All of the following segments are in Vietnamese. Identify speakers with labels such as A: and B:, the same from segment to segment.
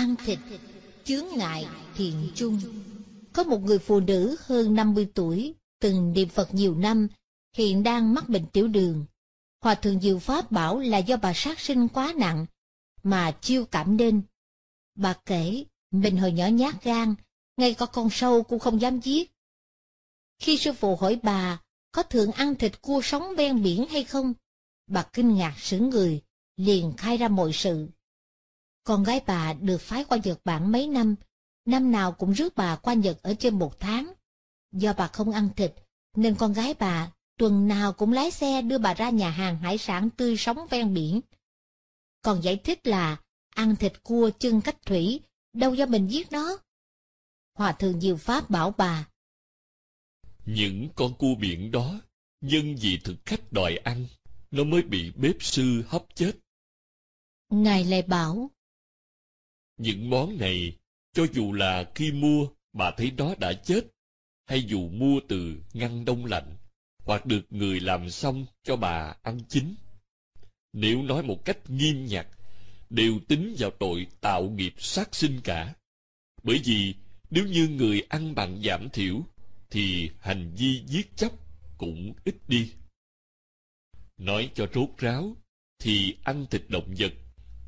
A: ăn thịt, chướng ngại thiện chung. Có một người phụ nữ hơn 50 tuổi, từng niệm Phật nhiều năm, hiện đang mắc bệnh tiểu đường. Hòa thượng Diệu Pháp bảo là do bà sát sinh quá nặng, mà chiêu cảm nên. Bà kể, mình hồi nhỏ nhát gan, ngay có con sâu cũng không dám giết. Khi sư phụ hỏi bà, có thường ăn thịt cua sống ven biển hay không? Bà kinh ngạc sững người, liền khai ra mọi sự. Con gái bà được phái qua Nhật Bản mấy năm, năm nào cũng rước bà qua Nhật ở trên một tháng. Do bà không ăn thịt, nên con gái bà tuần nào cũng lái xe đưa bà ra nhà hàng hải sản tươi sống ven biển. Còn giải thích là ăn thịt cua chân cách thủy, đâu do mình giết nó. Hòa thượng Diệu Pháp bảo bà.
B: Những con cua biển đó, nhân vì thực khách đòi ăn, nó mới bị bếp sư hấp chết.
A: Ngài lại bảo,
B: những món này, cho dù là khi mua mà thấy nó đã chết, hay dù mua từ ngăn đông lạnh, hoặc được người làm xong cho bà ăn chín. Nếu nói một cách nghiêm nhặt, đều tính vào tội tạo nghiệp sát sinh cả. Bởi vì nếu như người ăn bằng giảm thiểu, thì hành vi giết chóc cũng ít đi. Nói cho rốt ráo, thì ăn thịt động vật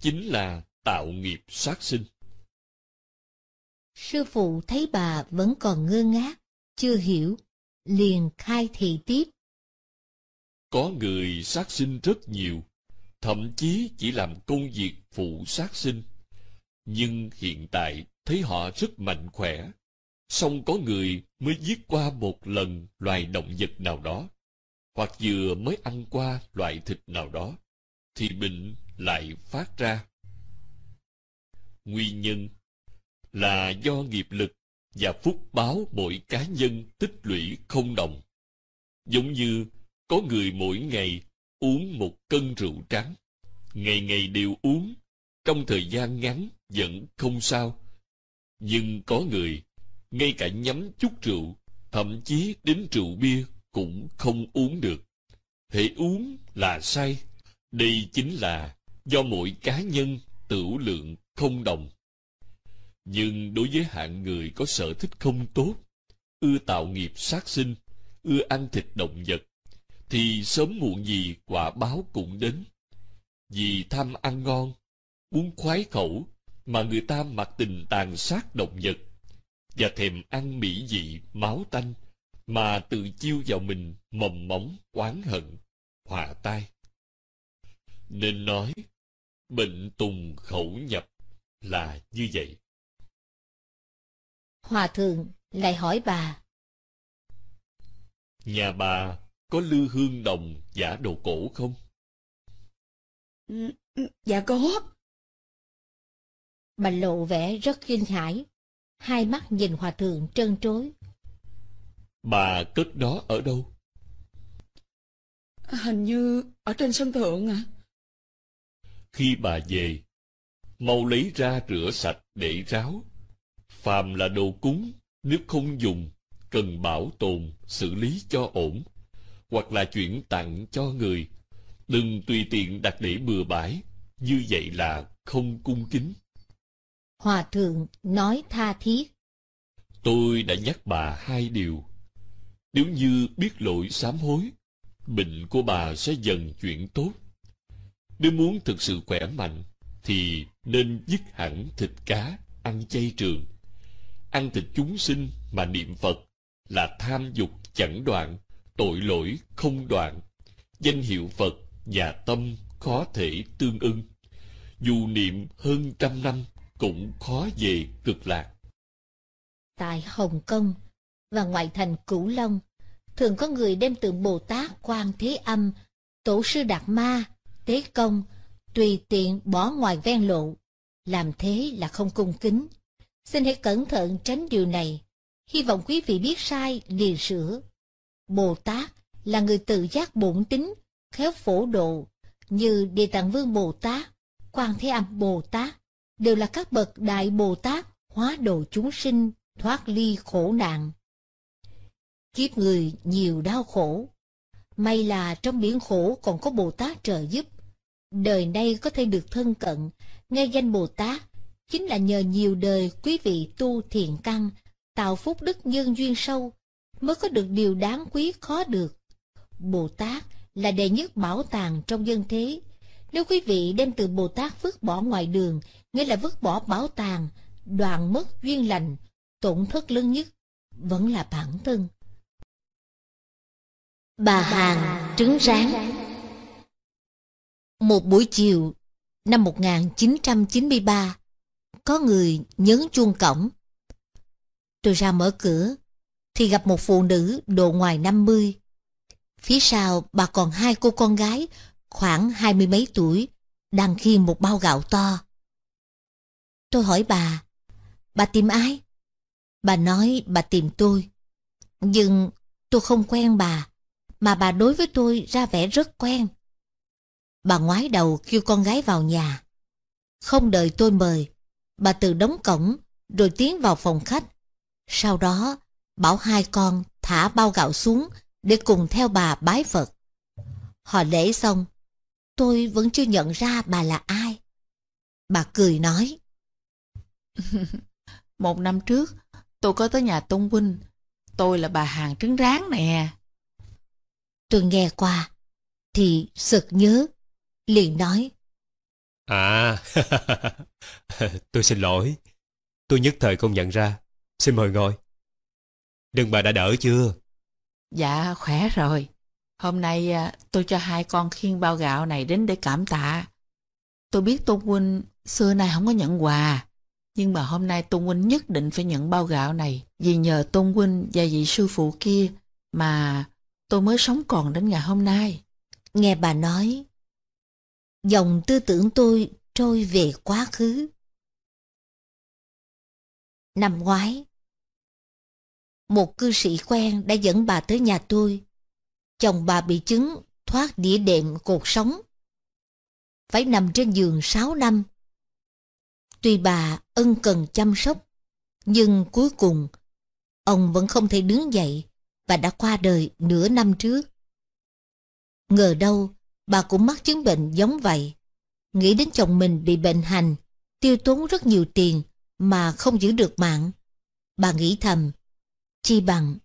B: chính là tạo nghiệp sát sinh.
A: Sư phụ thấy bà vẫn còn ngơ ngác, chưa hiểu, liền khai thị tiếp.
B: Có người sát sinh rất nhiều, thậm chí chỉ làm công việc phụ sát sinh. Nhưng hiện tại thấy họ rất mạnh khỏe, song có người mới giết qua một lần loài động vật nào đó, hoặc vừa mới ăn qua loại thịt nào đó, thì bệnh lại phát ra. Nguyên nhân là do nghiệp lực và phúc báo mỗi cá nhân tích lũy không đồng. Giống như có người mỗi ngày uống một cân rượu trắng, ngày ngày đều uống, trong thời gian ngắn vẫn không sao. Nhưng có người, ngay cả nhắm chút rượu, thậm chí đến rượu bia cũng không uống được. Hệ uống là sai, đây chính là do mỗi cá nhân tửu lượng không đồng. Nhưng đối với hạng người có sở thích không tốt, ưa tạo nghiệp sát sinh, ưa ăn thịt động vật, thì sớm muộn gì quả báo cũng đến. Vì tham ăn ngon, muốn khoái khẩu, mà người ta mặc tình tàn sát động vật, và thèm ăn mỹ vị, máu tanh, mà tự chiêu vào mình mầm móng, oán hận, hòa tai. Nên nói, bệnh tùng khẩu nhập là như vậy.
A: Hòa thượng lại hỏi bà.
B: Nhà bà có lư hương đồng giả đồ cổ không?
A: Ừ, ừ, dạ có. Bà lộ vẻ rất kinh hãi, hai mắt nhìn hòa thượng trân trối.
B: Bà cất đó ở đâu?
A: À, hình
C: như ở trên sân thượng à.
B: Khi bà về, mau lấy ra rửa sạch để ráo phàm là đồ cúng, nếu không dùng, cần bảo tồn, xử lý cho ổn, hoặc là chuyển tặng cho người. Đừng tùy tiện đặt để bừa bãi, như vậy là không cung kính.
A: Hòa thượng nói tha thiết.
B: Tôi đã nhắc bà hai điều. Nếu như biết lỗi sám hối, bệnh của bà sẽ dần chuyển tốt. Nếu muốn thực sự khỏe mạnh, thì nên dứt hẳn thịt cá, ăn chay trường ăn thịt chúng sinh mà niệm Phật là tham dục chẳng đoạn, tội lỗi không đoạn, danh hiệu Phật và tâm khó thể tương ưng. Dù niệm hơn trăm năm cũng khó về cực lạc.
A: Tại Hồng Kông và ngoại thành Cửu Long, thường có người đem tượng Bồ Tát Quan Thế Âm, Tổ sư Đạt Ma, Tế Công, tùy tiện bỏ ngoài ven lộ. Làm thế là không cung kính, Xin hãy cẩn thận tránh điều này. Hy vọng quý vị biết sai, liền sửa. Bồ Tát là người tự giác bổn tính, khéo phổ độ, như Địa Tạng Vương Bồ Tát, Quan Thế Âm Bồ Tát, đều là các bậc Đại Bồ Tát hóa độ chúng sinh, thoát ly khổ nạn. Kiếp người nhiều đau khổ. May là trong biển khổ còn có Bồ Tát trợ giúp. Đời nay có thể được thân cận, nghe danh Bồ Tát chính là nhờ nhiều đời quý vị tu thiện căn, tạo phúc đức nhân duyên sâu, mới có được điều đáng quý khó được. Bồ Tát là đệ nhất bảo tàng trong dân thế. Nếu quý vị đem từ Bồ Tát vứt bỏ ngoài đường, nghĩa là vứt bỏ bảo tàng, đoạn mất duyên lành, tổn thất lớn nhất vẫn là bản thân. Bà Hàng trứng rán Một buổi chiều năm 1993, có người nhấn chuông cổng. Tôi ra mở cửa, thì gặp một phụ nữ độ ngoài 50. Phía sau bà còn hai cô con gái khoảng hai mươi mấy tuổi, đang khiêng một bao gạo to. Tôi hỏi bà, bà tìm ai? Bà nói bà tìm tôi. Nhưng tôi không quen bà, mà bà đối với tôi ra vẻ rất quen. Bà ngoái đầu kêu con gái vào nhà. Không đợi tôi mời, Bà Từ đóng cổng rồi tiến vào phòng khách. Sau đó, bảo hai con thả bao gạo xuống để cùng theo bà bái Phật. Họ lễ xong, tôi vẫn chưa nhận ra bà là ai. Bà cười nói.
C: Một năm trước, tôi có tới nhà Tôn Huynh. Tôi là bà hàng trứng rán nè. Tôi nghe qua,
A: thì sực nhớ, liền nói.
D: À, tôi xin lỗi. Tôi nhất thời không nhận ra. Xin mời ngồi. Đừng bà đã đỡ chưa?
C: Dạ, khỏe rồi. Hôm nay à, tôi cho hai con khiên bao gạo này đến để cảm tạ. Tôi biết Tôn Huynh xưa nay không có nhận quà. Nhưng mà hôm nay Tôn Huynh nhất định phải nhận bao gạo này vì nhờ Tôn Huynh và vị sư phụ kia mà tôi mới sống còn đến ngày hôm nay. Nghe bà nói, dòng tư tưởng tôi trôi về quá khứ.
A: Năm ngoái, một cư sĩ quen đã dẫn bà tới nhà tôi. Chồng bà bị chứng thoát đĩa đệm cột sống. Phải nằm trên giường 6 năm. Tuy bà ân cần chăm sóc, nhưng cuối cùng ông vẫn không thể đứng dậy và đã qua đời nửa năm trước. Ngờ đâu bà cũng mắc chứng bệnh giống vậy. Nghĩ đến chồng mình bị bệnh hành, tiêu tốn rất nhiều tiền mà không giữ được mạng. Bà nghĩ thầm, chi bằng,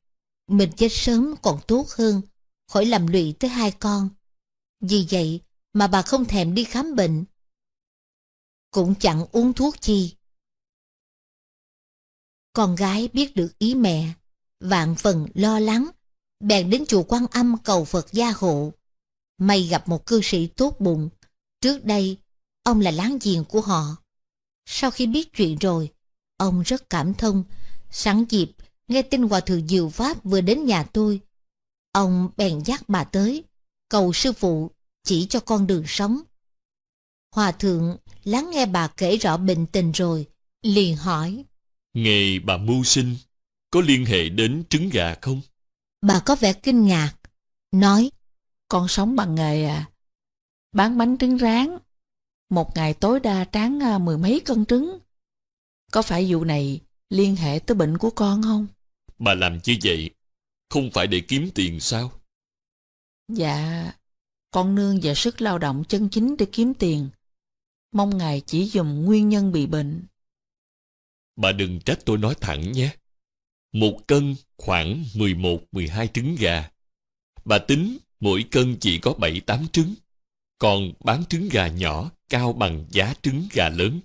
A: mình chết sớm còn tốt hơn, khỏi làm lụy tới hai con. Vì vậy mà bà không thèm đi khám bệnh. Cũng chẳng uống thuốc chi. Con gái biết được ý mẹ, vạn phần lo lắng, bèn đến chùa quan âm cầu Phật gia hộ. May gặp một cư sĩ tốt bụng. Trước đây, ông là láng giềng của họ. Sau khi biết chuyện rồi, ông rất cảm thông. Sẵn dịp, nghe tin Hòa Thượng Diệu Pháp vừa đến nhà tôi. Ông bèn dắt bà tới, cầu sư phụ chỉ cho con đường sống. Hòa Thượng lắng nghe bà kể rõ bệnh tình rồi, liền hỏi.
B: Nghề bà mưu sinh có liên hệ đến trứng gà không?
A: Bà có vẻ kinh ngạc, nói con sống bằng nghề
C: à. bán bánh trứng rán, một ngày tối đa tráng à, mười mấy cân trứng. Có phải vụ này liên hệ tới bệnh của con không?
D: Bà làm
B: như vậy, không phải để kiếm tiền sao?
C: Dạ, con nương và sức lao động chân chính để kiếm tiền. Mong ngài chỉ dùm nguyên nhân bị bệnh.
B: Bà đừng trách tôi nói thẳng nhé. Một cân khoảng 11-12 trứng gà. Bà tính mỗi cân chỉ có bảy tám trứng, còn bán trứng gà nhỏ cao bằng giá trứng gà lớn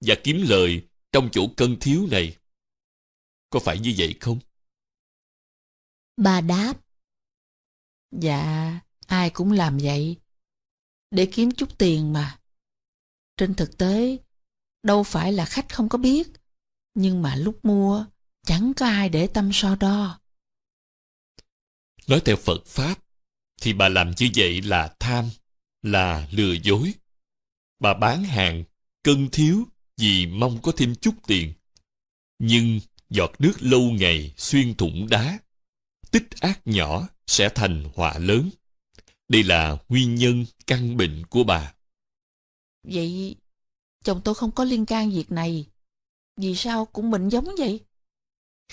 B: và kiếm lời trong chỗ cân thiếu này. Có phải như vậy không?
C: Bà đáp. Dạ, ai cũng làm vậy. Để kiếm chút tiền mà. Trên thực tế, đâu phải là khách không có biết. Nhưng mà lúc mua, chẳng có ai để tâm so đo.
B: Nói theo Phật Pháp, thì bà làm như vậy là tham, là lừa dối. Bà bán hàng, cân thiếu vì mong có thêm chút tiền. Nhưng giọt nước lâu ngày xuyên thủng đá. Tích ác nhỏ sẽ thành họa lớn. Đây là nguyên nhân căn bệnh của bà.
C: Vậy chồng tôi không có liên can việc này. Vì sao cũng bệnh giống vậy?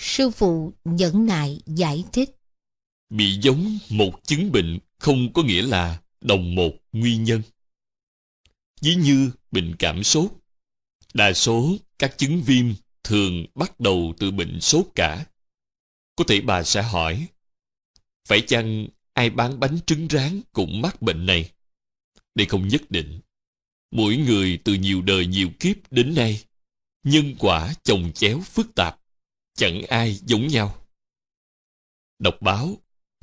C: Sư phụ nhẫn
A: nại giải thích
B: bị giống một chứng bệnh không có nghĩa là đồng một nguyên nhân. Ví như bệnh cảm sốt, đa số các chứng viêm thường bắt đầu từ bệnh sốt cả. Có thể bà sẽ hỏi, phải chăng ai bán bánh trứng rán cũng mắc bệnh này? Đây không nhất định. Mỗi người từ nhiều đời nhiều kiếp đến nay, nhân quả chồng chéo phức tạp, chẳng ai giống nhau. Đọc báo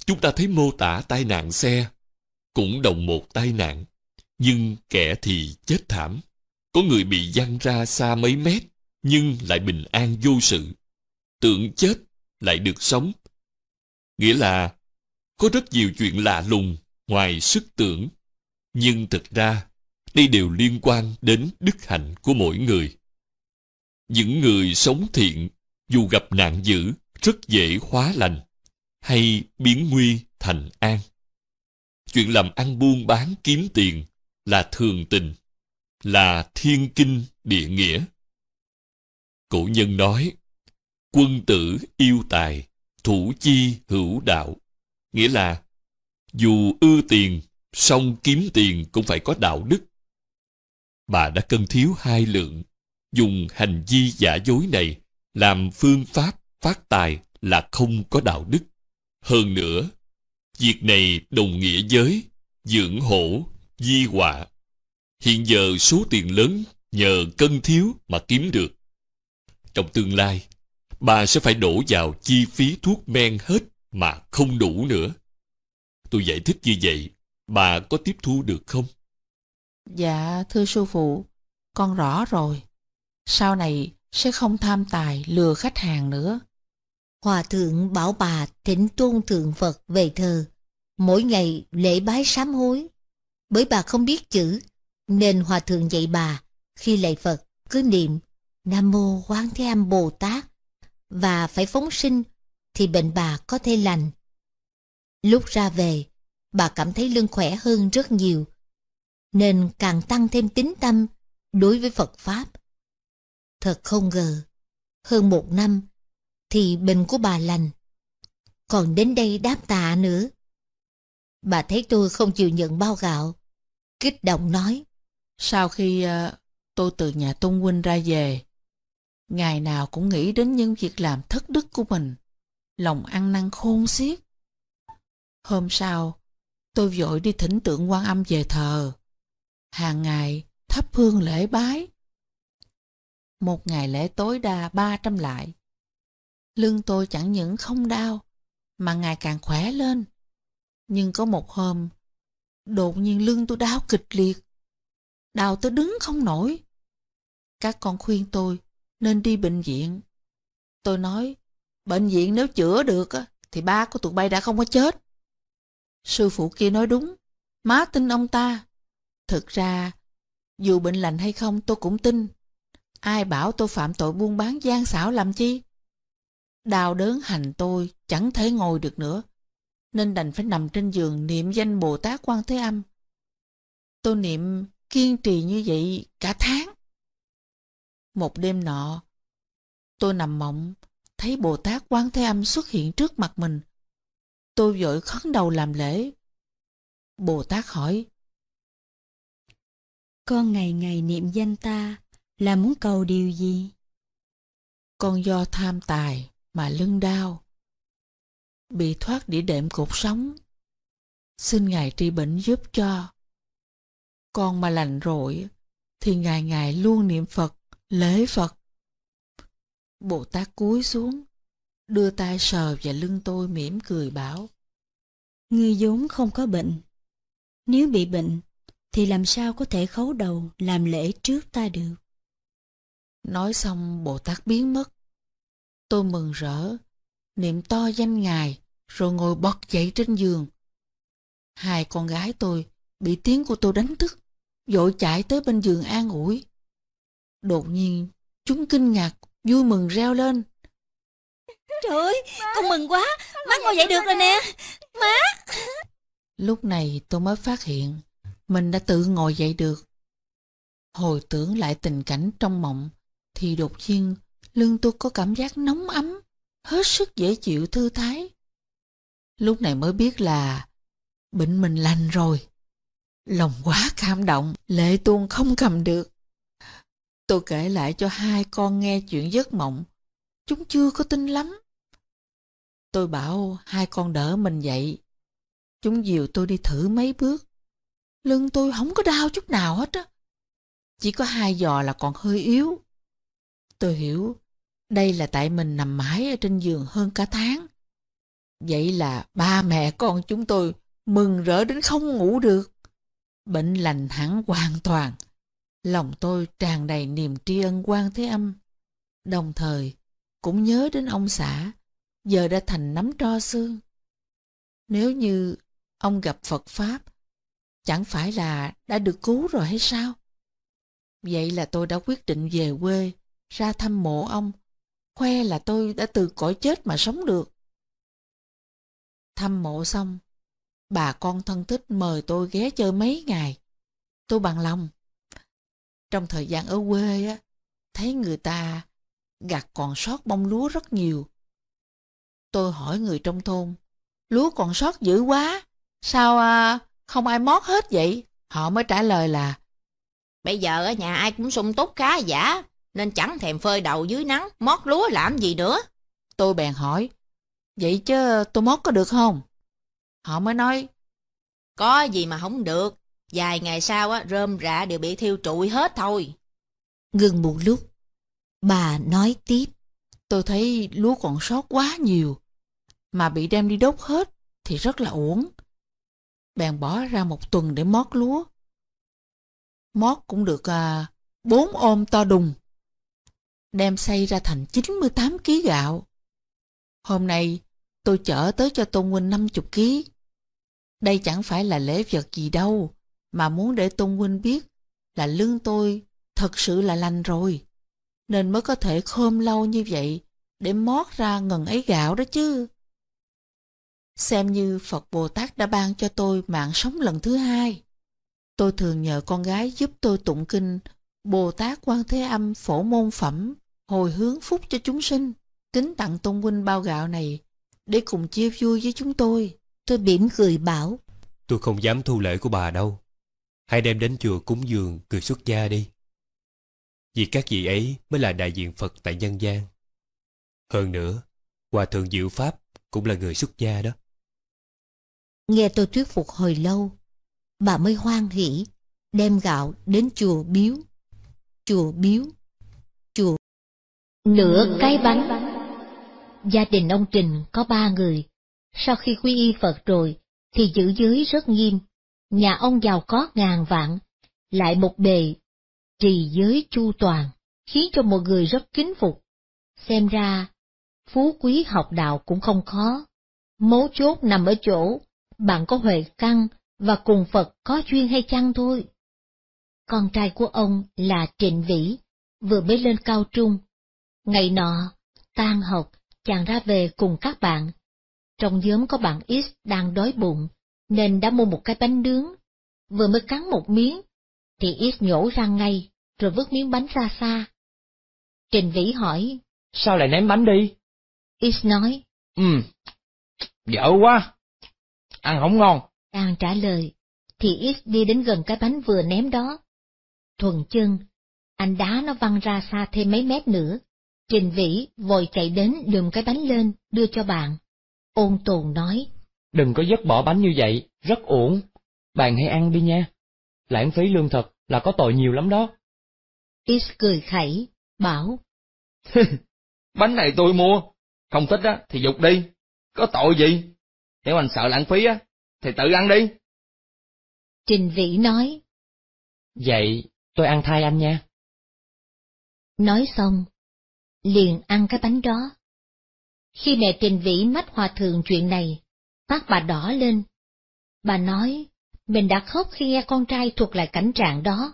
B: Chúng ta thấy mô tả tai nạn xe, cũng đồng một tai nạn, nhưng kẻ thì chết thảm. Có người bị văng ra xa mấy mét, nhưng lại bình an vô sự. Tưởng chết, lại được sống. Nghĩa là, có rất nhiều chuyện lạ lùng ngoài sức tưởng. Nhưng thực ra, đây đều liên quan đến đức hạnh của mỗi người. Những người sống thiện, dù gặp nạn dữ, rất dễ hóa lành hay biến nguy thành an. Chuyện làm ăn buôn bán kiếm tiền là thường tình, là thiên kinh địa nghĩa. Cổ nhân nói, quân tử yêu tài, thủ chi hữu đạo. Nghĩa là, dù ưa tiền, song kiếm tiền cũng phải có đạo đức. Bà đã cân thiếu hai lượng, dùng hành vi giả dối này làm phương pháp phát tài là không có đạo đức. Hơn nữa, việc này đồng nghĩa với dưỡng hổ, di họa. Hiện giờ số tiền lớn nhờ cân thiếu mà kiếm được. Trong tương lai, bà sẽ phải đổ vào chi phí thuốc men hết mà không đủ nữa. Tôi giải thích như vậy, bà có tiếp thu được không?
C: Dạ, thưa sư phụ, con rõ rồi. Sau này sẽ không tham tài lừa khách hàng nữa. Hòa thượng bảo
A: bà thỉnh tôn thượng Phật về thờ, mỗi ngày lễ bái sám hối. Bởi bà không biết chữ, nên hòa thượng dạy bà, khi lạy Phật cứ niệm Nam Mô Quán Thế Âm Bồ Tát và phải phóng sinh thì bệnh bà có thể lành. Lúc ra về, bà cảm thấy lưng khỏe hơn rất nhiều, nên càng tăng thêm tín tâm đối với Phật Pháp. Thật không ngờ, hơn một năm thì bệnh của bà lành. Còn đến đây đáp tạ nữa. Bà thấy tôi không chịu nhận bao gạo. Kích động nói. Sau khi uh, tôi từ nhà Tôn Huynh ra
C: về, ngày nào cũng nghĩ đến những việc làm thất đức của mình. Lòng ăn năn khôn xiết. Hôm sau, tôi vội đi thỉnh tượng quan âm về thờ. Hàng ngày thắp hương lễ bái. Một ngày lễ tối đa ba trăm lại. Lưng tôi chẳng những không đau, mà ngày càng khỏe lên. Nhưng có một hôm, đột nhiên lưng tôi đau kịch liệt. Đau tới đứng không nổi. Các con khuyên tôi nên đi bệnh viện. Tôi nói, bệnh viện nếu chữa được thì ba của tụi bay đã không có chết. Sư phụ kia nói đúng, má tin ông ta. Thực ra, dù bệnh lành hay không tôi cũng tin. Ai bảo tôi phạm tội buôn bán gian xảo làm chi? Đau đớn hành tôi chẳng thể ngồi được nữa, nên đành phải nằm trên giường niệm danh Bồ Tát Quan Thế Âm. Tôi niệm kiên trì như vậy cả tháng. Một đêm nọ, tôi nằm mộng, thấy Bồ Tát Quan Thế Âm xuất hiện trước mặt mình. Tôi vội khấn đầu làm lễ. Bồ Tát hỏi, Con ngày ngày niệm danh ta là muốn cầu điều gì? Con do tham tài mà lưng đau bị thoát đĩa đệm cột sống xin ngài trị bệnh giúp cho con mà lành rồi, thì ngài ngài luôn niệm phật lễ phật bồ tát cúi xuống đưa tay sờ và lưng tôi mỉm cười bảo ngươi vốn không có bệnh nếu bị bệnh thì làm sao có thể khấu đầu làm lễ trước ta được nói xong bồ tát biến mất Tôi mừng rỡ, niệm to danh ngài, rồi ngồi bật dậy trên giường. Hai con gái tôi bị tiếng của tôi đánh thức, vội chạy tới bên giường an ủi. Đột nhiên, chúng kinh ngạc, vui mừng reo lên. Trời ơi, con mừng quá,
E: má ngồi dậy được rồi nè, má.
C: Lúc này tôi mới phát hiện, mình đã tự ngồi dậy được. Hồi tưởng lại tình cảnh trong mộng, thì đột nhiên lưng tôi có cảm giác nóng ấm, hết sức dễ chịu thư thái. Lúc này mới biết là bệnh mình lành rồi. Lòng quá cảm động, lệ tuôn không cầm được. Tôi kể lại cho hai con nghe chuyện giấc mộng. Chúng chưa có tin lắm. Tôi bảo hai con đỡ mình dậy. Chúng dìu tôi đi thử mấy bước. Lưng tôi không có đau chút nào hết á. Chỉ có hai giò là còn hơi yếu. Tôi hiểu đây là tại mình nằm mãi ở trên giường hơn cả tháng. Vậy là ba mẹ con chúng tôi mừng rỡ đến không ngủ được. Bệnh lành hẳn hoàn toàn. Lòng tôi tràn đầy niềm tri ân quan thế âm. Đồng thời, cũng nhớ đến ông xã, giờ đã thành nắm tro xương. Nếu như ông gặp Phật Pháp, chẳng phải là đã được cứu rồi hay sao? Vậy là tôi đã quyết định về quê, ra thăm mộ ông khoe là tôi đã từ cõi chết mà sống được. Thăm mộ xong, bà con thân thích mời tôi ghé chơi mấy ngày. Tôi bằng lòng. Trong thời gian ở quê, á, thấy người ta gặt còn sót bông lúa rất nhiều. Tôi hỏi người trong thôn, lúa còn sót dữ quá, sao à, không ai mót hết vậy? Họ mới trả lời là,
A: bây giờ ở nhà ai cũng sung túc khá giả,
C: nên chẳng thèm phơi đầu dưới nắng, mót lúa làm gì nữa. Tôi bèn hỏi, vậy chứ tôi mót có được không? Họ mới nói, có gì mà không được,
A: vài ngày sau á, rơm rạ đều bị thiêu trụi hết thôi. Ngừng một lúc,
C: bà nói tiếp, tôi thấy lúa còn sót quá nhiều, mà bị đem đi đốt hết thì rất là uổng. Bèn bỏ ra một tuần để mót lúa. Mót cũng được à, bốn ôm to đùng đem xây ra thành 98 ký gạo. Hôm nay, tôi chở tới cho Tôn Huynh 50 ký. Đây chẳng phải là lễ vật gì đâu, mà muốn để Tôn Huynh biết là lương tôi thật sự là lành rồi, nên mới có thể khom lâu như vậy để mót ra ngần ấy gạo đó chứ. Xem như Phật Bồ Tát đã ban cho tôi mạng sống lần thứ hai. Tôi thường nhờ con gái giúp tôi tụng kinh Bồ Tát Quan Thế Âm Phổ Môn Phẩm hồi hướng phúc cho chúng sinh, kính tặng tôn huynh bao gạo này, để cùng chia vui với chúng tôi. Tôi mỉm cười bảo,
D: tôi không dám thu lễ của bà đâu. Hãy đem đến chùa cúng dường cười xuất gia đi. Vì các vị ấy mới là đại diện Phật tại nhân gian. Hơn nữa, Hòa Thượng Diệu Pháp cũng là người xuất gia đó.
A: Nghe tôi thuyết phục hồi lâu, bà mới hoan hỉ, đem gạo đến chùa biếu. Chùa biếu Nửa cái bánh Gia đình ông Trình có ba người. Sau khi quy y Phật rồi, thì giữ giới rất nghiêm. Nhà ông giàu có ngàn vạn, lại một bề, trì giới chu toàn, khiến cho mọi người rất kính phục. Xem ra, phú quý học đạo cũng không khó. Mấu chốt nằm ở chỗ, bạn có huệ căn và cùng Phật có duyên hay chăng thôi. Con trai của ông là Trịnh Vĩ, vừa mới lên cao trung, Ngày nọ, tan học, chàng ra về cùng các bạn. Trong nhóm có bạn X đang đói bụng, nên đã mua một cái bánh nướng. Vừa mới cắn một miếng, thì X nhổ ra ngay, rồi vứt miếng bánh ra xa. Trình Vĩ hỏi, Sao lại ném bánh đi? X nói,
E: Ừ, dở quá, ăn không ngon.
A: Chàng trả lời, thì X đi đến gần cái bánh vừa ném đó. Thuần chân, anh đá nó văng ra xa thêm mấy mét nữa, Trình Vĩ vội chạy đến lườm cái bánh lên, đưa cho bạn. Ôn tồn nói.
D: Đừng có dứt bỏ bánh như vậy, rất uổng. Bạn hãy ăn đi nha. Lãng phí lương thực là có tội nhiều lắm đó.
A: Is cười khẩy,
E: bảo. bánh này tôi mua, không thích á thì dục đi, có tội gì? Nếu anh sợ lãng phí á, thì tự ăn đi. Trình Vĩ nói. Vậy tôi ăn thay anh nha. Nói
A: xong, liền ăn cái bánh đó. Khi mẹ trình vĩ mách hòa thượng chuyện này, mắt bà đỏ lên. Bà nói, mình đã khóc khi nghe con trai thuộc lại cảnh trạng đó.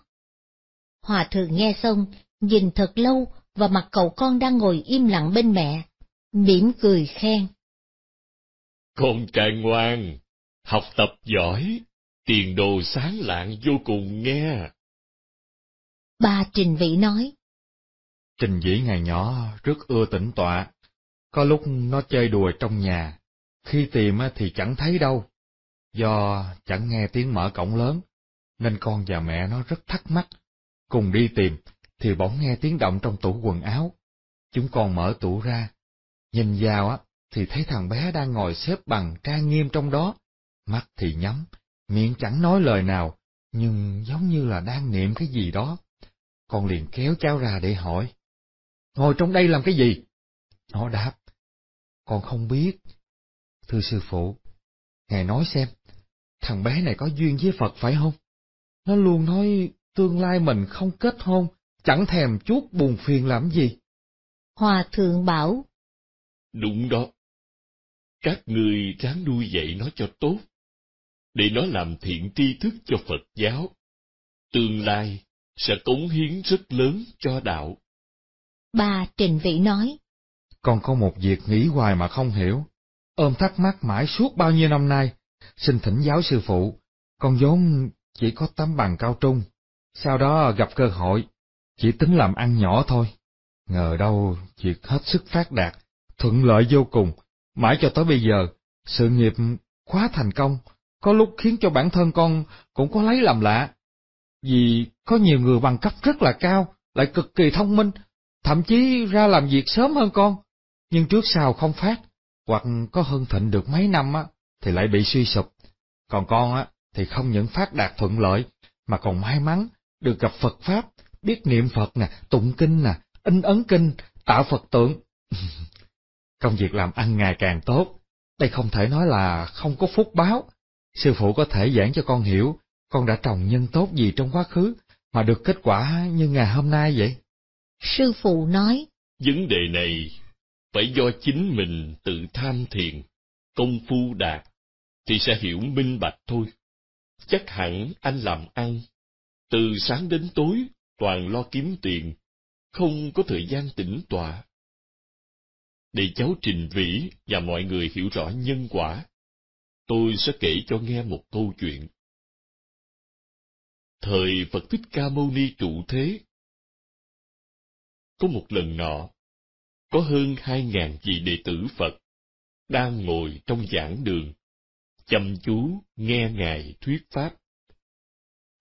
A: Hòa thượng nghe xong, nhìn thật lâu và mặt cậu con đang ngồi im lặng bên mẹ, mỉm cười khen.
B: Con trai ngoan, học tập giỏi, tiền đồ sáng lạng vô cùng nghe.
A: Bà Trình Vĩ nói,
F: Trình dĩ ngày nhỏ rất ưa tĩnh tọa, có lúc nó chơi đùa trong nhà, khi tìm thì chẳng thấy đâu. Do chẳng nghe tiếng mở cổng lớn, nên con và mẹ nó rất thắc mắc. Cùng đi tìm, thì bỗng nghe tiếng động trong tủ quần áo. Chúng con mở tủ ra, nhìn vào á thì thấy thằng bé đang ngồi xếp bằng trang nghiêm trong đó, mắt thì nhắm, miệng chẳng nói lời nào, nhưng giống như là đang niệm cái gì đó. Con liền kéo cháu ra để hỏi. Ngồi trong đây làm cái gì? Nó đáp, con không biết. Thưa sư phụ, Ngài nói xem, thằng bé này có duyên với Phật phải không? Nó luôn nói tương lai mình không kết hôn, chẳng thèm chút buồn phiền
B: làm gì.
A: Hòa thượng bảo.
B: Đúng đó. Các người ráng nuôi dạy nó cho tốt, để nó làm thiện tri thức cho Phật giáo. Tương lai sẽ cống hiến rất lớn cho đạo.
A: Bà Trình Vĩ nói.
F: Con có một việc nghĩ hoài mà không hiểu, ôm thắc mắc mãi suốt bao nhiêu năm nay, xin thỉnh giáo sư phụ, con vốn chỉ có tấm bằng cao trung, sau đó gặp cơ hội, chỉ tính làm ăn nhỏ thôi. Ngờ đâu việc hết sức phát đạt, thuận lợi vô cùng, mãi cho tới bây giờ, sự nghiệp quá thành công, có lúc khiến cho bản thân con cũng có lấy làm lạ. Vì có nhiều người bằng cấp rất là cao, lại cực kỳ thông minh, thậm chí ra làm việc sớm hơn con, nhưng trước sau không phát, hoặc có hơn thịnh được mấy năm á, thì lại bị suy sụp. Còn con á, thì không những phát đạt thuận lợi, mà còn may mắn được gặp Phật Pháp, biết niệm Phật nè, tụng kinh nè, in ấn kinh, tạo Phật tượng. Công việc làm ăn ngày càng tốt, đây không thể nói là không có phúc báo. Sư phụ có thể giảng cho con hiểu, con đã trồng nhân tốt gì trong quá khứ mà được kết quả như ngày hôm nay vậy.
B: Sư
A: phụ nói,
B: Vấn đề này phải do chính mình tự tham thiền, công phu đạt, thì sẽ hiểu minh bạch thôi. Chắc hẳn anh làm ăn, từ sáng đến tối toàn lo kiếm tiền, không có thời gian tĩnh tọa. Để cháu Trình Vĩ và mọi người hiểu rõ nhân quả, tôi sẽ kể cho nghe một câu chuyện.
E: Thời Phật Thích Ca Mâu Ni trụ thế, có
B: một lần nọ, có hơn hai ngàn vị đệ tử Phật đang ngồi trong giảng đường, chăm chú nghe Ngài thuyết Pháp.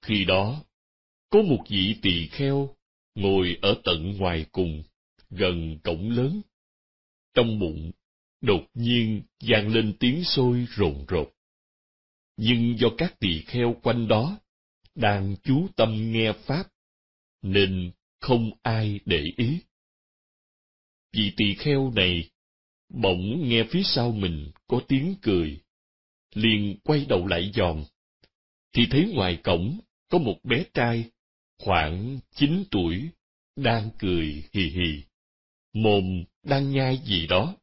B: Khi đó, có một vị tỳ kheo ngồi ở tận ngoài cùng, gần cổng lớn. Trong bụng, đột nhiên vang lên tiếng sôi rồn rột. Nhưng do các tỳ kheo quanh đó đang chú tâm nghe Pháp, nên không ai để ý. Vị tỳ kheo này, bỗng nghe phía sau mình có tiếng cười, liền quay đầu lại dòm, thì thấy ngoài cổng có một bé trai, khoảng chín tuổi, đang cười hì hì, mồm đang nhai gì đó,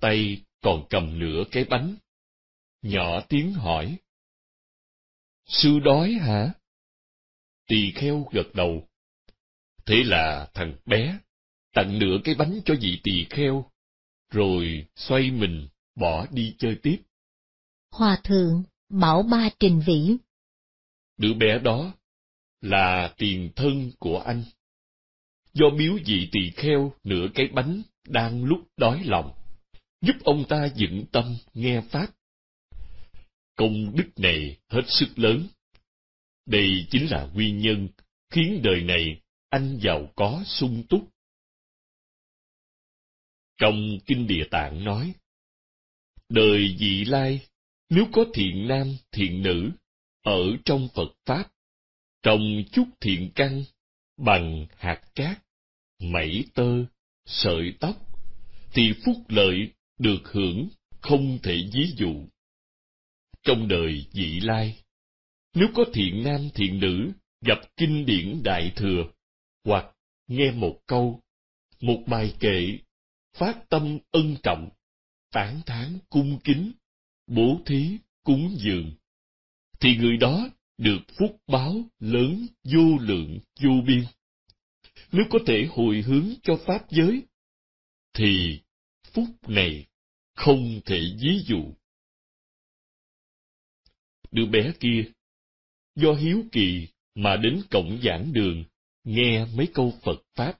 B: tay còn cầm nửa cái bánh. Nhỏ tiếng hỏi. Sư đói hả? Tỳ kheo gật đầu, Thế là thằng bé tặng nửa cái bánh cho vị tỳ kheo, rồi xoay mình bỏ đi chơi tiếp.
A: Hòa thượng bảo ba trình vĩ.
B: Đứa bé đó là tiền thân của anh. Do biếu vị tỳ kheo nửa cái bánh đang lúc đói lòng, giúp ông ta dựng tâm nghe Pháp. Công đức này hết sức lớn. Đây chính là nguyên nhân khiến đời này anh giàu có sung túc.
E: Trong Kinh Địa Tạng nói,
B: đời vị lai, nếu có thiện nam, thiện nữ, ở trong Phật Pháp, trồng chút thiện căn bằng hạt cát, mẩy tơ, sợi tóc, thì phúc lợi được hưởng không thể ví dụ. Trong đời vị lai, nếu có thiện nam thiện nữ gặp kinh điển đại thừa, hoặc nghe một câu, một bài kệ, phát tâm ân trọng, tán thán cung kính, bố thí cúng dường, thì người đó được phúc báo lớn vô lượng vô biên. Nếu có thể hồi hướng cho Pháp giới, thì phúc này không thể ví
E: dụ. Đứa bé kia, do hiếu
B: kỳ mà đến cổng giảng đường nghe mấy câu Phật Pháp.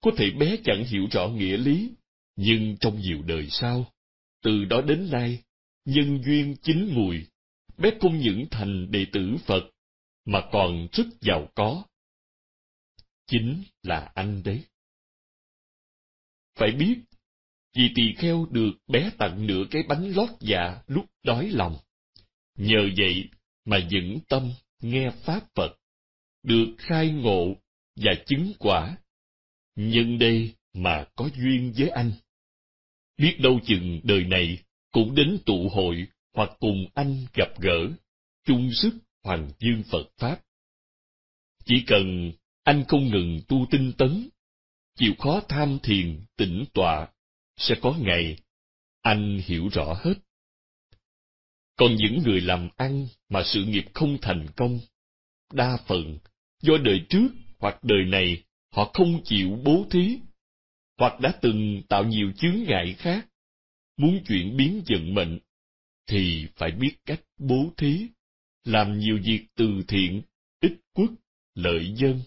B: Có thể bé chẳng hiểu rõ nghĩa lý, nhưng trong nhiều đời sau, từ đó đến nay, nhân duyên chính mùi, bé không những thành đệ tử Phật, mà còn rất giàu có. Chính là anh đấy. Phải biết, vì tỳ kheo được bé tặng nửa cái bánh lót dạ lúc đói lòng. Nhờ vậy mà vững tâm nghe Pháp Phật được khai ngộ và chứng quả. Nhân đây mà có duyên với anh. Biết đâu chừng đời này cũng đến tụ hội hoặc cùng anh gặp gỡ, chung sức hoàng dương Phật Pháp. Chỉ cần anh không ngừng tu tinh tấn, chịu khó tham thiền tĩnh tọa, sẽ có ngày anh hiểu rõ hết. Còn những người làm ăn mà sự nghiệp không thành công, đa phần do đời trước hoặc đời này họ không chịu bố thí, hoặc đã từng tạo nhiều chướng ngại khác, muốn chuyển biến vận mệnh, thì phải biết cách bố thí, làm nhiều việc từ thiện, ích quốc, lợi dân,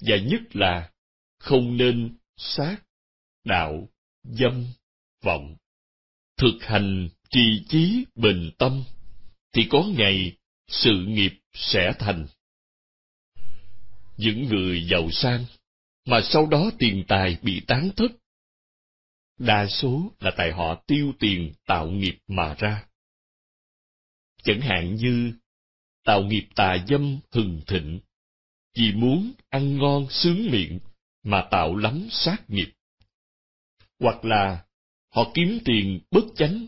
B: và nhất là không nên sát, đạo, dâm, vọng. Thực hành trì chí bình tâm, thì có ngày sự nghiệp sẽ thành những người giàu sang, mà sau đó tiền tài bị tán thất. Đa số là tại họ tiêu tiền tạo nghiệp mà ra. Chẳng hạn như tạo nghiệp tà dâm hừng thịnh, vì muốn ăn ngon sướng miệng mà tạo lắm sát nghiệp. Hoặc là họ kiếm tiền bất chánh,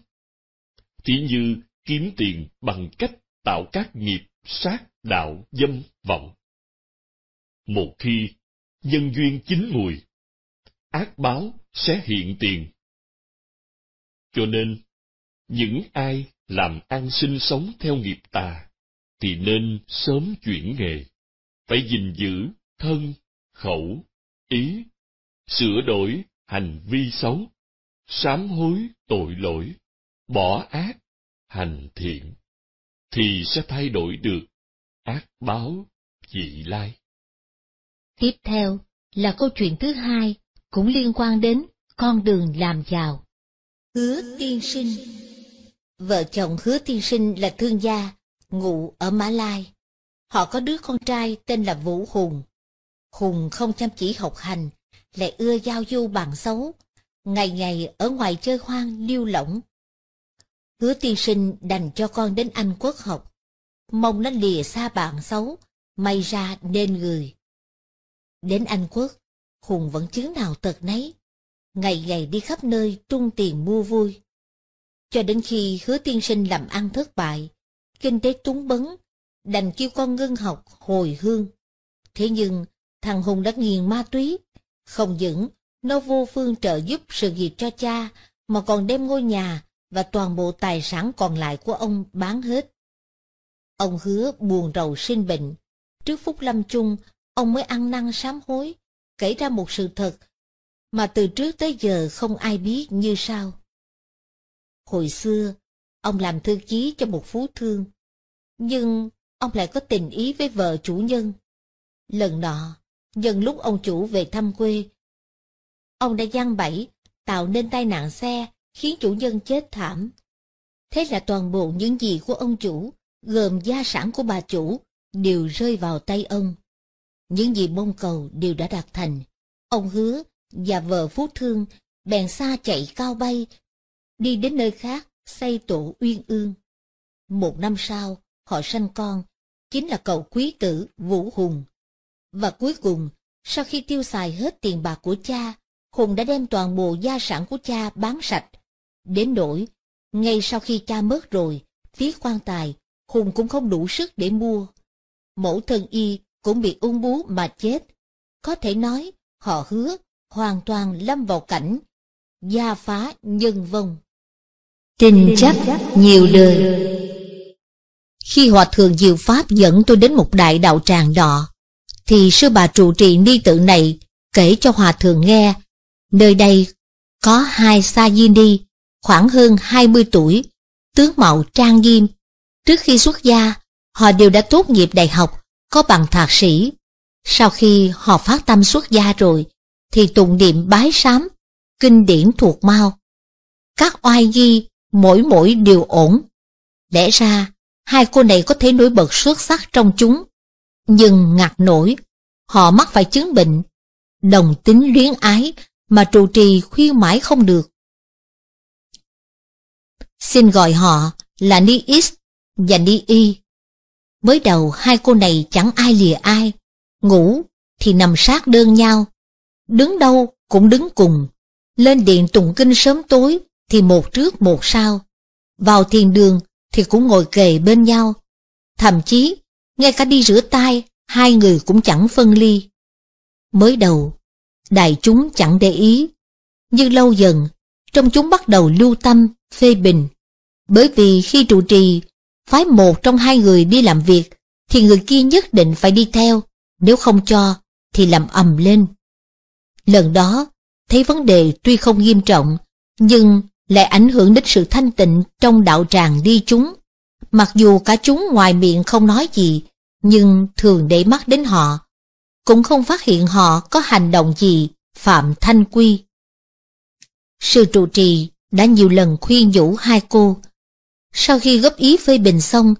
B: thì như kiếm tiền bằng cách tạo các nghiệp sát đạo dâm vọng một khi nhân duyên chín mùi, ác báo sẽ hiện tiền. Cho nên, những ai làm ăn sinh sống theo nghiệp tà, thì nên sớm chuyển nghề, phải gìn giữ thân, khẩu, ý, sửa đổi hành vi xấu, sám hối tội lỗi, bỏ ác, hành thiện, thì sẽ thay đổi được ác báo dị lai.
A: Tiếp theo là câu chuyện thứ hai, cũng liên quan đến con đường làm giàu. Hứa Tiên Sinh Vợ chồng Hứa Tiên Sinh là thương gia, ngụ ở Mã Lai. Họ có đứa con trai tên là Vũ Hùng. Hùng không chăm chỉ học hành, lại ưa giao du bạn xấu, ngày ngày ở ngoài chơi hoang liêu lỏng. Hứa tiên sinh đành cho con đến Anh quốc học, mong nó lìa xa bạn xấu, may ra nên người. Đến Anh Quốc, Hùng vẫn chứng nào tật nấy, ngày ngày đi khắp nơi trung tiền mua vui. Cho đến khi hứa tiên sinh làm ăn thất bại, kinh tế túng bấn, đành kêu con ngưng học hồi hương. Thế nhưng, thằng Hùng đã nghiền ma túy, không những nó vô phương trợ giúp sự nghiệp cho cha, mà còn đem ngôi nhà và toàn bộ tài sản còn lại của ông bán hết. Ông hứa buồn rầu sinh bệnh. Trước phút lâm chung, ông mới ăn năn sám hối, kể ra một sự thật mà từ trước tới giờ không ai biết như sao. Hồi xưa, ông làm thư ký cho một phú thương, nhưng ông lại có tình ý với vợ chủ nhân. Lần nọ, nhân lúc ông chủ về thăm quê, ông đã gian bẫy, tạo nên tai nạn xe, khiến chủ nhân chết thảm. Thế là toàn bộ những gì của ông chủ, gồm gia sản của bà chủ, đều rơi vào tay ông. Những gì mong cầu đều đã đạt thành. Ông hứa và vợ phú thương bèn xa chạy cao bay, đi đến nơi khác xây tổ uyên ương. Một năm sau, họ sanh con, chính là cậu quý tử Vũ Hùng. Và cuối cùng, sau khi tiêu xài hết tiền bạc của cha, Hùng đã đem toàn bộ gia sản của cha bán sạch. Đến nỗi, ngay sau khi cha mất rồi, phía quan tài, Hùng cũng không đủ sức để mua. Mẫu thân y cũng bị ung bú mà chết. Có thể nói, họ hứa hoàn toàn lâm vào cảnh gia phá nhân vong. Tình chấp nhiều đời Khi Hòa Thượng Diệu Pháp dẫn tôi đến một đại đạo tràng đọ, thì sư bà trụ trì ni tự này kể cho Hòa Thượng nghe, nơi đây có hai sa di ni, khoảng hơn 20 tuổi, tướng mạo trang nghiêm. Trước khi xuất gia, họ đều đã tốt nghiệp đại học có bằng thạc sĩ. Sau khi họ phát tâm xuất gia rồi, thì tụng niệm bái sám, kinh điển thuộc mau. Các oai di mỗi mỗi đều ổn. Lẽ ra, hai cô này có thể nổi bật xuất sắc trong chúng. Nhưng ngạc nổi, họ mắc phải chứng bệnh, đồng tính luyến ái mà trụ trì khuyên mãi không được. Xin gọi họ là Ni Is và Ni Y. Mới đầu hai cô này chẳng ai lìa ai, ngủ thì nằm sát đơn nhau, đứng đâu cũng đứng cùng, lên điện tụng kinh sớm tối thì một trước một sau, vào thiền đường thì cũng ngồi kề bên nhau, thậm chí ngay cả đi rửa tay hai người cũng chẳng phân ly. Mới đầu, đại chúng chẳng để ý, nhưng lâu dần, trong chúng bắt đầu lưu tâm, phê bình, bởi vì khi trụ trì phái một trong hai người đi làm việc, thì người kia nhất định phải đi theo, nếu không cho, thì làm ầm lên. Lần đó, thấy vấn đề tuy không nghiêm trọng, nhưng lại ảnh hưởng đến sự thanh tịnh trong đạo tràng đi chúng. Mặc dù cả chúng ngoài miệng không nói gì, nhưng thường để mắt đến họ, cũng không phát hiện họ có hành động gì phạm thanh quy. Sư trụ trì đã nhiều lần khuyên nhủ hai cô, sau khi góp ý phê bình xong,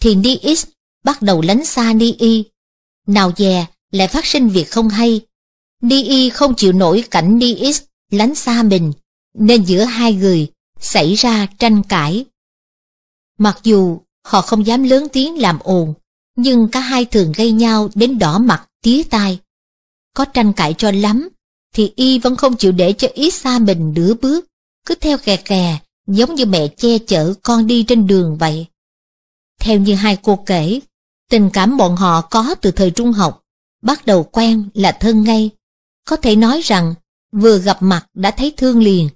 A: thì Ni X bắt đầu lánh xa Ni Y. Nào dè, lại phát sinh việc không hay. Ni Y không chịu nổi cảnh Ni X lánh xa mình, nên giữa hai người xảy ra tranh cãi. Mặc dù họ không dám lớn tiếng làm ồn, nhưng cả hai thường gây nhau đến đỏ mặt, tía tai. Có tranh cãi cho lắm, thì Y vẫn không chịu để cho ít xa mình nửa bước, cứ theo kè kè, giống như mẹ che chở con đi trên đường vậy. Theo như hai cô kể, tình cảm bọn họ có từ thời trung học, bắt đầu quen là thân ngay. Có thể nói rằng, vừa gặp mặt đã thấy thương liền.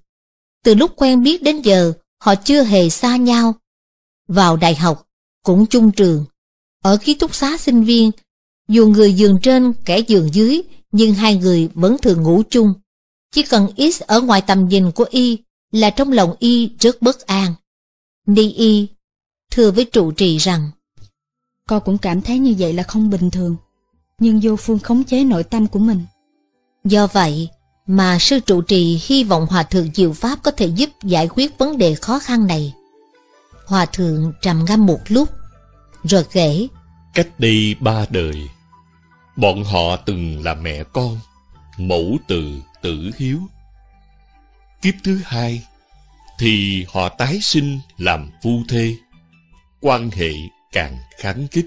A: Từ lúc quen biết đến giờ, họ chưa hề xa nhau. Vào đại học, cũng chung trường. Ở ký túc xá sinh viên, dù người giường trên kẻ giường dưới, nhưng hai người vẫn thường ngủ chung. Chỉ cần ít ở ngoài tầm nhìn của y là trong lòng y rất bất an. Ni y thưa với trụ trì rằng Con cũng cảm thấy như vậy là không bình thường, nhưng vô phương khống chế nội tâm của mình. Do vậy mà sư trụ trì hy vọng Hòa Thượng Diệu Pháp có thể giúp giải quyết vấn đề khó khăn này. Hòa Thượng trầm ngâm một lúc, rồi kể
B: Cách đây ba đời, bọn họ từng là mẹ con, mẫu từ tử hiếu kiếp thứ hai thì họ tái sinh làm phu thê quan hệ càng kháng kích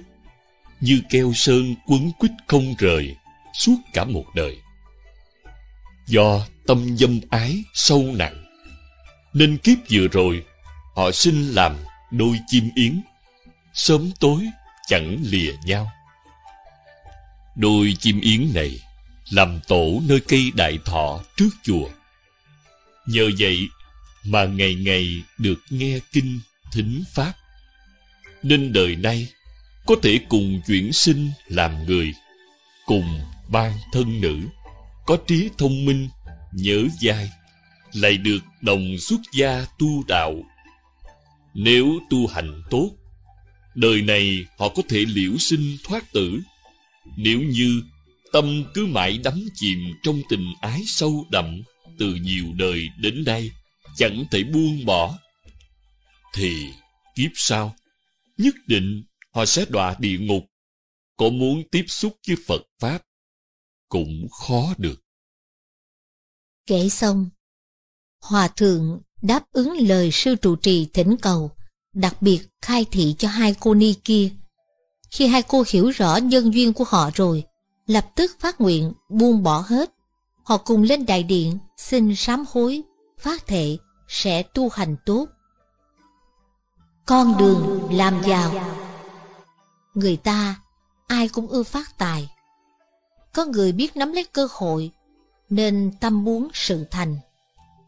B: như keo sơn quấn quýt không rời suốt cả một đời do tâm dâm ái sâu nặng nên kiếp vừa rồi họ sinh làm đôi chim yến sớm tối chẳng lìa nhau đôi chim yến này làm tổ nơi cây đại thọ trước chùa Nhờ vậy mà ngày ngày được nghe kinh thính pháp Nên đời nay có thể cùng chuyển sinh làm người Cùng ban thân nữ Có trí thông minh, nhớ dai Lại được đồng xuất gia tu đạo Nếu tu hành tốt Đời này họ có thể liễu sinh thoát tử Nếu như tâm cứ mãi đắm chìm trong tình ái sâu đậm từ nhiều đời đến nay chẳng thể buông bỏ thì kiếp sau nhất định họ sẽ đọa địa ngục có muốn tiếp xúc với phật pháp cũng khó được
A: kể xong hòa thượng đáp ứng lời sư trụ trì thỉnh cầu đặc biệt khai thị cho hai cô ni kia khi hai cô hiểu rõ nhân duyên của họ rồi lập tức phát nguyện buông bỏ hết Họ cùng lên đại điện xin sám hối, phát thệ sẽ tu hành tốt. Con đường làm giàu Người ta ai cũng ưa phát tài. Có người biết nắm lấy cơ hội nên tâm muốn sự thành.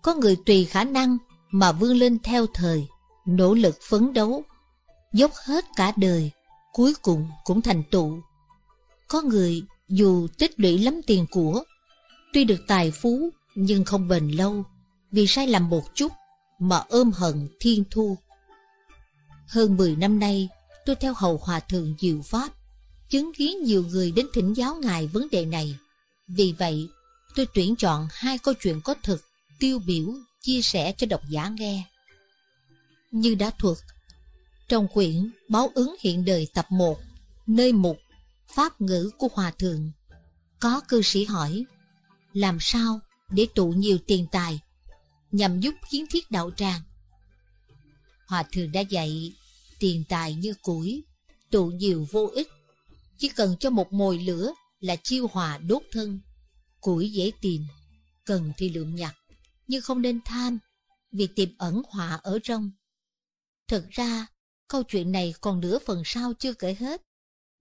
A: Có người tùy khả năng mà vươn lên theo thời, nỗ lực phấn đấu, dốc hết cả đời, cuối cùng cũng thành tựu. Có người dù tích lũy lắm tiền của Tuy được tài phú nhưng không bền lâu, vì sai lầm một chút mà ôm hận thiên thu. Hơn 10 năm nay, tôi theo hầu hòa thượng diệu pháp, chứng kiến nhiều người đến thỉnh giáo ngài vấn đề này. Vì vậy, tôi tuyển chọn hai câu chuyện có thực, tiêu biểu, chia sẻ cho độc giả nghe. Như đã thuật, trong quyển Báo ứng hiện đời tập 1, nơi mục Pháp ngữ của Hòa Thượng, có cư sĩ hỏi làm sao để tụ nhiều tiền tài nhằm giúp kiến thiết đạo tràng. Hòa thượng đã dạy tiền tài như củi, tụ nhiều vô ích, chỉ cần cho một mồi lửa là chiêu hòa đốt thân, củi dễ tìm, cần thì lượm nhặt, nhưng không nên tham vì tiềm ẩn họa ở trong. Thực ra, câu chuyện này còn nửa phần sau chưa kể hết.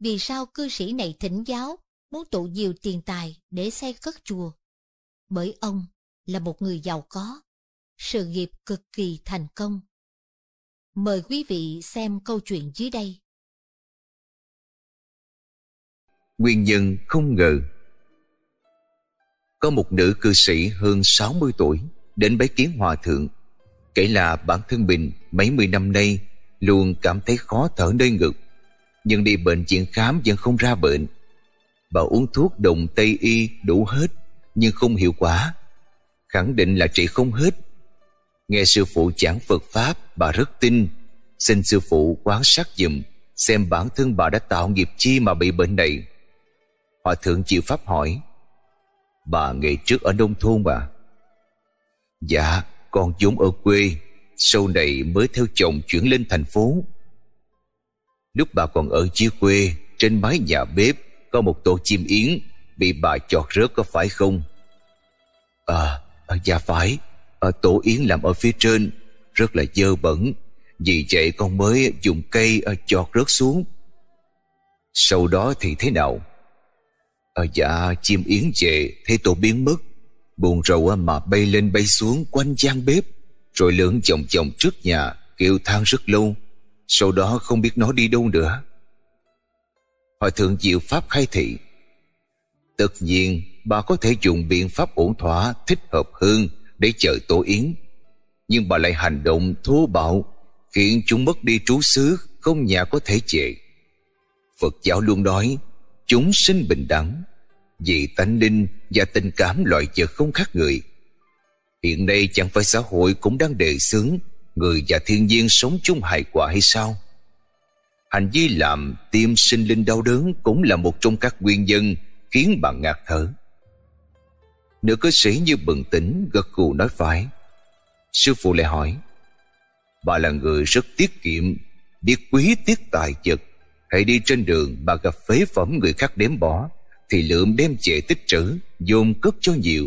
A: Vì sao cư sĩ này thỉnh giáo muốn tụ nhiều tiền tài để xây cất chùa. Bởi ông là một người giàu có, sự nghiệp cực kỳ thành công. Mời quý vị xem câu chuyện dưới đây.
G: Nguyên nhân không ngờ Có một nữ cư sĩ hơn 60 tuổi đến bái kiến hòa thượng. Kể là bản thân mình mấy mươi năm nay luôn cảm thấy khó thở nơi ngực. Nhưng đi bệnh viện khám vẫn không ra bệnh bà uống thuốc đồng Tây Y đủ hết nhưng không hiệu quả. Khẳng định là trị không hết. Nghe sư phụ giảng Phật Pháp bà rất tin. Xin sư phụ quán sát dùm xem bản thân bà đã tạo nghiệp chi mà bị bệnh này. Hòa thượng chịu Pháp hỏi Bà ngày trước ở nông thôn mà Dạ con vốn ở quê Sau này mới theo chồng chuyển lên thành phố Lúc bà còn ở dưới quê Trên mái nhà bếp có một tổ chim yến bị bà chọt rớt có phải không? À, dạ phải, à, tổ yến làm ở phía trên, rất là dơ bẩn, vì vậy con mới dùng cây à, chọt rớt xuống. Sau đó thì thế nào? À, dạ, chim yến về, thấy tổ biến mất, buồn rầu mà bay lên bay xuống quanh gian bếp, rồi lượn chồng chồng trước nhà, kêu than rất lâu, sau đó không biết nó đi đâu nữa. Hòa thượng Diệu Pháp khai thị. Tất nhiên, bà có thể dùng biện pháp ổn thỏa thích hợp hơn để chờ tổ yến. Nhưng bà lại hành động thô bạo, khiến chúng mất đi trú xứ, không nhà có thể về. Phật giáo luôn nói, chúng sinh bình đẳng, vì tánh linh và tình cảm loại vật không khác người. Hiện nay chẳng phải xã hội cũng đang đề xướng người và thiên nhiên sống chung hài hòa hay sao? Hành vi làm tim sinh linh đau đớn cũng là một trong các nguyên nhân khiến bà ngạt thở. Nữ cư sĩ như bừng tỉnh gật gù nói phải. Sư phụ lại hỏi, bà là người rất tiết kiệm, biết quý tiết tài vật. Hãy đi trên đường bà gặp phế phẩm người khác đếm bỏ, thì lượm đem về tích trữ, dồn cất cho nhiều,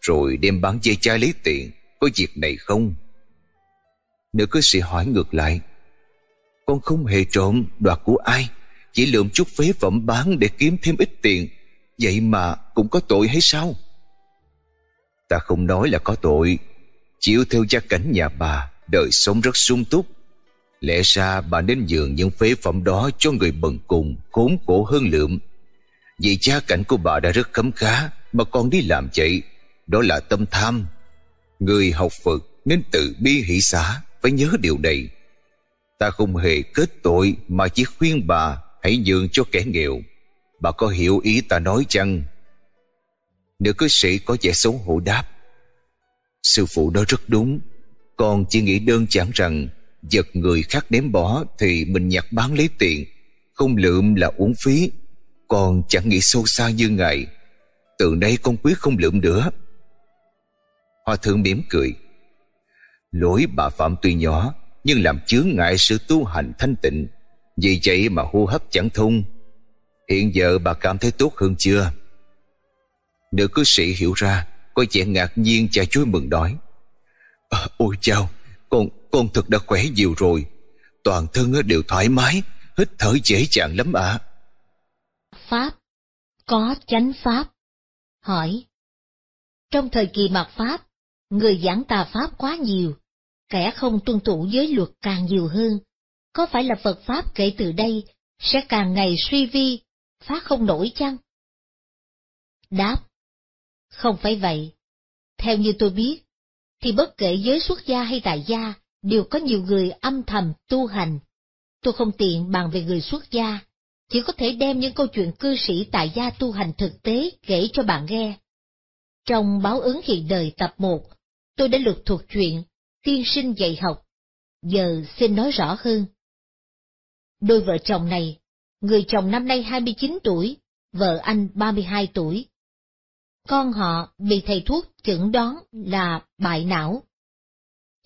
G: rồi đem bán dây chai lấy tiền. Có việc này không? Nữ cư sĩ hỏi ngược lại, con không hề trộm đoạt của ai Chỉ lượm chút phế phẩm bán để kiếm thêm ít tiền Vậy mà cũng có tội hay sao Ta không nói là có tội Chịu theo gia cảnh nhà bà Đời sống rất sung túc Lẽ ra bà nên dường những phế phẩm đó Cho người bần cùng khốn khổ hơn lượm Vì gia cảnh của bà đã rất khấm khá Mà còn đi làm vậy Đó là tâm tham Người học Phật nên tự bi hỷ xã Phải nhớ điều này Ta không hề kết tội mà chỉ khuyên bà hãy nhường cho kẻ nghèo. Bà có hiểu ý ta nói chăng? Nữ cư sĩ có vẻ xấu hổ đáp. Sư phụ nói rất đúng. Con chỉ nghĩ đơn giản rằng giật người khác ném bỏ thì mình nhặt bán lấy tiền. Không lượm là uống phí. Con chẳng nghĩ sâu xa như ngài. Từ nay con quyết không lượm nữa. Hoa thượng mỉm cười. Lỗi bà phạm tuy nhỏ nhưng làm chướng ngại sự tu hành thanh tịnh. Vì vậy mà hô hấp chẳng thông. Hiện giờ bà cảm thấy tốt hơn chưa? Nữ cư sĩ hiểu ra, có vẻ ngạc nhiên cha chúi mừng nói. À, ôi chao, con, con thực đã khỏe nhiều rồi. Toàn thân đều thoải mái, hít thở dễ dàng lắm ạ.
A: Pháp, có chánh Pháp. Hỏi, trong thời kỳ mạt Pháp, người giảng tà Pháp quá nhiều, kẻ không tuân thủ giới luật càng nhiều hơn, có phải là Phật Pháp kể từ đây sẽ càng ngày suy vi, phá không nổi chăng? Đáp Không phải vậy. Theo như tôi biết, thì bất kể giới xuất gia hay tại gia, đều có nhiều người âm thầm tu hành. Tôi không tiện bàn về người xuất gia, chỉ có thể đem những câu chuyện cư sĩ tại gia tu hành thực tế kể cho bạn nghe. Trong báo ứng hiện đời tập 1, tôi đã lược thuộc chuyện tiên sinh dạy học, giờ xin nói rõ hơn. Đôi vợ chồng này, người chồng năm nay 29 tuổi, vợ anh 32 tuổi. Con họ bị thầy thuốc chẩn đoán là bại não.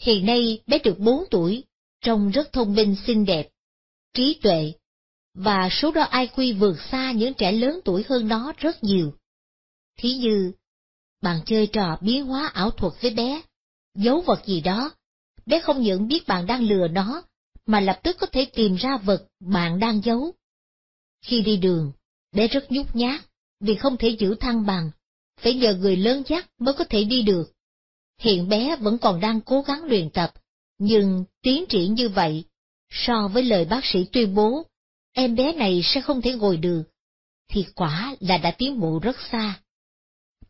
A: Hiện nay bé được 4 tuổi, trông rất thông minh xinh đẹp, trí tuệ, và số đo IQ vượt xa những trẻ lớn tuổi hơn nó rất nhiều. Thí như, bạn chơi trò biến hóa ảo thuật với bé, giấu vật gì đó. Bé không những biết bạn đang lừa nó, mà lập tức có thể tìm ra vật bạn đang giấu. Khi đi đường, bé rất nhút nhát, vì không thể giữ thăng bằng, phải nhờ người lớn dắt mới có thể đi được. Hiện bé vẫn còn đang cố gắng luyện tập, nhưng tiến triển như vậy, so với lời bác sĩ tuyên bố, em bé này sẽ không thể ngồi được, thì quả là đã tiến bộ rất xa.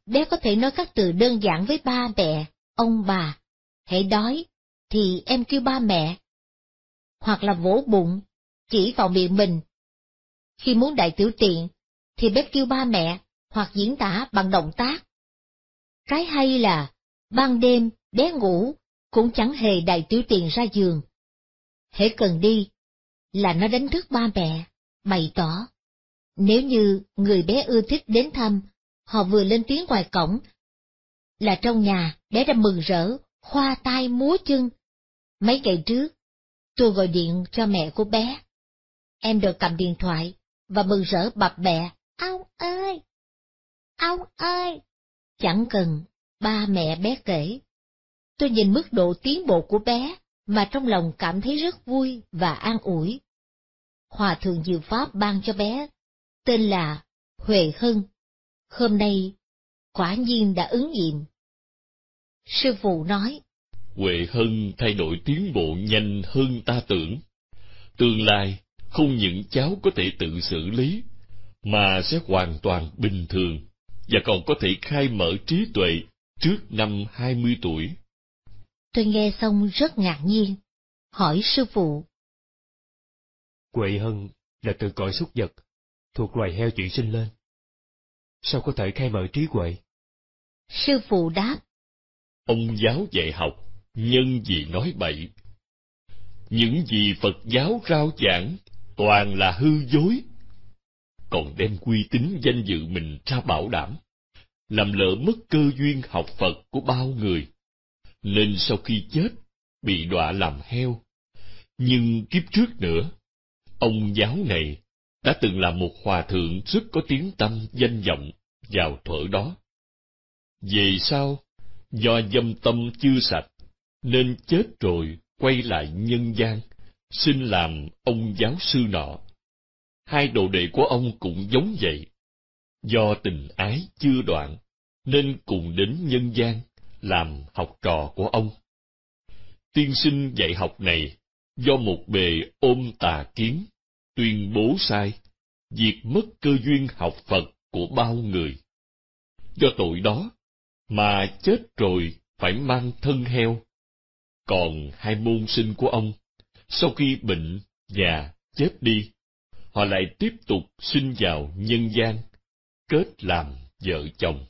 A: Bé có thể nói các từ đơn giản với ba mẹ, ông bà, hãy đói, thì em kêu ba mẹ. Hoặc là vỗ bụng, chỉ vào miệng mình. Khi muốn đại tiểu tiện, thì bếp kêu ba mẹ, hoặc diễn tả bằng động tác. Cái hay là, ban đêm, bé ngủ, cũng chẳng hề đại tiểu tiện ra giường. Hễ cần đi, là nó đánh thức ba mẹ, bày tỏ. Nếu như người bé ưa thích đến thăm, họ vừa lên tiếng ngoài cổng, là trong nhà, để ra mừng rỡ, khoa tay múa chân. Mấy ngày trước, tôi gọi điện cho mẹ của bé. Em được cầm điện thoại và mừng rỡ bập bẹ, ông ơi, ông ơi. Chẳng cần ba mẹ bé kể. Tôi nhìn mức độ tiến bộ của bé mà trong lòng cảm thấy rất vui và an ủi. Hòa thượng Diệu Pháp ban cho bé, tên là Huệ Hân. Hôm nay, quả nhiên đã ứng nghiệm Sư phụ nói,
B: Huệ Hân thay đổi tiến bộ nhanh hơn ta tưởng. Tương lai, không những cháu có thể tự xử lý, mà sẽ hoàn toàn bình thường, và còn có thể khai mở trí tuệ trước năm 20 tuổi.
A: Tôi nghe xong rất ngạc nhiên, hỏi sư
E: phụ.
B: quệ Hân là từ cõi súc vật, thuộc loài heo chuyển sinh lên. Sao có thể khai mở trí huệ?
A: Sư phụ đáp
B: ông giáo dạy học nhân vì nói bậy những gì phật giáo rao giảng toàn là hư dối còn đem uy tín danh dự mình ra bảo đảm làm lỡ mất cơ duyên học phật của bao người nên sau khi chết bị đọa làm heo nhưng kiếp trước nữa ông giáo này đã từng là một hòa thượng rất có tiếng tăm danh vọng vào thuở đó về sau do dâm tâm chưa sạch nên chết rồi quay lại nhân gian xin làm ông giáo sư nọ hai đồ đệ của ông cũng giống vậy do tình ái chưa đoạn nên cùng đến nhân gian làm học trò của ông tiên sinh dạy học này do một bề ôm tà kiến tuyên bố sai diệt mất cơ duyên học phật của bao người do tội đó mà chết rồi phải mang thân heo. Còn hai môn sinh của ông, sau khi bệnh, già, chết đi, họ lại tiếp tục sinh vào nhân gian, kết làm vợ chồng.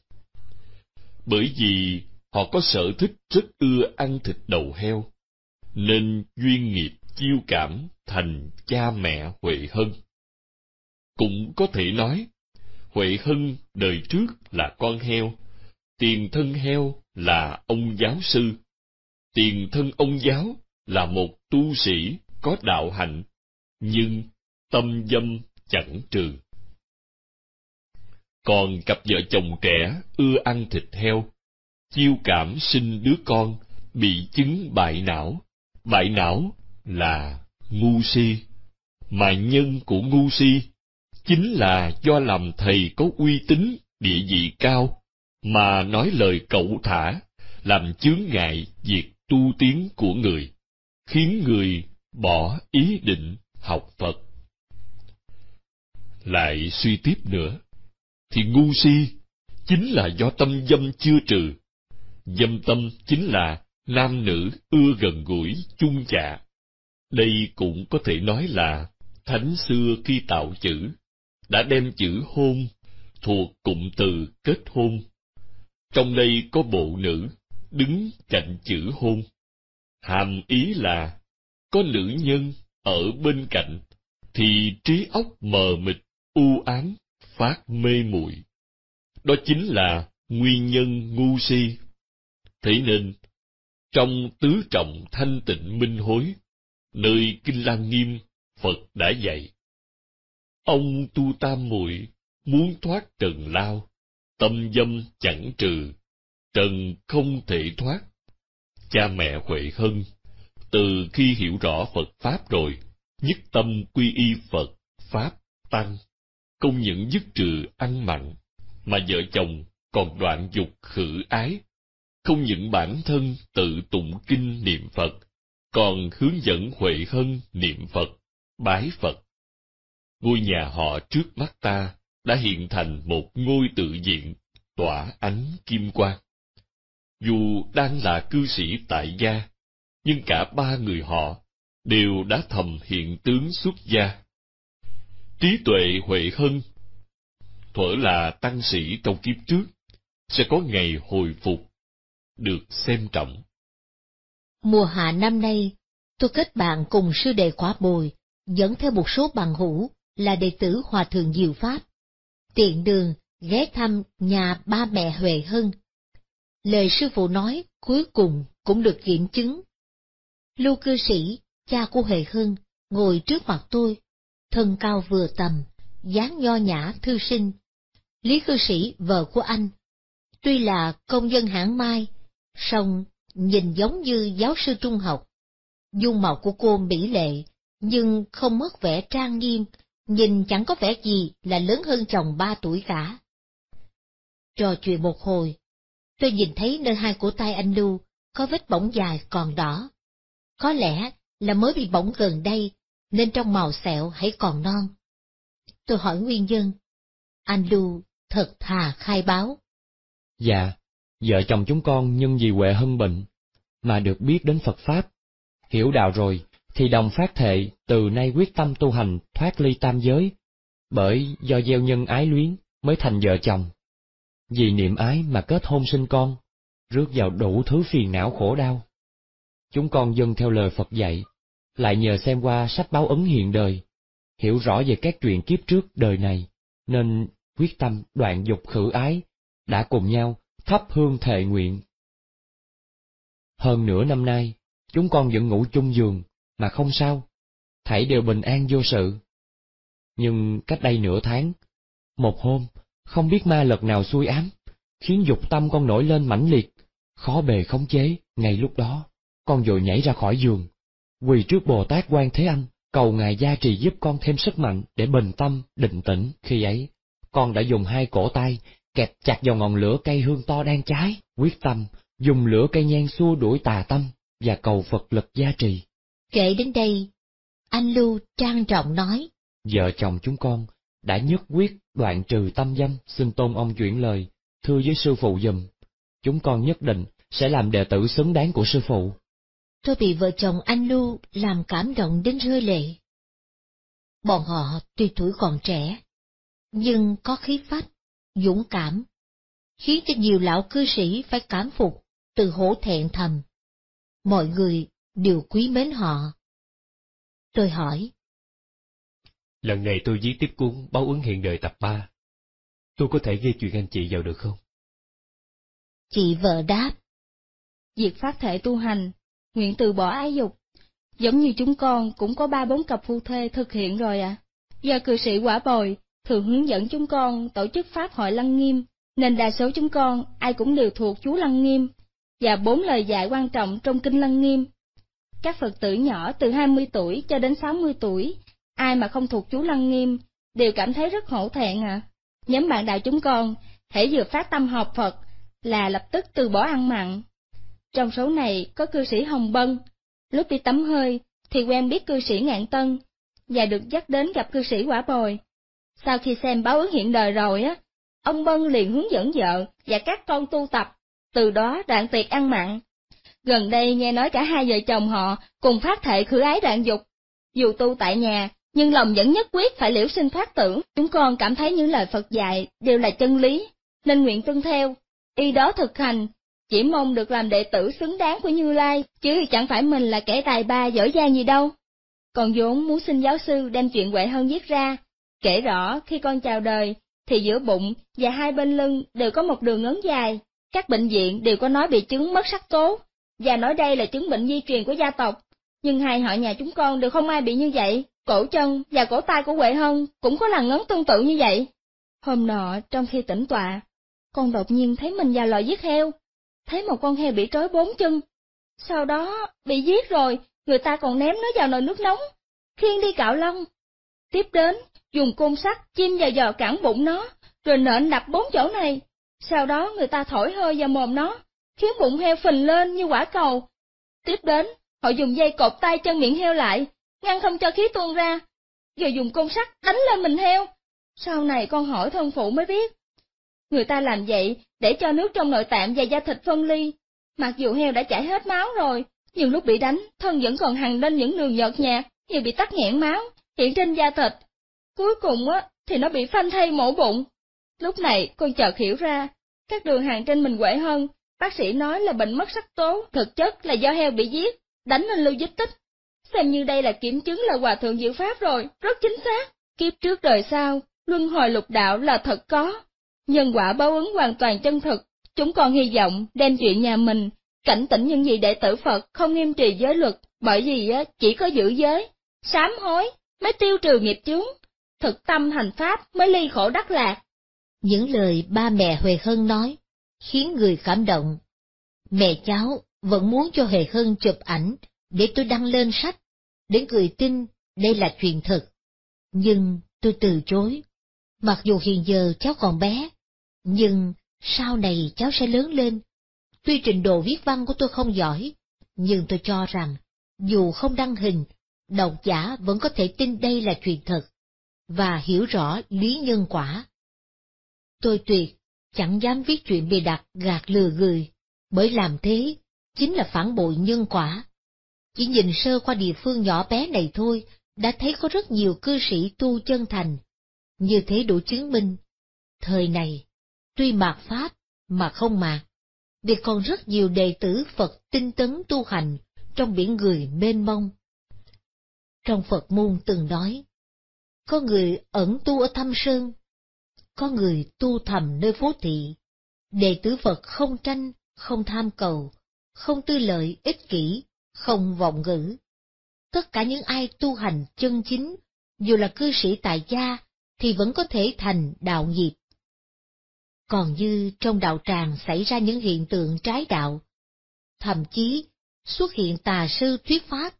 B: Bởi vì họ có sở thích rất ưa ăn thịt đầu heo, nên duyên nghiệp chiêu cảm thành cha mẹ Huệ Hân. Cũng có thể nói, Huệ Hân đời trước là con heo, tiền thân heo là ông giáo sư tiền thân ông giáo là một tu sĩ có đạo hạnh nhưng tâm dâm chẳng trừ còn cặp vợ chồng trẻ ưa ăn thịt heo chiêu cảm sinh đứa con bị chứng bại não bại não là ngu si mà nhân của ngu si chính là do làm thầy có uy tín địa vị cao mà nói lời cẩu thả, làm chướng ngại việc tu tiến của người, khiến người bỏ ý định học Phật. Lại suy tiếp nữa, thì ngu si chính là do tâm dâm chưa trừ, dâm tâm chính là nam nữ ưa gần gũi chung chạ. Đây cũng có thể nói là thánh xưa khi tạo chữ, đã đem chữ hôn thuộc cụm từ kết hôn trong đây có bộ nữ, đứng cạnh chữ hôn. Hàm ý là, có nữ nhân ở bên cạnh, thì trí óc mờ mịt, u ám, phát mê muội. Đó chính là nguyên nhân ngu si. Thế nên, trong tứ trọng thanh tịnh minh hối, nơi Kinh Lan Nghiêm, Phật đã dạy. Ông Tu Tam Muội muốn thoát trần lao, tâm dâm chẳng trừ, trần không thể thoát. Cha mẹ Huệ Hân, từ khi hiểu rõ Phật Pháp rồi, nhất tâm quy y Phật, Pháp, Tăng, không những dứt trừ ăn mặn, mà vợ chồng còn đoạn dục khử ái. Không những bản thân tự tụng kinh niệm Phật, còn hướng dẫn Huệ Hân niệm Phật, bái Phật. Ngôi nhà họ trước mắt ta đã hiện thành một ngôi tự diện tỏa ánh kim quang. Dù đang là cư sĩ tại gia, nhưng cả ba người họ đều đã thầm hiện tướng xuất gia. Trí tuệ Huệ Hân, thuở là tăng sĩ trong kiếp trước, sẽ có ngày hồi phục, được xem trọng.
A: Mùa hạ năm nay, tôi kết bạn cùng sư đệ khóa bồi, dẫn theo một số bằng hữu là đệ tử Hòa Thượng Diệu Pháp tiện đường ghé thăm nhà ba mẹ Huệ Hân, Lời sư phụ nói cuối cùng cũng được kiểm chứng. Lưu cư sĩ, cha của Huệ Hân ngồi trước mặt tôi, thân cao vừa tầm, dáng nho nhã thư sinh. Lý cư sĩ vợ của anh, tuy là công dân hãng mai, song nhìn giống như giáo sư trung học. Dung mạo của cô mỹ lệ, nhưng không mất vẻ trang nghiêm nhìn chẳng có vẻ gì là lớn hơn chồng ba tuổi cả. Trò chuyện một hồi, tôi nhìn thấy nơi hai cổ tay anh Lưu có vết bỏng dài còn đỏ. Có lẽ là mới bị bỏng gần đây, nên trong màu sẹo hãy còn non. Tôi hỏi nguyên nhân. Anh Lưu thật thà khai báo.
D: Dạ, vợ chồng chúng con nhân vì huệ hâm bệnh, mà được biết đến Phật Pháp. Hiểu đạo rồi, thì đồng phát thệ từ nay quyết tâm tu hành thoát ly tam giới, bởi do gieo nhân ái luyến mới thành vợ chồng. Vì niệm ái mà kết hôn sinh con, rước vào đủ thứ phiền não khổ đau. Chúng con dân theo lời Phật dạy, lại nhờ xem qua sách báo ấn hiện đời, hiểu rõ về các chuyện kiếp trước đời này, nên quyết tâm đoạn dục khử ái, đã cùng nhau thắp hương thệ nguyện. Hơn nửa năm nay, chúng con vẫn ngủ chung giường, mà không sao, thảy đều bình an vô sự. Nhưng cách đây nửa tháng, một hôm, không biết ma lực nào xui ám, khiến dục tâm con nổi lên mãnh liệt, khó bề khống chế, ngay lúc đó, con vội nhảy ra khỏi giường, quỳ trước Bồ Tát Quan Thế Âm, cầu Ngài gia trì giúp con thêm sức mạnh để bình tâm, định tĩnh, khi ấy, con đã dùng hai cổ tay, kẹp chặt vào ngọn lửa cây hương to đang cháy, quyết tâm, dùng lửa cây nhang xua đuổi tà tâm, và cầu Phật lực gia trì.
A: Kể đến đây, anh Lưu trang trọng nói.
D: Vợ chồng chúng con đã nhất quyết đoạn trừ tâm dâm, xin tôn ông chuyển lời, thưa với sư phụ dùm. Chúng con nhất định sẽ làm đệ tử xứng đáng của sư phụ.
A: Tôi bị vợ chồng anh Lưu làm cảm động đến rơi lệ. Bọn họ tuy tuổi còn trẻ, nhưng có khí phách, dũng cảm, khiến cho nhiều lão cư sĩ phải cảm phục từ hổ thẹn thầm. Mọi người đều quý mến họ.
E: Tôi hỏi.
B: Lần này tôi viết tiếp cuốn báo ứng hiện đời tập 3.
E: Tôi có thể ghi chuyện anh chị vào được không? Chị vợ đáp.
H: Việc phát thể tu hành, nguyện từ bỏ ái dục, giống như chúng con cũng có ba bốn cặp phu thê thực hiện rồi ạ. À. Do cư sĩ quả bồi thường hướng dẫn chúng con tổ chức pháp hội lăng nghiêm, nên đa số chúng con ai cũng đều thuộc chú lăng nghiêm, và bốn lời dạy quan trọng trong kinh lăng nghiêm các Phật tử nhỏ từ 20 tuổi cho đến 60 tuổi, ai mà không thuộc chú Lăng Nghiêm, đều cảm thấy rất hổ thẹn à. Nhóm bạn đạo chúng con, hãy vừa phát tâm học Phật, là lập tức từ bỏ ăn mặn. Trong số này có cư sĩ Hồng Bân, lúc đi tắm hơi thì quen biết cư sĩ Ngạn Tân, và được dắt đến gặp cư sĩ Quả Bồi. Sau khi xem báo ứng hiện đời rồi á, ông Bân liền hướng dẫn vợ và các con tu tập, từ đó đoạn tiệc ăn mặn, Gần đây nghe nói cả hai vợ chồng họ cùng phát thệ khử ái đoạn dục. Dù tu tại nhà, nhưng lòng vẫn nhất quyết phải liễu sinh thoát tưởng, chúng con cảm thấy những lời Phật dạy đều là chân lý, nên nguyện tuân theo, y đó thực hành, chỉ mong được làm đệ tử xứng đáng của Như Lai, chứ chẳng phải mình là kẻ tài ba giỏi giang gì đâu. Còn vốn muốn xin giáo sư đem chuyện Huệ hơn viết ra, kể rõ khi con chào đời, thì giữa bụng và hai bên lưng đều có một đường ngấn dài, các bệnh viện đều có nói bị chứng mất sắc tố, và nói đây là chứng bệnh di truyền của gia tộc, nhưng hai họ nhà chúng con đều không ai bị như vậy, cổ chân và cổ tay của Huệ Hân cũng có làn ngấn tương tự như vậy. Hôm nọ, trong khi tỉnh tọa, con đột nhiên thấy mình vào lò giết heo, thấy một con heo bị trói bốn chân. Sau đó, bị giết rồi, người ta còn ném nó vào nồi nước nóng, khiêng đi cạo lông. Tiếp đến, dùng côn sắt chim vào giò cản bụng nó, rồi nện đập bốn chỗ này. Sau đó người ta thổi hơi vào mồm nó, khiến bụng heo phình lên như quả cầu. Tiếp đến, họ dùng dây cột tay chân miệng heo lại, ngăn không cho khí tuôn ra, rồi dùng côn sắt đánh lên mình heo. Sau này con hỏi thân phụ mới biết. Người ta làm vậy để cho nước trong nội tạng và da thịt phân ly. Mặc dù heo đã chảy hết máu rồi, nhưng lúc bị đánh, thân vẫn còn hằn lên những đường nhợt nhạt như bị tắt nghẽn máu, hiện trên da thịt. Cuối cùng á thì nó bị phanh thay mổ bụng. Lúc này con chợt hiểu ra, các đường hàng trên mình quệ hơn, Bác sĩ nói là bệnh mất sắc tố, thực chất là do heo bị giết, đánh nên lưu vết tích. Xem như đây là kiểm chứng là hòa thượng diệu pháp rồi, rất chính xác. Kiếp trước đời sau, luân hồi lục đạo là thật có. Nhân quả báo ứng hoàn toàn chân thực, chúng còn hy vọng đem chuyện nhà mình, cảnh tỉnh những gì đệ tử Phật không nghiêm trì giới luật, bởi vì chỉ có giữ giới, sám hối mới tiêu trừ nghiệp chướng, thực tâm hành pháp mới ly khổ đắc lạc.
A: Những lời ba mẹ Huệ Hân nói khiến người cảm động. Mẹ cháu vẫn muốn cho Hề Hân chụp ảnh để tôi đăng lên sách, để người tin đây là chuyện thật. Nhưng tôi từ chối. Mặc dù hiện giờ cháu còn bé, nhưng sau này cháu sẽ lớn lên. Tuy trình độ viết văn của tôi không giỏi, nhưng tôi cho rằng, dù không đăng hình, độc giả vẫn có thể tin đây là chuyện thật, và hiểu rõ lý nhân quả. Tôi tuyệt chẳng dám viết chuyện bị đặt gạt lừa người, bởi làm thế, chính là phản bội nhân quả. Chỉ nhìn sơ qua địa phương nhỏ bé này thôi, đã thấy có rất nhiều cư sĩ tu chân thành. Như thế đủ chứng minh, thời này, tuy mạt Pháp mà không mạt, vì còn rất nhiều đệ tử Phật tinh tấn tu hành trong biển người mênh mông. Trong Phật môn từng nói, có người ẩn tu ở thâm sơn có người tu thầm nơi phố thị. Đệ tử Phật không tranh, không tham cầu, không tư lợi ích kỷ, không vọng ngữ. Tất cả những ai tu hành chân chính, dù là cư sĩ tại gia, thì vẫn có thể thành đạo nghiệp. Còn như trong đạo tràng xảy ra những hiện tượng trái đạo, thậm chí xuất hiện tà sư thuyết pháp,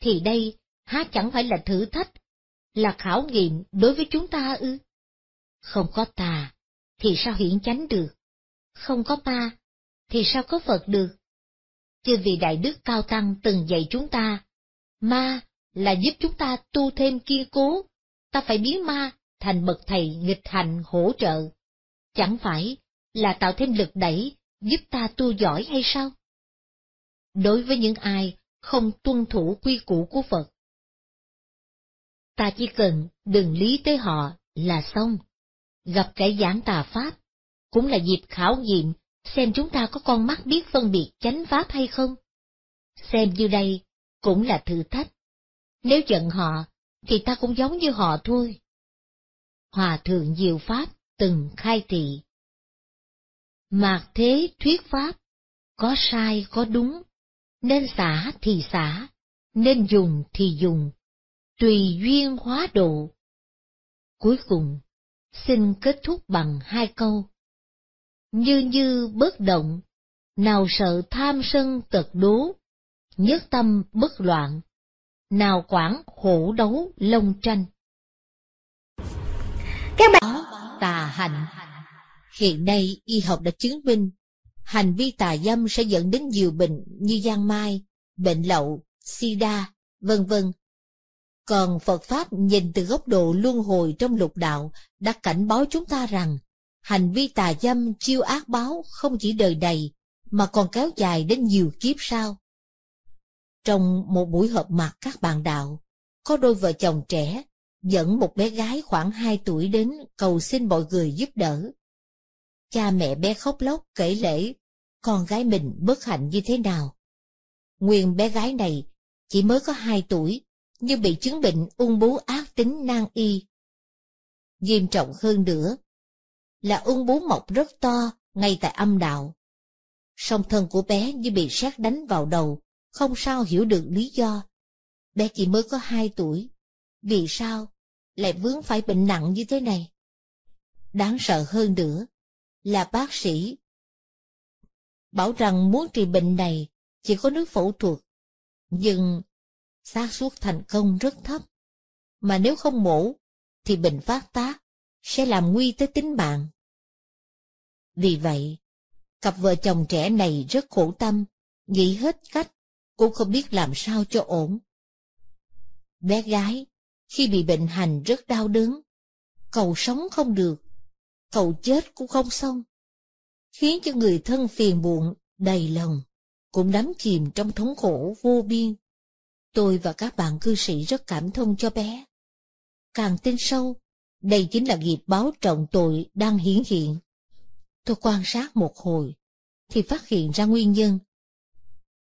A: thì đây há chẳng phải là thử thách, là khảo nghiệm đối với chúng ta ư? Không có ta, thì sao hiển chánh được? Không có ta, thì sao có Phật được? Chư vì Đại Đức Cao Tăng từng dạy chúng ta, ma là giúp chúng ta tu thêm kiên cố, ta phải biến ma thành bậc thầy nghịch hành hỗ trợ. Chẳng phải là tạo thêm lực đẩy giúp ta tu giỏi hay sao? Đối với những ai không tuân thủ quy củ của Phật, ta chỉ cần đừng lý tới họ là xong gặp kẻ giảng tà pháp, cũng là dịp khảo nghiệm xem chúng ta có con mắt biết phân biệt chánh pháp hay không. Xem như đây cũng là thử thách. Nếu giận họ, thì ta cũng giống như họ thôi. Hòa thượng Diệu Pháp từng khai thị. Mạc thế thuyết Pháp, có sai có đúng, nên xả thì xả, nên dùng thì dùng, tùy duyên hóa độ. Cuối cùng, xin kết thúc bằng hai câu. Như như bất động, nào sợ tham sân tật đố, nhất tâm bất loạn, nào quản khổ đấu lông tranh. Các bạn tà hạnh Hiện nay y học đã chứng minh, hành vi tà dâm sẽ dẫn đến nhiều bệnh như giang mai, bệnh lậu, sida, vân vân còn Phật Pháp nhìn từ góc độ luân hồi trong lục đạo đã cảnh báo chúng ta rằng hành vi tà dâm chiêu ác báo không chỉ đời đầy mà còn kéo dài đến nhiều kiếp sau. Trong một buổi họp mặt các bạn đạo, có đôi vợ chồng trẻ dẫn một bé gái khoảng 2 tuổi đến cầu xin mọi người giúp đỡ. Cha mẹ bé khóc lóc kể lễ con gái mình bất hạnh như thế nào. Nguyên bé gái này chỉ mới có 2 tuổi như bị chứng bệnh ung bú ác tính nan y. Nghiêm trọng hơn nữa là ung bú mọc rất to ngay tại âm đạo. Song thân của bé như bị sét đánh vào đầu, không sao hiểu được lý do. Bé chỉ mới có hai tuổi, vì sao lại vướng phải bệnh nặng như thế này? Đáng sợ hơn nữa là bác sĩ bảo rằng muốn trị bệnh này chỉ có nước phẫu thuật, nhưng xác suất thành công rất thấp. Mà nếu không mổ, thì bệnh phát tác sẽ làm nguy tới tính mạng. Vì vậy, cặp vợ chồng trẻ này rất khổ tâm, nghĩ hết cách, cũng không biết làm sao cho ổn. Bé gái, khi bị bệnh hành rất đau đớn, cầu sống không được, cầu chết cũng không xong, khiến cho người thân phiền buồn đầy lòng, cũng đắm chìm trong thống khổ vô biên. Tôi và các bạn cư sĩ rất cảm thông cho bé. Càng tin sâu, đây chính là nghiệp báo trọng tội đang hiển hiện. Tôi quan sát một hồi, thì phát hiện ra nguyên nhân.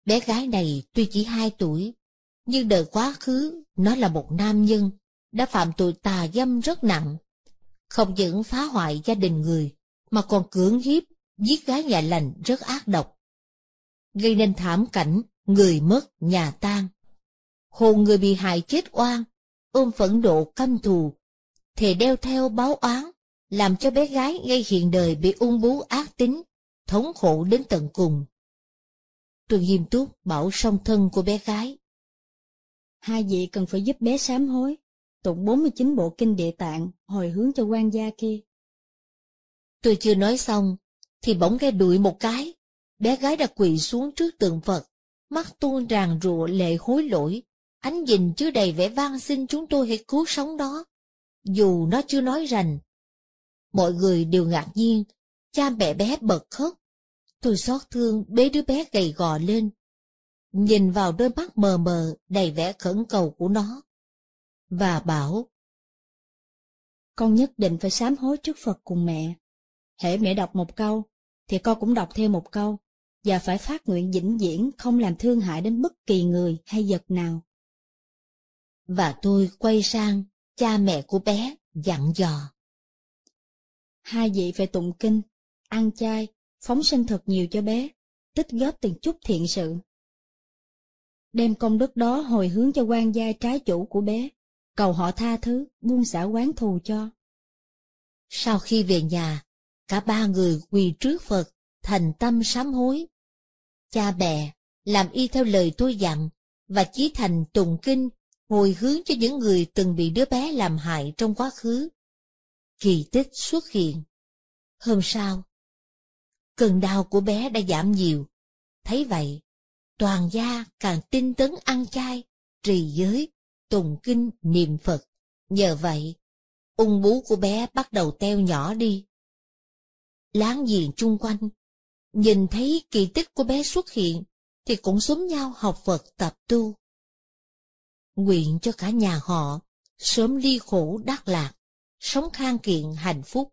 A: Bé gái này tuy chỉ hai tuổi, nhưng đời quá khứ nó là một nam nhân, đã phạm tội tà dâm rất nặng. Không những phá hoại gia đình người, mà còn cưỡng hiếp, giết gái nhà lành rất ác độc. Gây nên thảm cảnh, người mất, nhà tan hồn người bị hại chết oan, ôm phẫn độ căm thù, thề đeo theo báo oán, làm cho bé gái ngay hiện đời bị ung bú ác tính, thống khổ đến tận cùng. Tôi nghiêm túc bảo song thân của bé gái. Hai vị cần phải giúp bé sám hối, tụng 49 bộ kinh địa tạng hồi hướng cho quan gia kia. Tôi chưa nói xong, thì bỗng nghe đuổi một cái, bé gái đã quỳ xuống trước tượng Phật, mắt tuôn ràng rụa lệ hối lỗi, Ánh nhìn chứa đầy vẻ vang xin chúng tôi hãy cứu sống nó dù nó chưa nói rành. Mọi người đều ngạc nhiên, cha mẹ bé bật khóc. Tôi xót thương bế đứa bé gầy gò lên, nhìn vào đôi mắt mờ mờ đầy vẻ khẩn cầu của nó, và bảo. Con nhất định phải sám hối trước Phật cùng mẹ. Hễ mẹ đọc một câu, thì con cũng đọc thêm một câu, và phải phát nguyện vĩnh viễn không làm thương hại đến bất kỳ người hay vật nào. Và tôi quay sang cha mẹ của bé dặn dò. Hai vị phải tụng kinh, ăn chay, phóng sinh thật nhiều cho bé, tích góp từng chút thiện sự. Đem công đức đó hồi hướng cho quan gia trái chủ của bé, cầu họ tha thứ, buông xả quán thù cho. Sau khi về nhà, cả ba người quỳ trước Phật, thành tâm sám hối. Cha bè, làm y theo lời tôi dặn, và chí thành tụng kinh hồi hướng cho những người từng bị đứa bé làm hại trong quá khứ. Kỳ tích xuất hiện. Hôm sau, cơn đau của bé đã giảm nhiều. Thấy vậy, toàn gia càng tinh tấn ăn chay, trì giới, tùng kinh niệm Phật. Nhờ vậy, ung bú của bé bắt đầu teo nhỏ đi. Láng giềng chung quanh, nhìn thấy kỳ tích của bé xuất hiện, thì cũng xúm nhau học Phật tập tu nguyện cho cả nhà họ, sớm ly khổ đắc lạc, sống khang kiện hạnh phúc.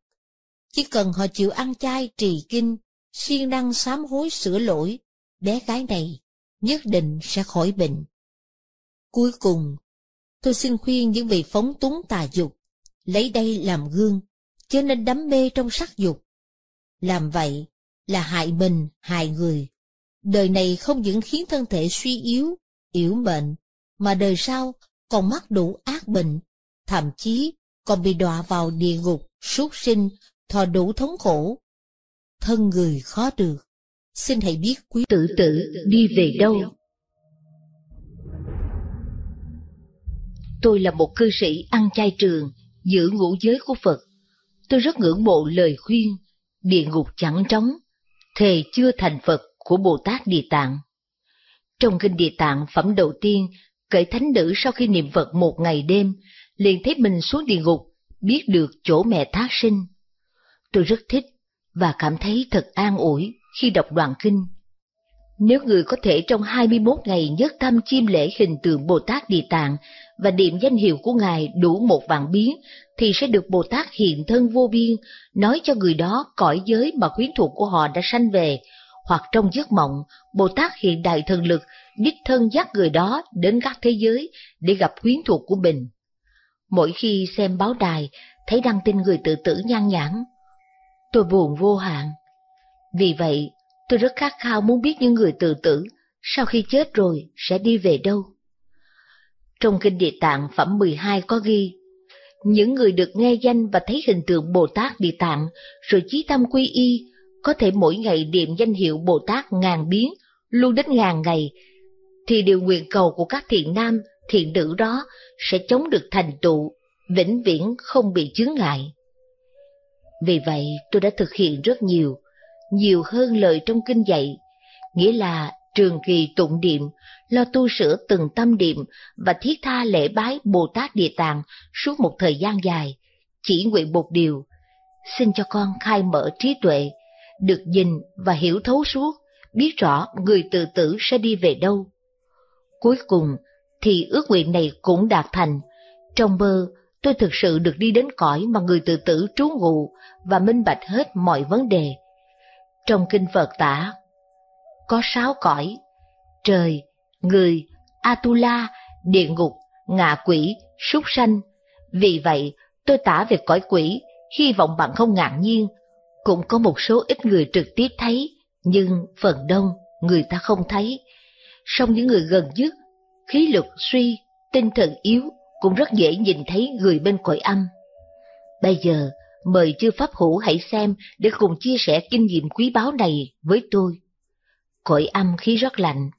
A: Chỉ cần họ chịu ăn chay trì kinh, siêng năng sám hối sửa lỗi, bé gái này nhất định sẽ khỏi bệnh. Cuối cùng, tôi xin khuyên những vị phóng túng tà dục, lấy đây làm gương, cho nên đắm mê trong sắc dục. Làm vậy là hại mình, hại người. Đời này không những khiến thân thể suy yếu, yếu mệnh, mà đời sau còn mắc đủ ác bệnh, thậm chí còn bị đọa vào địa ngục, suốt sinh, thọ đủ thống khổ. Thân người khó được, xin hãy biết quý tử tử đi về đâu. Tôi là một cư sĩ ăn chay trường, giữ ngũ giới của Phật. Tôi rất ngưỡng mộ lời khuyên, địa ngục chẳng trống, thề chưa thành Phật của Bồ Tát Địa Tạng. Trong kinh Địa Tạng phẩm đầu tiên Cậy thánh nữ sau khi niệm Phật một ngày đêm, liền thấy mình xuống địa ngục, biết được chỗ mẹ thác sinh. Tôi rất thích và cảm thấy thật an ủi khi đọc đoạn kinh. Nếu người có thể trong 21 ngày nhất tâm chiêm lễ hình tượng Bồ Tát Địa Tạng và điểm danh hiệu của Ngài đủ một vạn biến, thì sẽ được Bồ Tát hiện thân vô biên, nói cho người đó cõi giới mà quyến thuộc của họ đã sanh về, hoặc trong giấc mộng, Bồ Tát hiện đại thần lực đích thân dắt người đó đến các thế giới để gặp quyến thuộc của mình. Mỗi khi xem báo đài, thấy đăng tin người tự tử nhan nhản, tôi buồn vô hạn. Vì vậy, tôi rất khát khao muốn biết những người tự tử sau khi chết rồi sẽ đi về đâu. Trong kinh Địa Tạng phẩm 12 có ghi, những người được nghe danh và thấy hình tượng Bồ Tát Địa Tạng rồi chí tâm quy y, có thể mỗi ngày niệm danh hiệu Bồ Tát ngàn biến, luôn đến ngàn ngày, thì điều nguyện cầu của các thiện nam, thiện nữ đó sẽ chống được thành tựu, vĩnh viễn không bị chướng ngại. Vì vậy tôi đã thực hiện rất nhiều, nhiều hơn lời trong kinh dạy, nghĩa là trường kỳ tụng niệm, lo tu sửa từng tâm niệm và thiết tha lễ bái Bồ Tát Địa Tạng suốt một thời gian dài, chỉ nguyện một điều, xin cho con khai mở trí tuệ, được nhìn và hiểu thấu suốt, biết rõ người tự tử sẽ đi về đâu. Cuối cùng thì ước nguyện này cũng đạt thành. Trong mơ, tôi thực sự được đi đến cõi mà người tự tử trú ngụ và minh bạch hết mọi vấn đề. Trong kinh Phật tả, có sáu cõi, trời, người, Atula, địa ngục, ngạ quỷ, súc sanh. Vì vậy, tôi tả về cõi quỷ, hy vọng bạn không ngạc nhiên. Cũng có một số ít người trực tiếp thấy, nhưng phần đông người ta không thấy song những người gần dứt, khí lực suy, tinh thần yếu cũng rất dễ nhìn thấy người bên cõi âm. Bây giờ, mời chư Pháp Hữu hãy xem để cùng chia sẻ kinh nghiệm quý báu này với tôi. Cõi âm khí rất lạnh,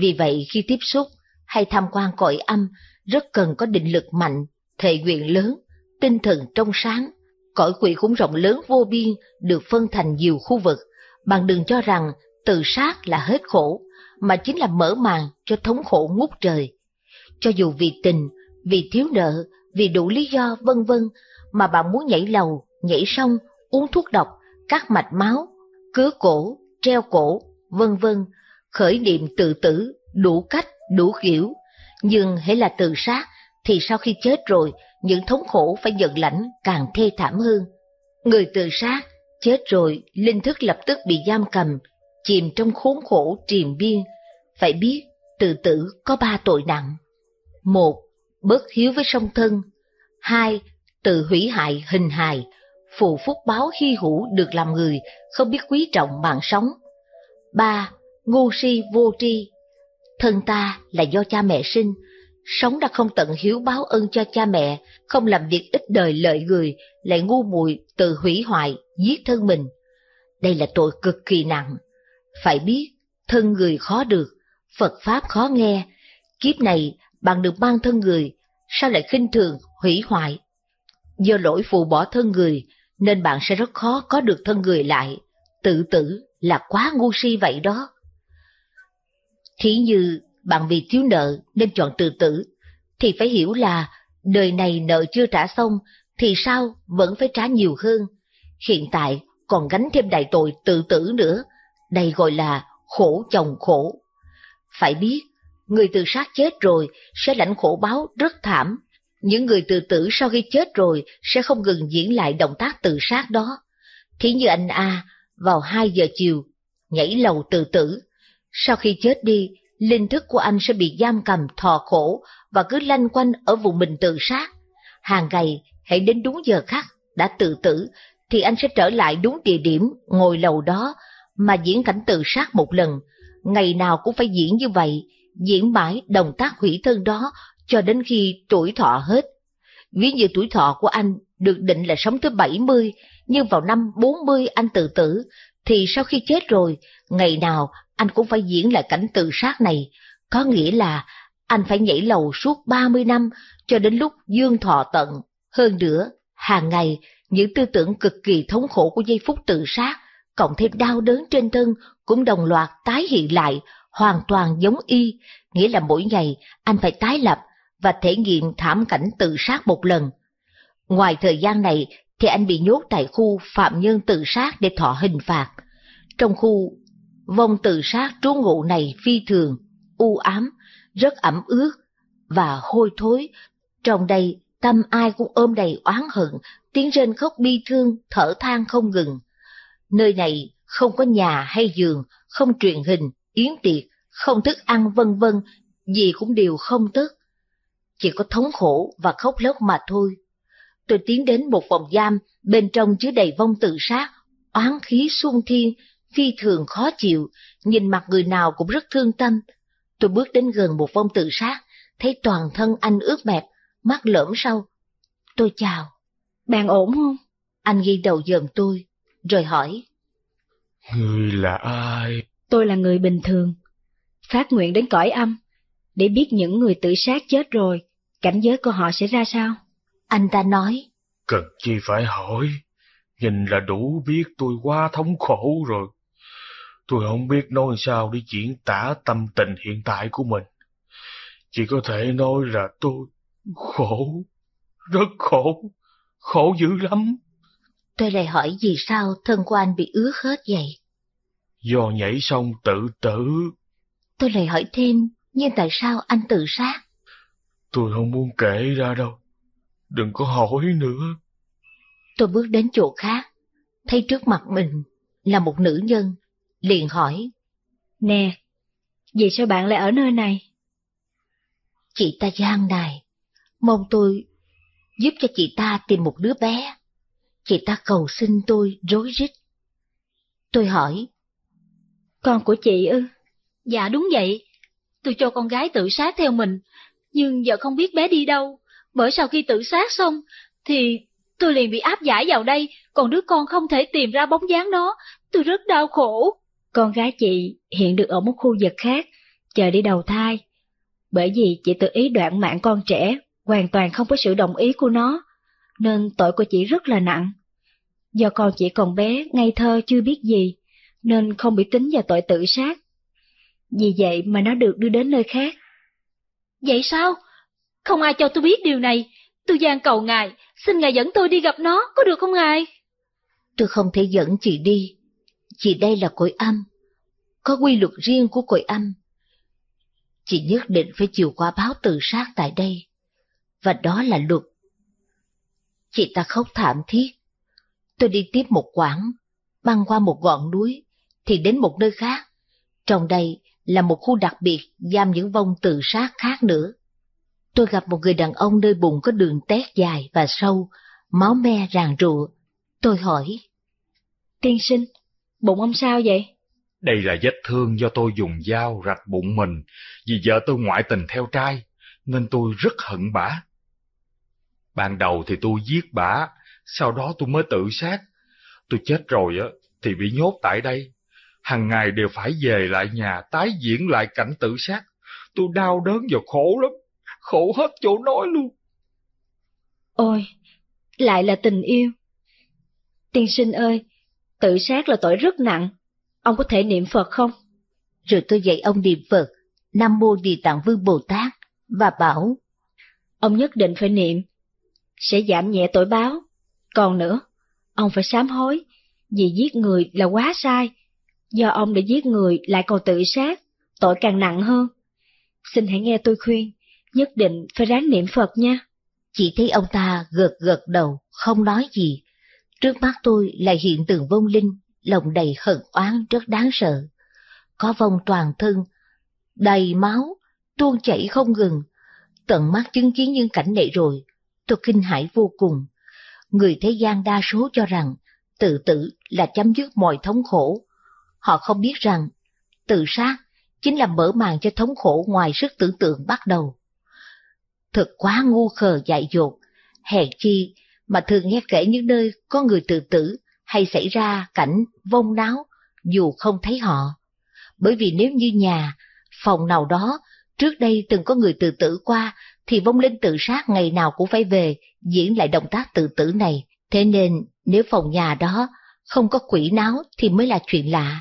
A: vì vậy khi tiếp xúc hay tham quan cõi âm rất cần có định lực mạnh, thể nguyện lớn, tinh thần trong sáng. Cõi quỷ cũng rộng lớn vô biên, được phân thành nhiều khu vực, bằng đừng cho rằng tự sát là hết khổ mà chính là mở màn cho thống khổ ngút trời. Cho dù vì tình, vì thiếu nợ, vì đủ lý do vân vân mà bạn muốn nhảy lầu, nhảy sông, uống thuốc độc, cắt mạch máu, cứa cổ, treo cổ, vân vân, khởi niệm tự tử, đủ cách, đủ kiểu, nhưng hễ là tự sát thì sau khi chết rồi, những thống khổ phải nhận lãnh càng thê thảm hơn. Người tự sát, chết rồi, linh thức lập tức bị giam cầm, chìm trong khốn khổ triền biên, phải biết tự tử có ba tội nặng. Một, bất hiếu với song thân. Hai, tự hủy hại hình hài, phù phúc báo khi hữu được làm người, không biết quý trọng mạng sống. Ba, ngu si vô tri. Thân ta là do cha mẹ sinh, sống đã không tận hiếu báo ơn cho cha mẹ, không làm việc ích đời lợi người, lại ngu muội tự hủy hoại, giết thân mình. Đây là tội cực kỳ nặng. Phải biết, thân người khó được, Phật Pháp khó nghe, kiếp này bạn được mang thân người, sao lại khinh thường, hủy hoại? Do lỗi phụ bỏ thân người, nên bạn sẽ rất khó có được thân người lại, tự tử là quá ngu si vậy đó. Thí như bạn vì thiếu nợ nên chọn tự tử, thì phải hiểu là đời này nợ chưa trả xong thì sao vẫn phải trả nhiều hơn. Hiện tại còn gánh thêm đại tội tự tử nữa. Đây gọi là khổ chồng khổ. Phải biết, người tự sát chết rồi sẽ lãnh khổ báo rất thảm. Những người tự tử sau khi chết rồi sẽ không ngừng diễn lại động tác tự sát đó. Thí như anh A, vào 2 giờ chiều, nhảy lầu tự tử. Sau khi chết đi, linh thức của anh sẽ bị giam cầm thò khổ và cứ lanh quanh ở vùng mình tự sát. Hàng ngày, hãy đến đúng giờ khắc đã tự tử, thì anh sẽ trở lại đúng địa điểm ngồi lầu đó mà diễn cảnh tự sát một lần, ngày nào cũng phải diễn như vậy, diễn mãi động tác hủy thân đó cho đến khi tuổi thọ hết. Ví như tuổi thọ của anh được định là sống tới 70, nhưng vào năm 40 anh tự tử, thì sau khi chết rồi, ngày nào anh cũng phải diễn lại cảnh tự sát này, có nghĩa là anh phải nhảy lầu suốt 30 năm cho đến lúc dương thọ tận. Hơn nữa, hàng ngày, những tư tưởng cực kỳ thống khổ của giây phút tự sát cộng thêm đau đớn trên thân cũng đồng loạt tái hiện lại, hoàn toàn giống y, nghĩa là mỗi ngày anh phải tái lập và thể nghiệm thảm cảnh tự sát một lần. Ngoài thời gian này thì anh bị nhốt tại khu phạm nhân tự sát để thọ hình phạt. Trong khu vong tự sát trú ngụ này phi thường, u ám, rất ẩm ướt và hôi thối. Trong đây, tâm ai cũng ôm đầy oán hận, tiếng rên khóc bi thương, thở than không ngừng. Nơi này không có nhà hay giường, không truyền hình, yến tiệc, không thức ăn vân vân, gì cũng đều không tức. Chỉ có thống khổ và khóc lóc mà thôi. Tôi tiến đến một phòng giam, bên trong chứa đầy vong tự sát, oán khí xung thiên, phi thường khó chịu, nhìn mặt người nào cũng rất thương tâm. Tôi bước đến gần một vong tự sát, thấy toàn thân anh ướt mẹp, mắt lõm sâu. Tôi chào. Bạn ổn không? Anh ghi đầu dòm tôi
H: rồi hỏi.
B: Người là ai?
H: Tôi là người bình thường. Phát nguyện đến cõi âm, để biết những người tự sát chết rồi, cảnh giới của
A: họ sẽ ra sao? Anh ta nói.
F: Cần chi phải hỏi, nhìn là đủ biết tôi quá thống khổ rồi. Tôi không biết nói sao để diễn
B: tả tâm tình hiện tại của mình. Chỉ có thể nói là tôi khổ, rất khổ, khổ dữ lắm
A: tôi lại hỏi vì sao thân của anh bị ướt hết vậy?
B: Do nhảy xong tự tử.
A: Tôi lại hỏi thêm, nhưng tại sao anh tự sát?
B: Tôi không muốn kể ra đâu. Đừng có hỏi nữa.
A: Tôi bước đến chỗ khác, thấy trước mặt mình là một nữ nhân, liền hỏi. Nè, vì sao bạn lại ở nơi này? Chị ta gian này, mong tôi giúp cho chị ta tìm một đứa bé. Chị ta cầu xin tôi rối rít. Tôi hỏi. Con của chị ư?
H: Dạ đúng vậy. Tôi cho con gái tự sát theo mình, nhưng giờ không biết bé đi đâu. Bởi sau khi tự sát xong, thì tôi liền bị áp giải vào đây, còn đứa con không thể tìm ra bóng dáng nó. Tôi rất đau khổ. Con gái chị hiện được ở một khu vực khác, chờ đi đầu thai. Bởi vì chị tự ý đoạn mạng con trẻ, hoàn toàn không có sự đồng ý của nó nên tội của chị rất là nặng. Do con chỉ còn bé, ngây thơ chưa biết gì, nên không bị tính vào tội tự sát. Vì vậy mà nó được đưa đến nơi khác. Vậy sao? Không ai cho tôi biết điều này. Tôi gian cầu ngài, xin ngài dẫn tôi đi gặp nó, có được không ngài? Tôi
A: không thể dẫn chị đi. Chị đây là cõi âm. Có quy luật riêng của cõi âm. Chị nhất định phải chịu qua báo tự sát tại đây. Và đó là luật chị ta khóc thảm thiết. Tôi đi tiếp một quãng, băng qua một ngọn núi, thì đến một nơi khác. Trong đây là một khu đặc biệt giam những vong tự sát khác nữa. Tôi gặp một người đàn ông nơi bụng có đường tét dài và sâu, máu me ràng rụa. Tôi hỏi,
H: Tiên sinh, bụng ông sao vậy?
F: Đây là vết thương do tôi dùng dao rạch bụng mình, vì vợ tôi ngoại tình theo trai, nên tôi rất hận bả. Ban đầu thì tôi giết bả, sau đó tôi mới tự sát. Tôi chết rồi á thì bị nhốt tại đây. Hằng ngày đều phải về lại nhà tái diễn lại cảnh tự sát. Tôi đau đớn và khổ lắm, khổ hết chỗ nói luôn.
H: Ôi, lại là tình yêu. Tiên sinh ơi, tự sát là tội rất nặng, ông có thể niệm Phật không? Rồi tôi dạy
A: ông niệm Phật, Nam Mô Địa Tạng Vương Bồ Tát, và bảo, ông nhất định
H: phải niệm, sẽ giảm nhẹ tội báo. Còn nữa, ông phải sám hối, vì giết người là quá sai, do ông đã giết người lại còn tự sát, tội càng nặng hơn. Xin hãy nghe tôi khuyên, nhất định phải ráng niệm Phật nha.
A: Chỉ thấy ông ta gật gật đầu, không nói gì. Trước mắt tôi lại hiện tượng vong linh, lòng đầy hận oán rất đáng sợ. Có vong toàn thân, đầy máu, tuôn chảy không ngừng. Tận mắt chứng kiến những cảnh này rồi, Tôi kinh hãi vô cùng. Người thế gian đa số cho rằng tự tử là chấm dứt mọi thống khổ. Họ không biết rằng tự sát chính là mở màn cho thống khổ ngoài sức tưởng tượng bắt đầu. Thật quá ngu khờ dại dột, hèn chi mà thường nghe kể những nơi có người tự tử hay xảy ra cảnh vong náo dù không thấy họ. Bởi vì nếu như nhà, phòng nào đó trước đây từng có người tự tử qua thì vong linh tự sát ngày nào cũng phải về, diễn lại động tác tự tử này. Thế nên, nếu phòng nhà đó không có quỷ náo thì mới là chuyện lạ.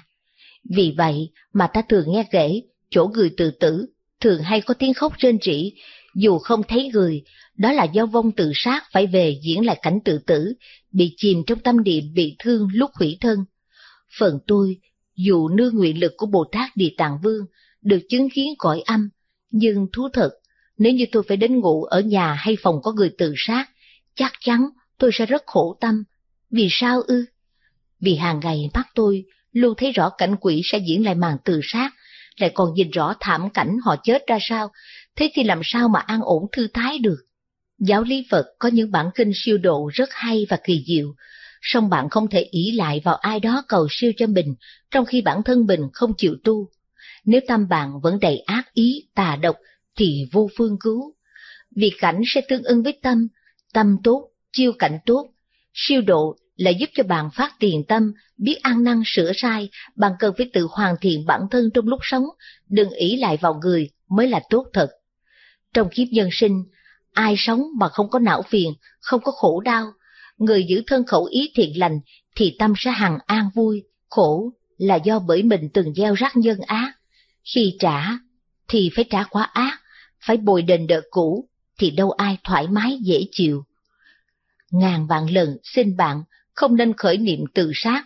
A: Vì vậy mà ta thường nghe kể, chỗ người tự tử thường hay có tiếng khóc rên rỉ, dù không thấy người, đó là do vong tự sát phải về diễn lại cảnh tự tử, bị chìm trong tâm niệm bị thương lúc hủy thân. Phần tôi, dù nương nguyện lực của Bồ Tát Địa Tạng Vương được chứng kiến cõi âm, nhưng thú thật nếu như tôi phải đến ngủ ở nhà hay phòng có người tự sát, chắc chắn tôi sẽ rất khổ tâm. Vì sao ư? Vì hàng ngày mắt tôi luôn thấy rõ cảnh quỷ sẽ diễn lại màn tự sát, lại còn nhìn rõ thảm cảnh họ chết ra sao, thế thì làm sao mà an ổn thư thái được? Giáo lý Phật có những bản kinh siêu độ rất hay và kỳ diệu, song bạn không thể ý lại vào ai đó cầu siêu cho mình, trong khi bản thân mình không chịu tu. Nếu tâm bạn vẫn đầy ác ý, tà độc, thì vô phương cứu. Việc cảnh sẽ tương ưng với tâm, tâm tốt, chiêu cảnh tốt, siêu độ là giúp cho bạn phát tiền tâm, biết ăn năn sửa sai, bạn cần phải tự hoàn thiện bản thân trong lúc sống, đừng ỷ lại vào người mới là tốt thật. Trong kiếp nhân sinh, ai sống mà không có não phiền, không có khổ đau, người giữ thân khẩu ý thiện lành thì tâm sẽ hằng an vui, khổ là do bởi mình từng gieo rắc nhân ác. Khi trả thì phải trả quá ác, phải bồi đền nợ cũ thì đâu ai thoải mái dễ chịu. Ngàn vạn lần xin bạn không nên khởi niệm tự sát,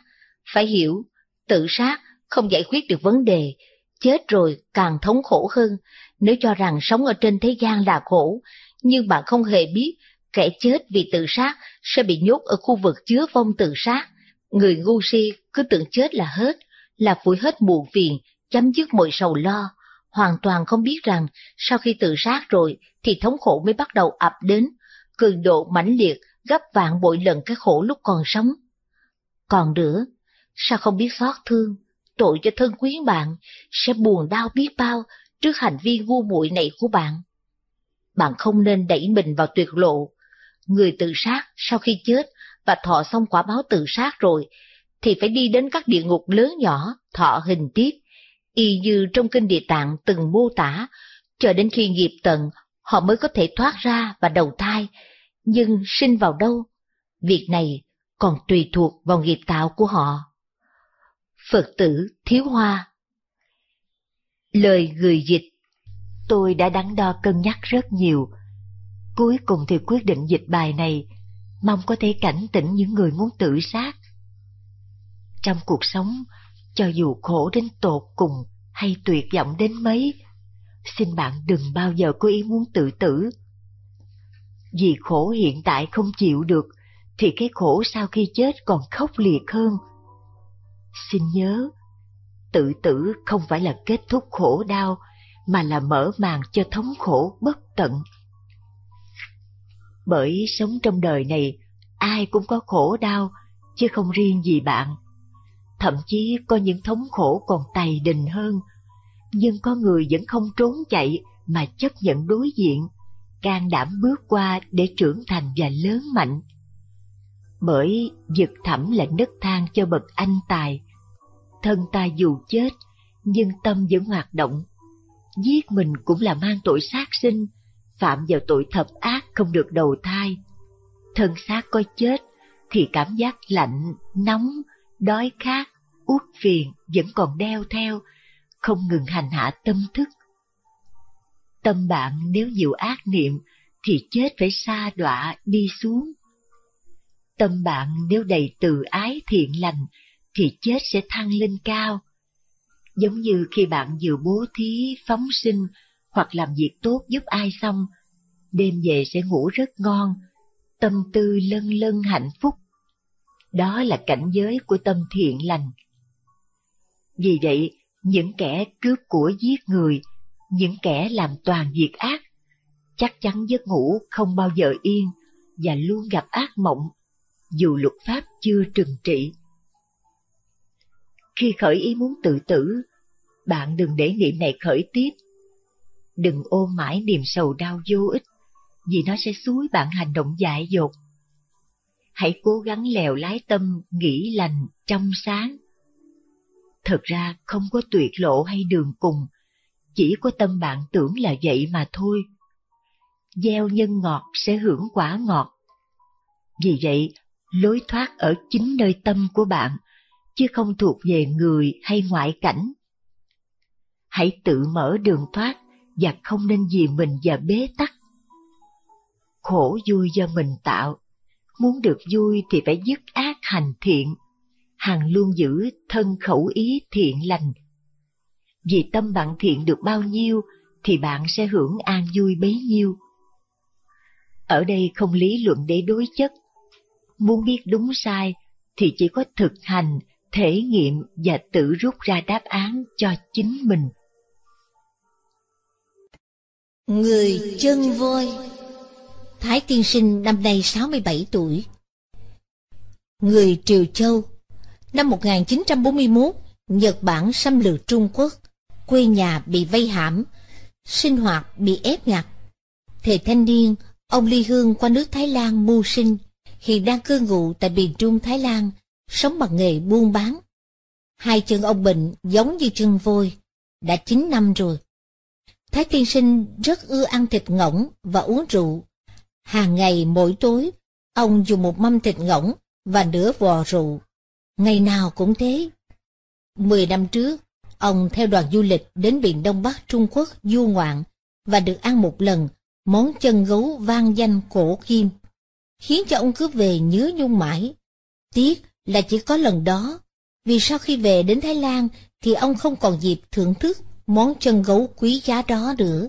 A: phải hiểu, tự sát không giải quyết được vấn đề, chết rồi càng thống khổ hơn, nếu cho rằng sống ở trên thế gian là khổ, nhưng bạn không hề biết kẻ chết vì tự sát sẽ bị nhốt ở khu vực chứa vong tự sát. Người ngu si cứ tưởng chết là hết, là phủi hết muộn phiền, chấm dứt mọi sầu lo hoàn toàn không biết rằng sau khi tự sát rồi thì thống khổ mới bắt đầu ập đến, cường độ mãnh liệt gấp vạn bội lần cái khổ lúc còn sống. Còn nữa, sao không biết xót thương, tội cho thân quyến bạn sẽ buồn đau biết bao trước hành vi ngu muội này của bạn. Bạn không nên đẩy mình vào tuyệt lộ. Người tự sát sau khi chết và thọ xong quả báo tự sát rồi thì phải đi đến các địa ngục lớn nhỏ, thọ hình tiếp y như trong kinh địa tạng từng mô tả, cho đến khi nghiệp tận, họ mới có thể thoát ra và đầu thai, nhưng sinh vào đâu? Việc này còn tùy thuộc vào nghiệp tạo
I: của họ. Phật tử Thiếu Hoa Lời người dịch Tôi đã đắn đo cân nhắc rất nhiều. Cuối cùng thì quyết định dịch bài này, mong có thể cảnh tỉnh những người muốn tự sát. Trong cuộc sống, cho dù khổ đến tột cùng hay tuyệt vọng đến mấy, xin bạn đừng bao giờ có ý muốn tự tử. Vì khổ hiện tại không chịu được, thì cái khổ sau khi chết còn khốc liệt hơn. Xin nhớ, tự tử không phải là kết thúc khổ đau, mà là mở màn cho thống khổ bất tận. Bởi sống trong đời này, ai cũng có khổ đau, chứ không riêng gì bạn thậm chí có những thống khổ còn tày đình hơn. Nhưng có người vẫn không trốn chạy mà chấp nhận đối diện, can đảm bước qua để trưởng thành và lớn mạnh. Bởi vực thẳm là đất thang cho bậc anh tài. Thân ta dù chết, nhưng tâm vẫn hoạt động. Giết mình cũng là mang tội sát sinh, phạm vào tội thập ác không được đầu thai. Thân xác có chết thì cảm giác lạnh, nóng, đói khát uất phiền vẫn còn đeo theo, không ngừng hành hạ tâm thức. Tâm bạn nếu nhiều ác niệm thì chết phải xa đọa đi xuống. Tâm bạn nếu đầy từ ái thiện lành thì chết sẽ thăng lên cao. Giống như khi bạn vừa bố thí, phóng sinh hoặc làm việc tốt giúp ai xong, đêm về sẽ ngủ rất ngon, tâm tư lân lân hạnh phúc. Đó là cảnh giới của tâm thiện lành. Vì vậy, những kẻ cướp của giết người, những kẻ làm toàn việc ác, chắc chắn giấc ngủ không bao giờ yên và luôn gặp ác mộng, dù luật pháp chưa trừng trị. Khi khởi ý muốn tự tử, bạn đừng để niệm này khởi tiếp. Đừng ôm mãi niềm sầu đau vô ích, vì nó sẽ suối bạn hành động dại dột. Hãy cố gắng lèo lái tâm nghĩ lành trong sáng thật ra không có tuyệt lộ hay đường cùng, chỉ có tâm bạn tưởng là vậy mà thôi. Gieo nhân ngọt sẽ hưởng quả ngọt. Vì vậy, lối thoát ở chính nơi tâm của bạn, chứ không thuộc về người hay ngoại cảnh. Hãy tự mở đường thoát và không nên vì mình và bế tắc. Khổ vui do mình tạo, muốn được vui thì phải dứt ác hành thiện, hằng luôn giữ thân khẩu ý thiện lành. Vì tâm bạn thiện được bao nhiêu thì bạn sẽ hưởng an vui bấy nhiêu. Ở đây không lý luận để đối chất. Muốn biết đúng sai thì chỉ có thực hành, thể nghiệm và tự rút ra đáp án cho chính mình.
A: Người chân voi Thái Tiên Sinh năm nay 67 tuổi. Người Triều Châu Năm 1941, Nhật Bản xâm lược Trung Quốc, quê nhà bị vây hãm, sinh hoạt bị ép ngặt. Thời thanh niên, ông ly hương qua nước Thái Lan mưu sinh, hiện đang cư ngụ tại miền Trung Thái Lan, sống bằng nghề buôn bán. Hai chân ông bệnh giống như chân vôi đã 9 năm rồi. Thái tiên sinh rất ưa ăn thịt ngỗng và uống rượu. Hàng ngày mỗi tối, ông dùng một mâm thịt ngỗng và nửa vò rượu ngày nào cũng thế. Mười năm trước, ông theo đoàn du lịch đến biển Đông Bắc Trung Quốc du ngoạn và được ăn một lần món chân gấu vang danh cổ kim, khiến cho ông cứ về nhớ nhung mãi. Tiếc là chỉ có lần đó, vì sau khi về đến Thái Lan thì ông không còn dịp thưởng thức món chân gấu quý giá đó nữa.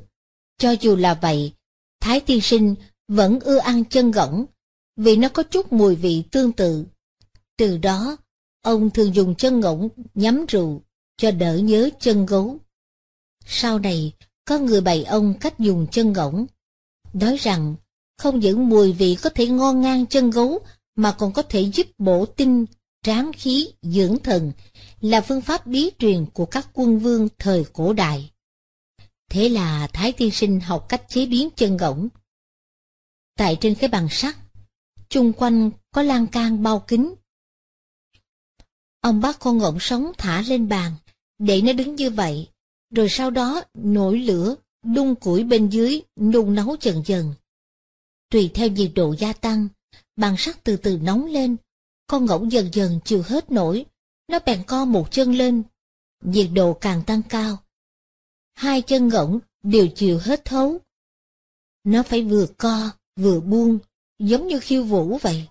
A: Cho dù là vậy, Thái Tiên Sinh vẫn ưa ăn chân gỗng, vì nó có chút mùi vị tương tự. Từ đó, Ông thường dùng chân ngỗng nhắm rượu cho đỡ nhớ chân gấu. Sau này, có người bày ông cách dùng chân ngỗng. Nói rằng, không những mùi vị có thể ngon ngang chân gấu, mà còn có thể giúp bổ tinh, tráng khí, dưỡng thần, là phương pháp bí truyền của các quân vương thời cổ đại. Thế là Thái Tiên Sinh học cách chế biến chân ngỗng. Tại trên cái bàn sắt, chung quanh có lan can bao kính, Ông bác con ngỗng sống thả lên bàn, để nó đứng như vậy, rồi sau đó nổi lửa, đun củi bên dưới, nung nấu dần dần. Tùy theo nhiệt độ gia tăng, bàn sắt từ từ nóng lên, con ngỗng dần dần chịu hết nổi, nó bèn co một chân lên. Nhiệt độ càng tăng cao. Hai chân ngỗng đều chịu hết thấu. Nó phải vừa co, vừa buông, giống như khiêu vũ vậy.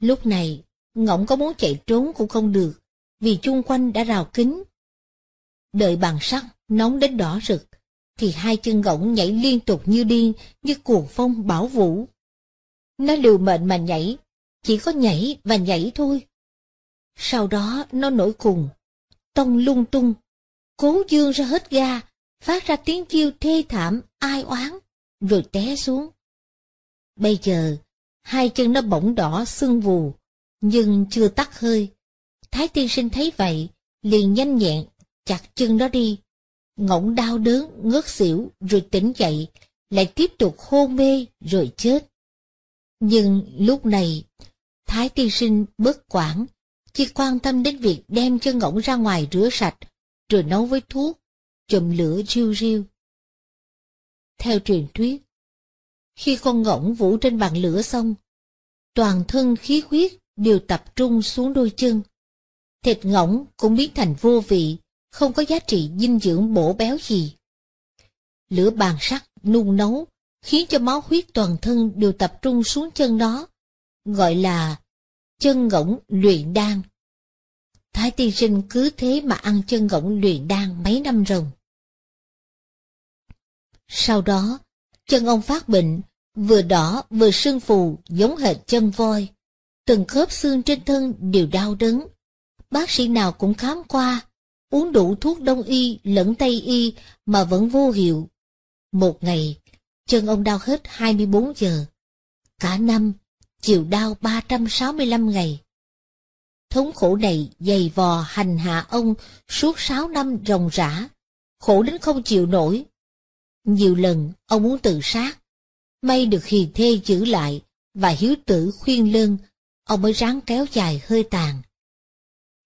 A: Lúc này, ngỗng có muốn chạy trốn cũng không được, vì chung quanh đã rào kính. Đợi bàn sắt nóng đến đỏ rực, thì hai chân ngỗng nhảy liên tục như điên, như cuồng phong bảo vũ. Nó liều mệnh mà nhảy, chỉ có nhảy và nhảy thôi. Sau đó nó nổi cùng, tông lung tung, cố dương ra hết ga, phát ra tiếng chiêu thê thảm, ai oán, rồi té xuống. Bây giờ, hai chân nó bỗng đỏ sưng vù, nhưng chưa tắt hơi. Thái tiên sinh thấy vậy, liền nhanh nhẹn, chặt chân nó đi. Ngỗng đau đớn, ngớt xỉu, rồi tỉnh dậy, lại tiếp tục hôn mê, rồi chết. Nhưng lúc này, Thái tiên sinh bất quản, chỉ quan tâm đến việc đem cho ngỗng ra ngoài rửa sạch, rồi nấu với thuốc, chùm lửa riêu riêu. Theo truyền thuyết, khi con ngỗng vũ trên bàn lửa xong, toàn thân khí huyết đều tập trung xuống đôi chân. Thịt ngỗng cũng biến thành vô vị, không có giá trị dinh dưỡng bổ béo gì. Lửa bàn sắt nung nấu, khiến cho máu huyết toàn thân đều tập trung xuống chân nó, gọi là chân ngỗng luyện đan. Thái tiên sinh cứ thế mà ăn chân ngỗng luyện đan mấy năm rồng. Sau đó, chân ông phát bệnh, vừa đỏ vừa sưng phù giống hệt chân voi từng khớp xương trên thân đều đau đớn. Bác sĩ nào cũng khám qua, uống đủ thuốc đông y lẫn tây y mà vẫn vô hiệu. Một ngày, chân ông đau hết 24 giờ. Cả năm, chịu đau 365 ngày. Thống khổ này dày vò hành hạ ông suốt 6 năm ròng rã, khổ đến không chịu nổi. Nhiều lần ông muốn tự sát, may được hiền thê giữ lại và hiếu tử khuyên lương ông mới ráng kéo dài hơi tàn.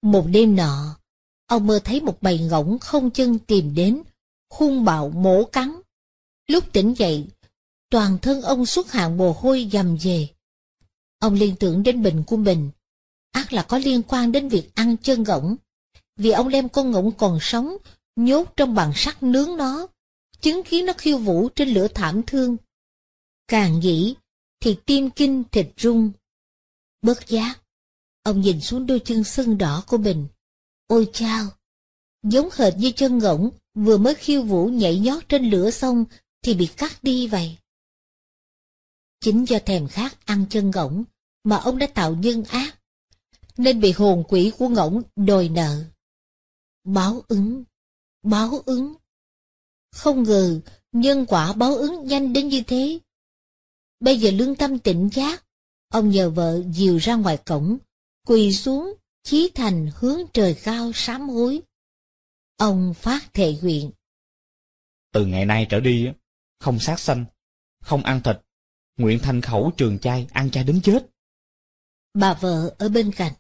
A: Một đêm nọ, ông mơ thấy một bầy ngỗng không chân tìm đến, hung bạo mổ cắn. Lúc tỉnh dậy, toàn thân ông xuất hàng mồ hôi dầm về. Ông liên tưởng đến bình của mình, ác là có liên quan đến việc ăn chân ngỗng, vì ông đem con ngỗng còn sống, nhốt trong bàn sắt nướng nó, chứng kiến nó khiêu vũ trên lửa thảm thương. Càng nghĩ, thì tim kinh thịt rung, Bớt giác, ông nhìn xuống đôi chân sưng đỏ của mình. Ôi chao! Giống hệt như chân ngỗng vừa mới khiêu vũ nhảy nhót trên lửa xong thì bị cắt đi vậy. Chính do thèm khát ăn chân ngỗng mà ông đã tạo nhân ác, nên bị hồn quỷ của ngỗng đòi nợ. Báo ứng, báo ứng. Không ngờ, nhân quả báo ứng nhanh đến như thế. Bây giờ lương tâm tỉnh giác, Ông nhờ vợ dìu ra ngoài cổng, quỳ xuống, chí thành hướng trời cao sám hối. Ông phát thệ nguyện.
D: Từ ngày nay trở đi, không sát sanh, không ăn thịt, nguyện thành khẩu trường chay, ăn chay đến chết.
A: Bà vợ ở bên cạnh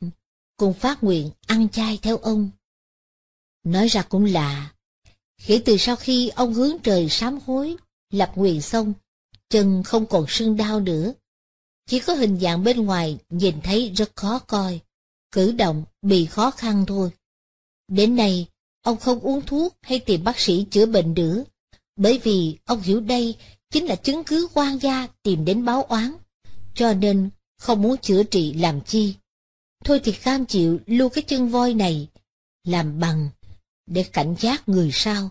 A: cũng phát nguyện ăn chay theo ông. Nói ra cũng lạ, kể từ sau khi ông hướng trời sám hối, lập nguyện xong, chân không còn sưng đau nữa, chỉ có hình dạng bên ngoài nhìn thấy rất khó coi, cử động bị khó khăn thôi. Đến nay, ông không uống thuốc hay tìm bác sĩ chữa bệnh nữa, bởi vì ông hiểu đây chính là chứng cứ quan gia tìm đến báo oán, cho nên không muốn chữa trị làm chi. Thôi thì cam chịu lưu cái chân voi này, làm bằng, để cảnh giác người sau.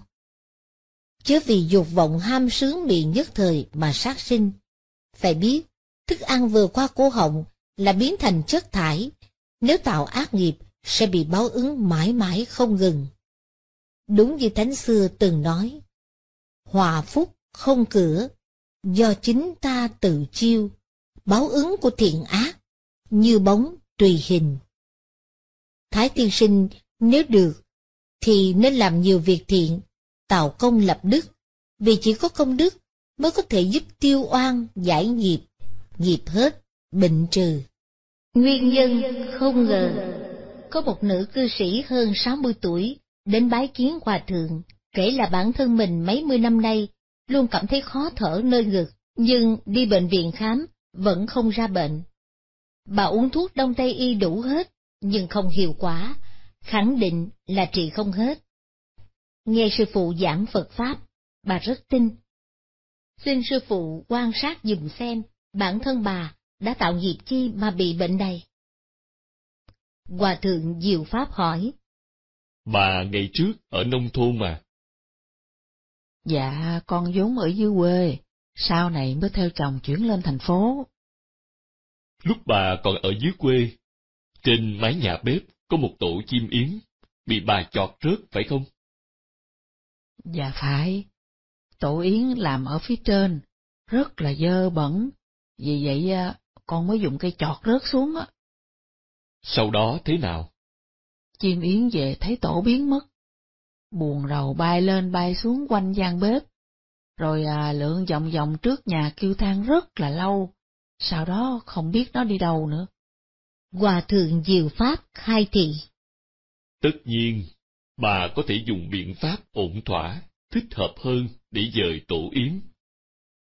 A: Chứ vì dục vọng ham sướng miệng nhất thời mà sát sinh. Phải biết, Thức ăn vừa qua cổ họng là biến thành chất thải, nếu tạo ác nghiệp sẽ bị báo ứng mãi mãi không ngừng. Đúng như Thánh xưa từng nói, hòa phúc không cửa, do chính ta tự chiêu, báo ứng của thiện ác, như bóng tùy hình. Thái tiên sinh nếu được, thì nên làm nhiều việc thiện, tạo công lập đức, vì chỉ có công đức mới có thể giúp tiêu oan giải nghiệp nghiệp hết, bệnh trừ. Nguyên nhân không ngờ, có một nữ cư sĩ hơn 60 tuổi đến bái kiến hòa thượng, kể là bản thân mình mấy mươi năm nay luôn cảm thấy khó thở nơi ngực, nhưng đi bệnh viện khám vẫn không ra bệnh. Bà uống thuốc đông tây y đủ hết, nhưng không hiệu quả, khẳng định là trị không hết. Nghe sư phụ giảng Phật Pháp, bà rất tin. Xin sư phụ quan sát dùm xem, Bản thân bà đã tạo nghiệp chi mà bị bệnh này? Hòa thượng
E: Diệu
C: Pháp hỏi.
B: Bà ngày trước ở nông thôn mà.
C: Dạ, con vốn ở dưới quê, sau này mới theo chồng chuyển lên thành phố.
B: Lúc bà còn ở dưới quê, trên mái nhà bếp có một tổ chim yến, bị bà chọt rớt phải không?
C: Dạ phải, tổ yến làm ở phía trên, rất là dơ bẩn, vì vậy à, con mới dùng cây chọt rớt xuống á.
B: Sau đó thế nào?
C: Chim Yến về thấy tổ biến mất. Buồn rầu bay lên bay xuống quanh gian bếp, rồi à, lượn vòng vòng trước nhà kêu than rất là lâu,
A: sau đó không biết nó đi đâu nữa. Hòa thượng Diệu Pháp khai thị
B: Tất nhiên, bà có thể dùng biện pháp ổn thỏa, thích hợp hơn để dời tổ yến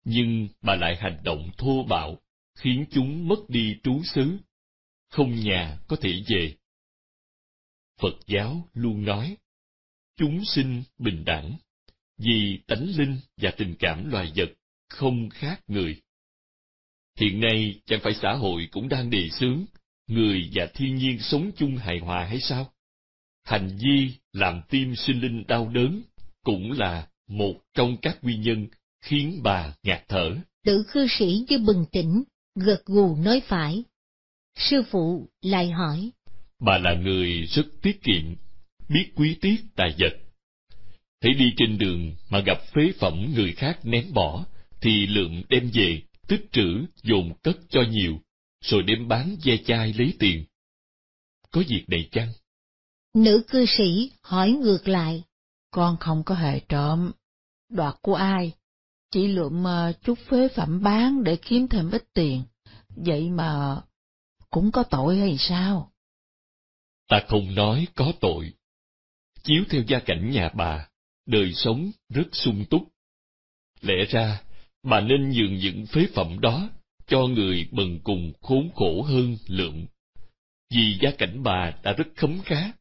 B: nhưng bà lại hành động thô bạo, khiến chúng mất đi trú xứ, không nhà có thể về. Phật giáo luôn nói, chúng sinh bình đẳng, vì tánh linh và tình cảm loài vật không khác người. Hiện nay chẳng phải xã hội cũng đang đề xướng người và thiên nhiên sống chung hài hòa hay sao? Hành vi làm tim sinh linh đau đớn cũng là một trong các nguyên nhân khiến bà ngạt thở.
A: Tự khư sĩ như bừng tỉnh, gật gù nói phải. Sư phụ lại hỏi.
B: Bà là người rất tiết kiệm, biết quý tiết tài vật. Thấy đi trên đường mà gặp phế phẩm người khác ném bỏ, thì lượm đem về, tích trữ, dồn cất cho nhiều, rồi đem bán ve chai lấy tiền. Có việc này chăng?
A: Nữ cư sĩ hỏi ngược lại. Con không có hề trộm,
C: đoạt của ai? Chị lượm ờ, chút phế phẩm bán để kiếm thêm ít tiền, vậy mà cũng có tội hay sao?
B: Ta không nói có tội. Chiếu theo gia cảnh nhà bà, đời sống rất sung túc. Lẽ ra, bà nên nhường những phế phẩm đó cho người bần cùng khốn khổ hơn lượng. Vì gia cảnh bà đã rất khấm khá,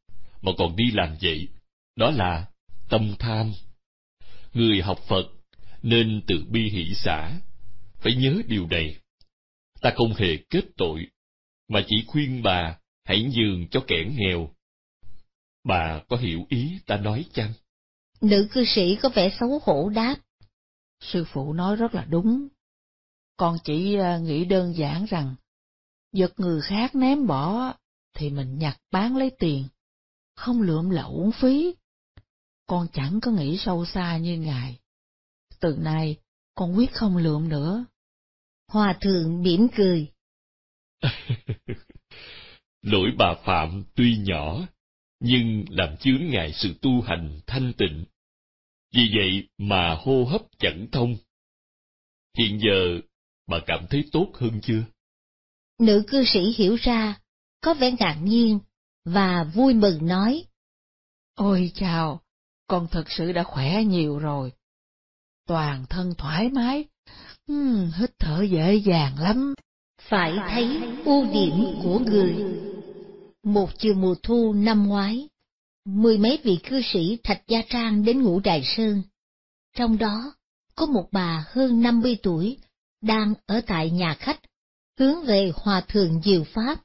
B: mà còn đi làm vậy, đó là tâm tham. Người học Phật nên từ bi hỷ xả Phải nhớ điều này. Ta không hề kết tội, mà chỉ khuyên bà hãy nhường cho kẻ nghèo. Bà có hiểu ý ta nói chăng?
A: Nữ cư sĩ có vẻ xấu
C: hổ đáp. Sư phụ nói rất là đúng. Con chỉ à, nghĩ đơn giản rằng, giật người khác ném bỏ, thì mình nhặt bán lấy tiền, không lượm lậu uống phí. Con chẳng có nghĩ sâu xa như ngài từ này, con quyết không lượm nữa. Hòa thượng mỉm cười.
B: Lỗi bà phạm tuy nhỏ, nhưng làm chướng ngại sự tu hành thanh tịnh. Vì vậy mà hô hấp chẳng thông. Hiện giờ, bà cảm thấy tốt hơn chưa?
A: Nữ cư sĩ hiểu ra, có vẻ ngạc nhiên, và vui mừng nói. Ôi chào, con thật sự đã khỏe nhiều rồi, toàn thân thoải mái, uhm, hít thở dễ dàng lắm. Phải thấy ưu điểm của người. Một chiều mùa thu năm ngoái, mười mấy vị cư sĩ Thạch Gia Trang đến ngũ đại Sơn. Trong đó, có một bà hơn 50 tuổi, đang ở tại nhà khách, hướng về Hòa Thượng Diệu Pháp,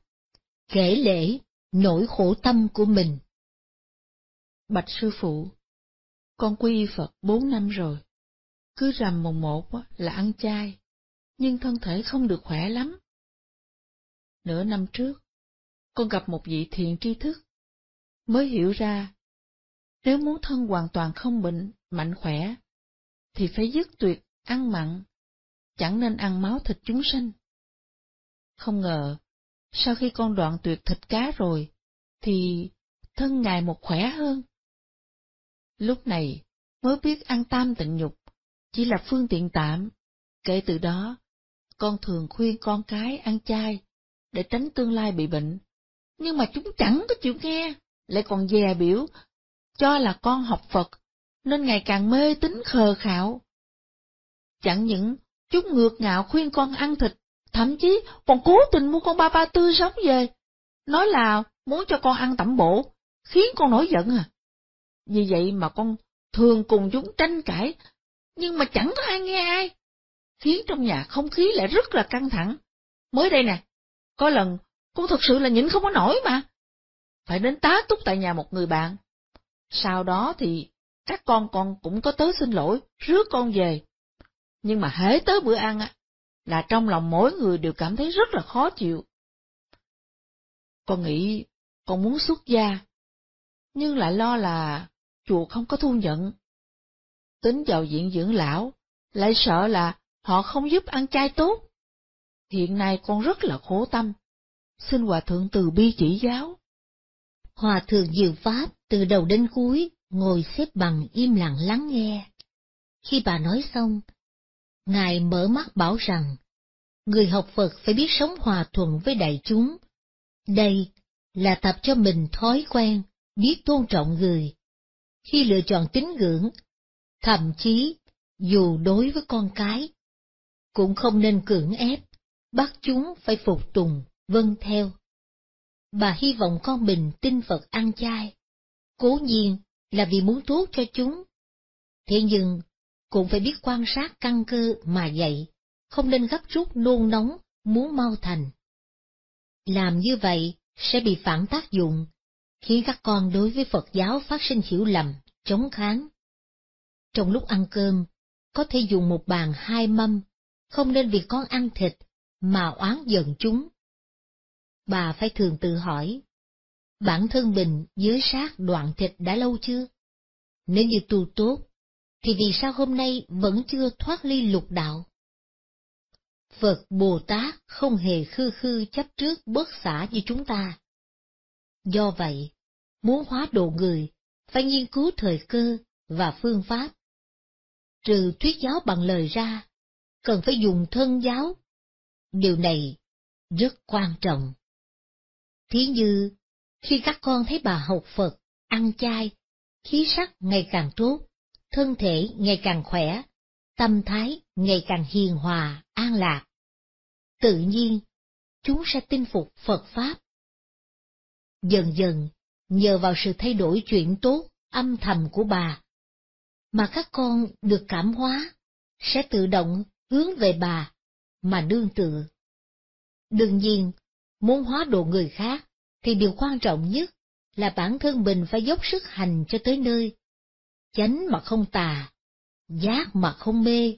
A: kể lễ nỗi khổ tâm
E: của
C: mình. Bạch Sư Phụ, con quy Phật bốn năm rồi, cứ rằm mùng một là ăn chay, nhưng thân thể không được khỏe lắm. Nửa năm trước, con gặp một vị thiện tri thức, mới hiểu ra, nếu muốn thân hoàn toàn không bệnh, mạnh khỏe, thì phải dứt tuyệt ăn mặn, chẳng nên ăn máu thịt chúng sinh. Không ngờ, sau khi con đoạn tuyệt thịt cá rồi, thì thân ngài một khỏe hơn. Lúc này mới biết ăn tam tịnh nhục chỉ là phương tiện tạm. Kể từ đó, con thường khuyên con cái ăn chay, để tránh tương lai bị bệnh. Nhưng mà chúng chẳng có chịu nghe, lại còn dè biểu, cho là con học Phật, nên ngày càng mê tín khờ khạo. Chẳng những chúng ngược ngạo khuyên con ăn thịt, thậm chí còn cố tình mua con ba ba tư sống về, nói là muốn cho con ăn tẩm bổ, khiến con nổi giận à. Vì vậy mà con thường cùng chúng tranh cãi nhưng mà chẳng có ai nghe ai, khiến trong nhà không khí lại rất là căng thẳng. Mới đây nè, có lần con thật sự là nhịn không có nổi mà, phải đến tá túc tại nhà một người bạn. Sau đó thì các con con cũng có tới xin lỗi, rước con về. Nhưng mà hễ tới bữa ăn á, là trong lòng mỗi người đều cảm thấy rất là khó chịu. Con nghĩ con muốn xuất gia, nhưng lại lo là chùa không có thu nhận tính vào diện dưỡng lão, lại sợ là họ không giúp ăn chay tốt. Hiện
A: nay con rất là khổ tâm, xin Hòa Thượng từ bi chỉ giáo. Hòa Thượng Diệu Pháp từ đầu đến cuối ngồi xếp bằng im lặng lắng nghe. Khi bà nói xong, Ngài mở mắt bảo rằng, người học Phật phải biết sống hòa thuận với đại chúng. Đây là tập cho mình thói quen, biết tôn trọng người. Khi lựa chọn tín ngưỡng Thậm chí, dù đối với con cái, cũng không nên cưỡng ép, bắt chúng phải phục tùng, vâng theo. Bà hy vọng con mình tin Phật ăn chay, cố nhiên là vì muốn tốt cho chúng. Thế nhưng, cũng phải biết quan sát căn cơ mà dạy, không nên gấp rút nôn nóng, muốn mau thành. Làm như vậy sẽ bị phản tác dụng, khiến các con đối với Phật giáo phát sinh hiểu lầm, chống kháng. Trong lúc ăn cơm, có thể dùng một bàn hai mâm, không nên vì con ăn thịt mà oán giận chúng. Bà phải thường tự hỏi, bản thân mình dưới sát đoạn thịt đã lâu chưa? Nếu như tu tốt, thì vì sao hôm nay vẫn chưa thoát ly lục đạo? Phật Bồ Tát không hề khư khư chấp trước bớt xả như chúng ta. Do vậy, muốn hóa độ người, phải nghiên cứu thời cơ và phương pháp trừ thuyết giáo bằng lời ra, cần phải dùng thân giáo. Điều này rất quan trọng. Thí như, khi các con thấy bà học Phật, ăn chay, khí sắc ngày càng tốt, thân thể ngày càng khỏe, tâm thái ngày càng hiền hòa, an lạc. Tự nhiên, chúng sẽ tin phục Phật Pháp. Dần dần, nhờ vào sự thay đổi chuyện tốt, âm thầm của bà, mà các con được cảm hóa sẽ tự động hướng về bà mà nương tựa. Đương nhiên, muốn hóa độ người khác thì điều quan trọng nhất là bản thân mình phải dốc sức hành cho tới nơi. Chánh mà không tà, giác mà không mê.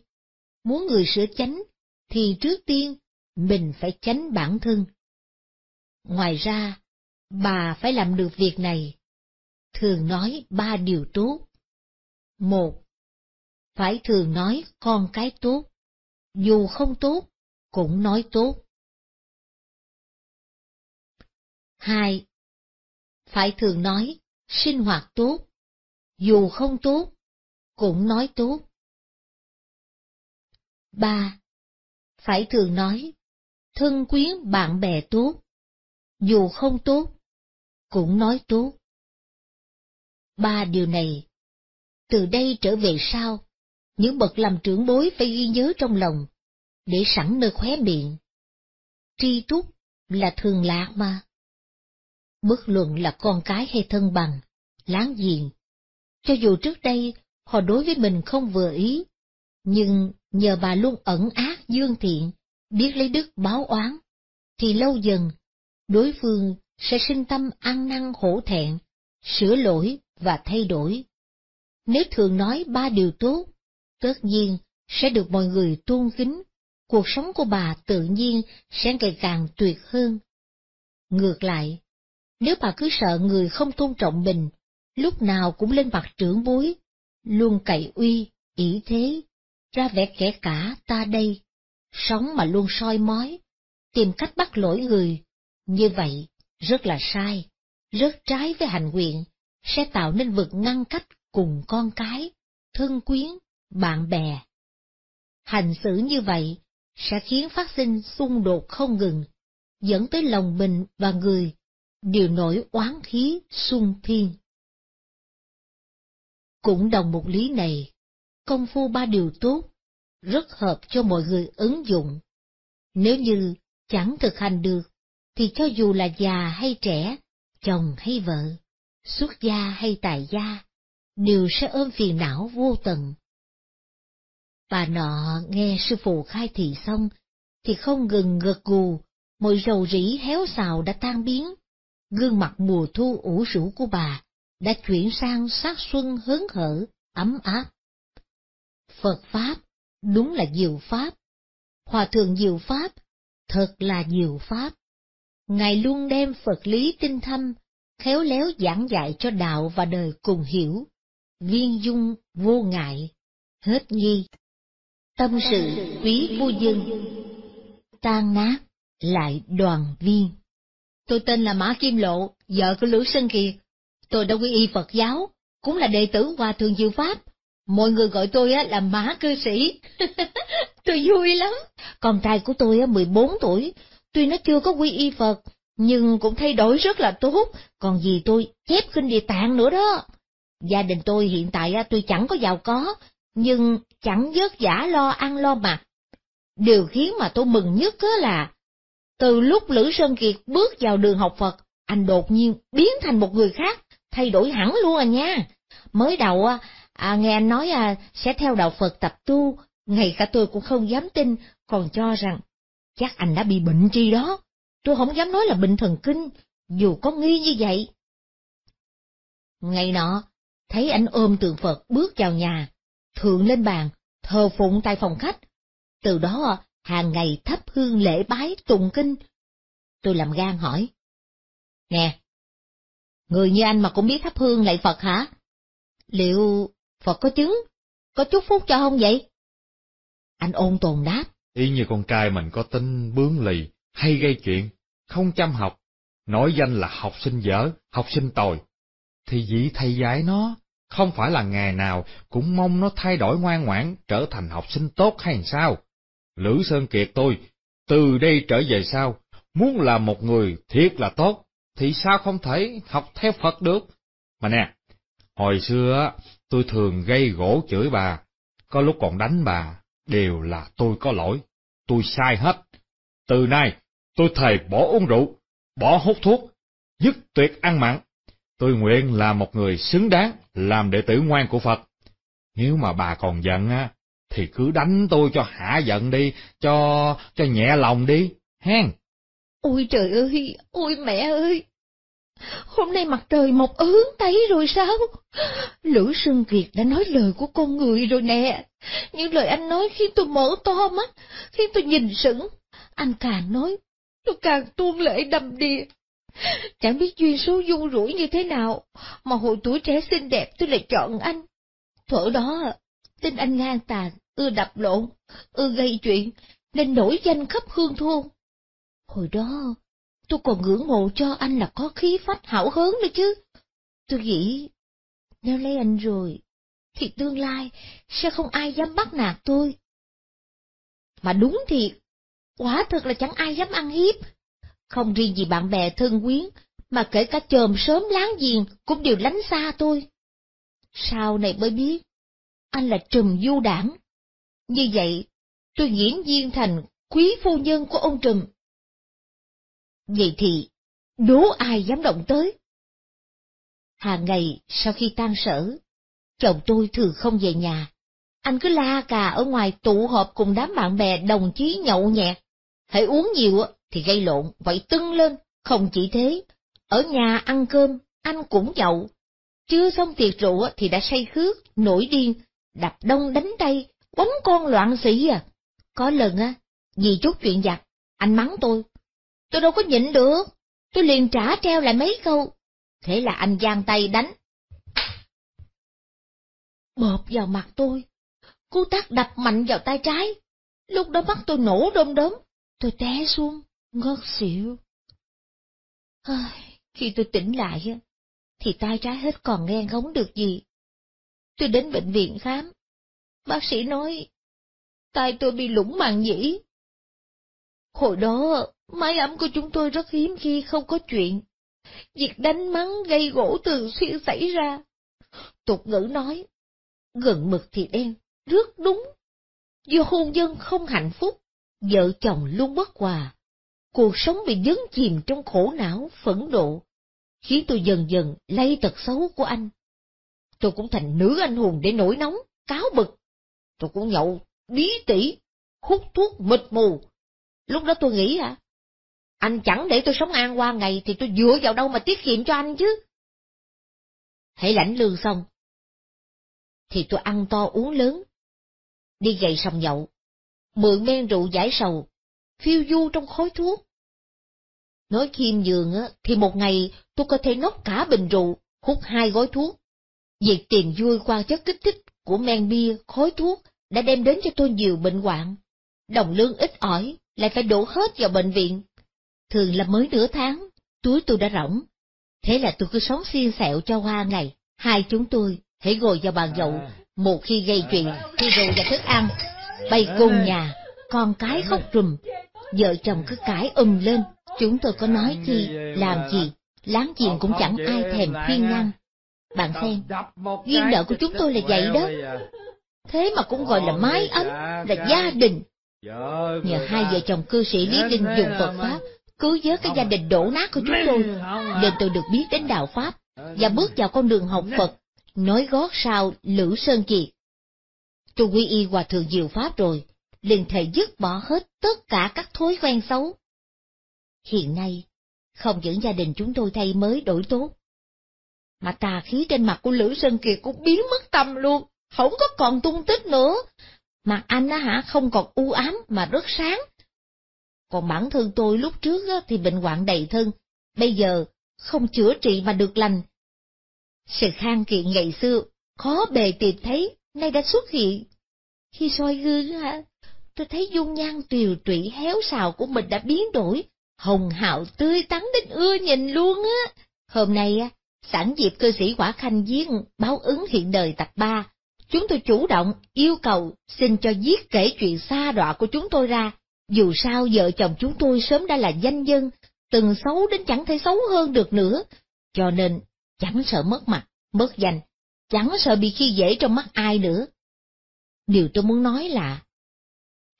A: Muốn người sửa chánh thì trước tiên mình phải chánh bản thân. Ngoài ra, bà phải làm được việc
E: này. Thường nói ba điều tốt một, phải thường nói con cái tốt, dù không tốt, cũng nói tốt. Hai, phải thường nói sinh hoạt tốt, dù không tốt, cũng nói tốt. Ba, phải thường nói thân quyến bạn bè tốt, dù không tốt, cũng nói tốt. Ba điều này từ đây trở về sau,
A: những bậc làm trưởng bối phải ghi nhớ trong lòng, để sẵn nơi khóe miệng. Tri túc là thường lạc mà. Bất luận là con cái hay thân bằng, láng giềng, cho dù trước đây họ đối với mình không vừa ý, nhưng nhờ bà luôn ẩn ác dương thiện, biết lấy đức báo oán, thì lâu dần, đối phương sẽ sinh tâm ăn năn hổ thẹn, sửa lỗi và thay đổi nếu thường nói ba điều tốt, tất nhiên sẽ được mọi người tôn kính, cuộc sống của bà tự nhiên sẽ ngày càng tuyệt hơn. Ngược lại, nếu bà cứ sợ người không tôn trọng mình, lúc nào cũng lên mặt trưởng bối, luôn cậy uy, ỷ thế, ra vẻ kẻ cả ta đây, sống mà luôn soi mói, tìm cách bắt lỗi người, như vậy rất là sai, rất trái với hành nguyện, sẽ tạo nên vực ngăn cách cùng con cái, thân quyến, bạn bè. Hành xử như vậy sẽ khiến phát sinh xung đột không ngừng, dẫn tới lòng mình và người đều nổi oán khí xung
E: thiên. Cũng đồng một lý này, công phu
A: ba điều tốt, rất hợp cho mọi người ứng dụng. Nếu như chẳng thực hành được, thì cho dù là già hay trẻ, chồng hay vợ, xuất gia hay tài gia, đều sẽ ôm phiền não vô tận. Bà nọ nghe sư phụ khai thị xong, thì không ngừng gật gù, mọi rầu rĩ héo xào đã tan biến, gương mặt mùa thu ủ rũ của bà đã chuyển sang sát xuân hớn hở, ấm áp. Phật Pháp đúng là diệu Pháp, Hòa Thượng diệu Pháp thật là diệu Pháp. Ngài luôn đem Phật lý tinh thâm, khéo léo giảng dạy cho đạo và đời cùng hiểu viên dung vô ngại, hết nghi. Tâm sự quý vô dân, tan nát lại đoàn viên. Tôi tên là Mã Kim Lộ, vợ của Lữ Sơn Kiệt. Tôi đã quy y Phật giáo, cũng là đệ tử Hòa Thượng Diệu Pháp. Mọi người gọi tôi là Mã Cư Sĩ. tôi vui lắm. Con trai của tôi 14 tuổi, tuy nó chưa có quy y Phật, nhưng cũng thay đổi rất là tốt, còn gì tôi chép kinh địa tạng nữa đó. Gia đình tôi hiện tại tôi chẳng có giàu có, nhưng chẳng vớt giả lo ăn lo mặc. Điều khiến mà tôi mừng nhất cớ là, từ lúc Lữ Sơn Kiệt bước vào đường học Phật, anh đột nhiên biến thành một người khác, thay đổi hẳn luôn à nha. Mới đầu à, nghe anh nói à, sẽ theo đạo Phật tập tu, ngày cả tôi cũng không dám tin, còn cho rằng chắc anh đã bị bệnh chi đó. Tôi không dám nói là bệnh thần kinh, dù có nghi như vậy. Ngày nọ, thấy ảnh ôm tượng Phật bước vào nhà, thượng lên bàn, thờ phụng tại phòng khách. Từ đó, hàng ngày thắp hương lễ bái tụng kinh. Tôi làm gan hỏi. Nè, người như anh mà cũng biết thắp hương lạy Phật hả? Liệu Phật có chứng, có chúc phúc cho không vậy?
F: Anh ôn tồn đáp. Y như con trai mình có tính bướng lì, hay gây chuyện, không chăm học, nói danh là học sinh dở, học sinh tồi, thì vị thầy dạy nó, không phải là ngày nào cũng mong nó thay đổi ngoan ngoãn trở thành học sinh tốt hay sao. Lữ Sơn Kiệt tôi, từ đây trở về sau, muốn là một người thiệt là tốt, thì sao không thể học theo Phật được? Mà nè, hồi xưa tôi thường gây gỗ chửi bà, có lúc còn đánh bà, đều là tôi có lỗi, tôi sai hết. Từ nay, tôi thề bỏ uống rượu, bỏ hút thuốc, dứt tuyệt ăn mặn, tôi nguyện là một người xứng đáng làm đệ tử ngoan của Phật. Nếu mà bà còn giận á, thì cứ đánh tôi cho hạ giận đi, cho cho nhẹ lòng đi, hen.
A: Ôi trời ơi, ôi mẹ ơi. Hôm nay mặt trời mọc ướng tấy rồi sao? Lữ sơn Kiệt đã nói lời của con người rồi nè. Những lời anh nói khiến tôi mở to mắt, khiến tôi nhìn sững. Anh càng nói, tôi càng tuôn lệ đầm đìa. Chẳng biết duyên số dung rủi như thế nào, mà hồi tuổi trẻ xinh đẹp tôi lại chọn anh. Thuở đó, tin anh ngang tàn, ưa đập lộn, ưa gây chuyện, nên nổi danh khắp hương thôn. Hồi đó, tôi còn ngưỡng mộ cho anh là có khí phách hảo hớn nữa chứ. Tôi nghĩ, nếu lấy anh rồi, thì tương lai sẽ không ai dám bắt nạt tôi. Mà đúng thiệt, quả thật là chẳng ai dám ăn hiếp, không riêng gì bạn bè thân quyến, mà kể cả chòm sớm láng giềng cũng đều lánh xa tôi. Sau này mới biết, anh là Trùm Du Đảng. Như vậy, tôi diễn viên thành quý phu nhân của ông Trùm.
E: Vậy thì, đố ai dám động tới?
A: Hàng ngày sau khi tan sở, chồng tôi thường không về nhà. Anh cứ la cà ở ngoài tụ họp cùng đám bạn bè đồng chí nhậu nhẹt. Hãy uống nhiều thì gây lộn, vậy tưng lên, không chỉ thế, ở nhà ăn cơm, anh cũng nhậu. Chưa xong tiệc rượu thì đã say khướt nổi điên, đập đông đánh tay, bóng con loạn sĩ à. Có lần á, vì chút chuyện giặt, anh mắng tôi. Tôi đâu có nhịn được, tôi liền trả treo lại mấy câu. Thế là anh giang tay đánh. Bộp vào mặt tôi, cú tát đập mạnh vào tay trái. Lúc đó mắt tôi nổ đom đóm, tôi té xuống, ngất xỉu. Ai, khi tôi tỉnh lại, thì
E: tay trái hết còn nghe ngóng được gì. Tôi đến bệnh viện khám, bác sĩ
A: nói, tay tôi bị lủng màng nhĩ. Hồi đó, mái ấm của chúng tôi rất hiếm khi không có chuyện. Việc đánh mắng gây gỗ thường xuyên xảy ra. Tục ngữ nói, gần mực thì đen, rất đúng. Do hôn nhân không hạnh phúc, vợ chồng luôn bất hòa, cuộc sống bị dấn chìm trong khổ não, phẫn nộ khiến tôi dần dần lay tật xấu của anh. Tôi cũng thành nữ anh hùng để nổi nóng, cáo bực. Tôi cũng nhậu, bí tỉ, hút thuốc mịt mù. Lúc đó tôi nghĩ À, anh chẳng để tôi sống an qua ngày thì tôi dựa vào đâu mà tiết kiệm cho anh chứ.
E: Hãy lãnh lương xong. Thì tôi ăn to uống lớn.
A: Đi gầy sòng nhậu, mượn men rượu giải sầu phiêu du trong khói thuốc. Nói khiêm nhường á, thì một ngày tôi có thể nốc cả bình rượu, hút hai gói thuốc. Việc tiền vui qua chất kích thích của men bia, khói thuốc đã đem đến cho tôi nhiều bệnh hoạn. Đồng lương ít ỏi, lại phải đổ hết vào bệnh viện. Thường là mới nửa tháng, túi tôi đã rỗng. Thế là tôi cứ sống xiên xẹo cho hoa ngày, hai chúng tôi hãy ngồi vào bàn nhậu, à. một khi gây chuyện, khi rượu và thức ăn, bay cùng nhà, con cái khóc rùm, vợ chồng cứ cãi ầm lên, chúng tôi có nói chi, làm gì, láng giềng cũng chẳng ai thèm khuyên ngăn.
F: Bạn xem, duyên nợ của chúng tôi là vậy đó.
A: Thế mà cũng gọi là mái ấm, là gia đình.
F: Nhờ hai vợ chồng
A: cư sĩ Lý Đinh dùng Phật Pháp, cứu vớt cái gia đình đổ nát của chúng tôi, nên tôi được biết đến Đạo Pháp, và bước vào con đường học Phật, nói gót sao, Lữ Sơn Kiệt. Tôi quy y Hòa Thượng Diệu Pháp rồi, liền thể dứt bỏ hết tất cả các thói quen xấu. Hiện nay, không những gia đình chúng tôi thay mới đổi tốt, mà tà khí trên mặt của Lữ Sơn Kiệt cũng biến mất tâm luôn, không có còn tung tích nữa. Mặt anh á hả không còn u ám mà rất sáng. Còn bản thân tôi lúc trước á, thì bệnh hoạn đầy thân, bây giờ không chữa trị mà được lành. Sự khang kiện ngày xưa, khó bề tìm thấy, nay đã xuất hiện. Khi soi gương hả? tôi thấy dung nhan tiều tụy héo xào của mình đã biến đổi, hồng hào tươi tắn đến ưa nhìn luôn á. Hôm nay á, sẵn dịp cơ sĩ Quả Khanh viết báo ứng hiện đời tập ba, chúng tôi chủ động yêu cầu xin cho viết kể chuyện xa đọa của chúng tôi ra, dù sao vợ chồng chúng tôi sớm đã là danh nhân, từng xấu đến chẳng thể xấu hơn được nữa, cho nên chẳng sợ mất mặt, mất danh, chẳng sợ bị khi dễ trong mắt ai nữa. Điều tôi muốn nói là,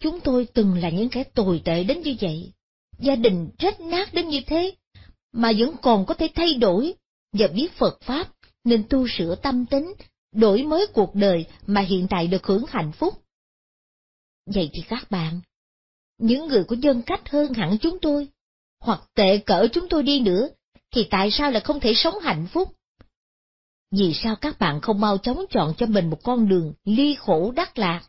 A: Chúng tôi từng là những kẻ tồi tệ đến như vậy, gia đình rách nát đến như thế, mà vẫn còn có thể thay đổi và biết Phật Pháp nên tu sửa tâm tính, đổi mới cuộc đời mà hiện tại được hưởng hạnh phúc. Vậy thì các bạn, những người có dân cách hơn hẳn chúng tôi, hoặc tệ cỡ chúng tôi đi nữa, thì tại sao lại không thể sống hạnh phúc? Vì sao các bạn không mau chóng chọn cho mình một con đường ly khổ đắc lạc?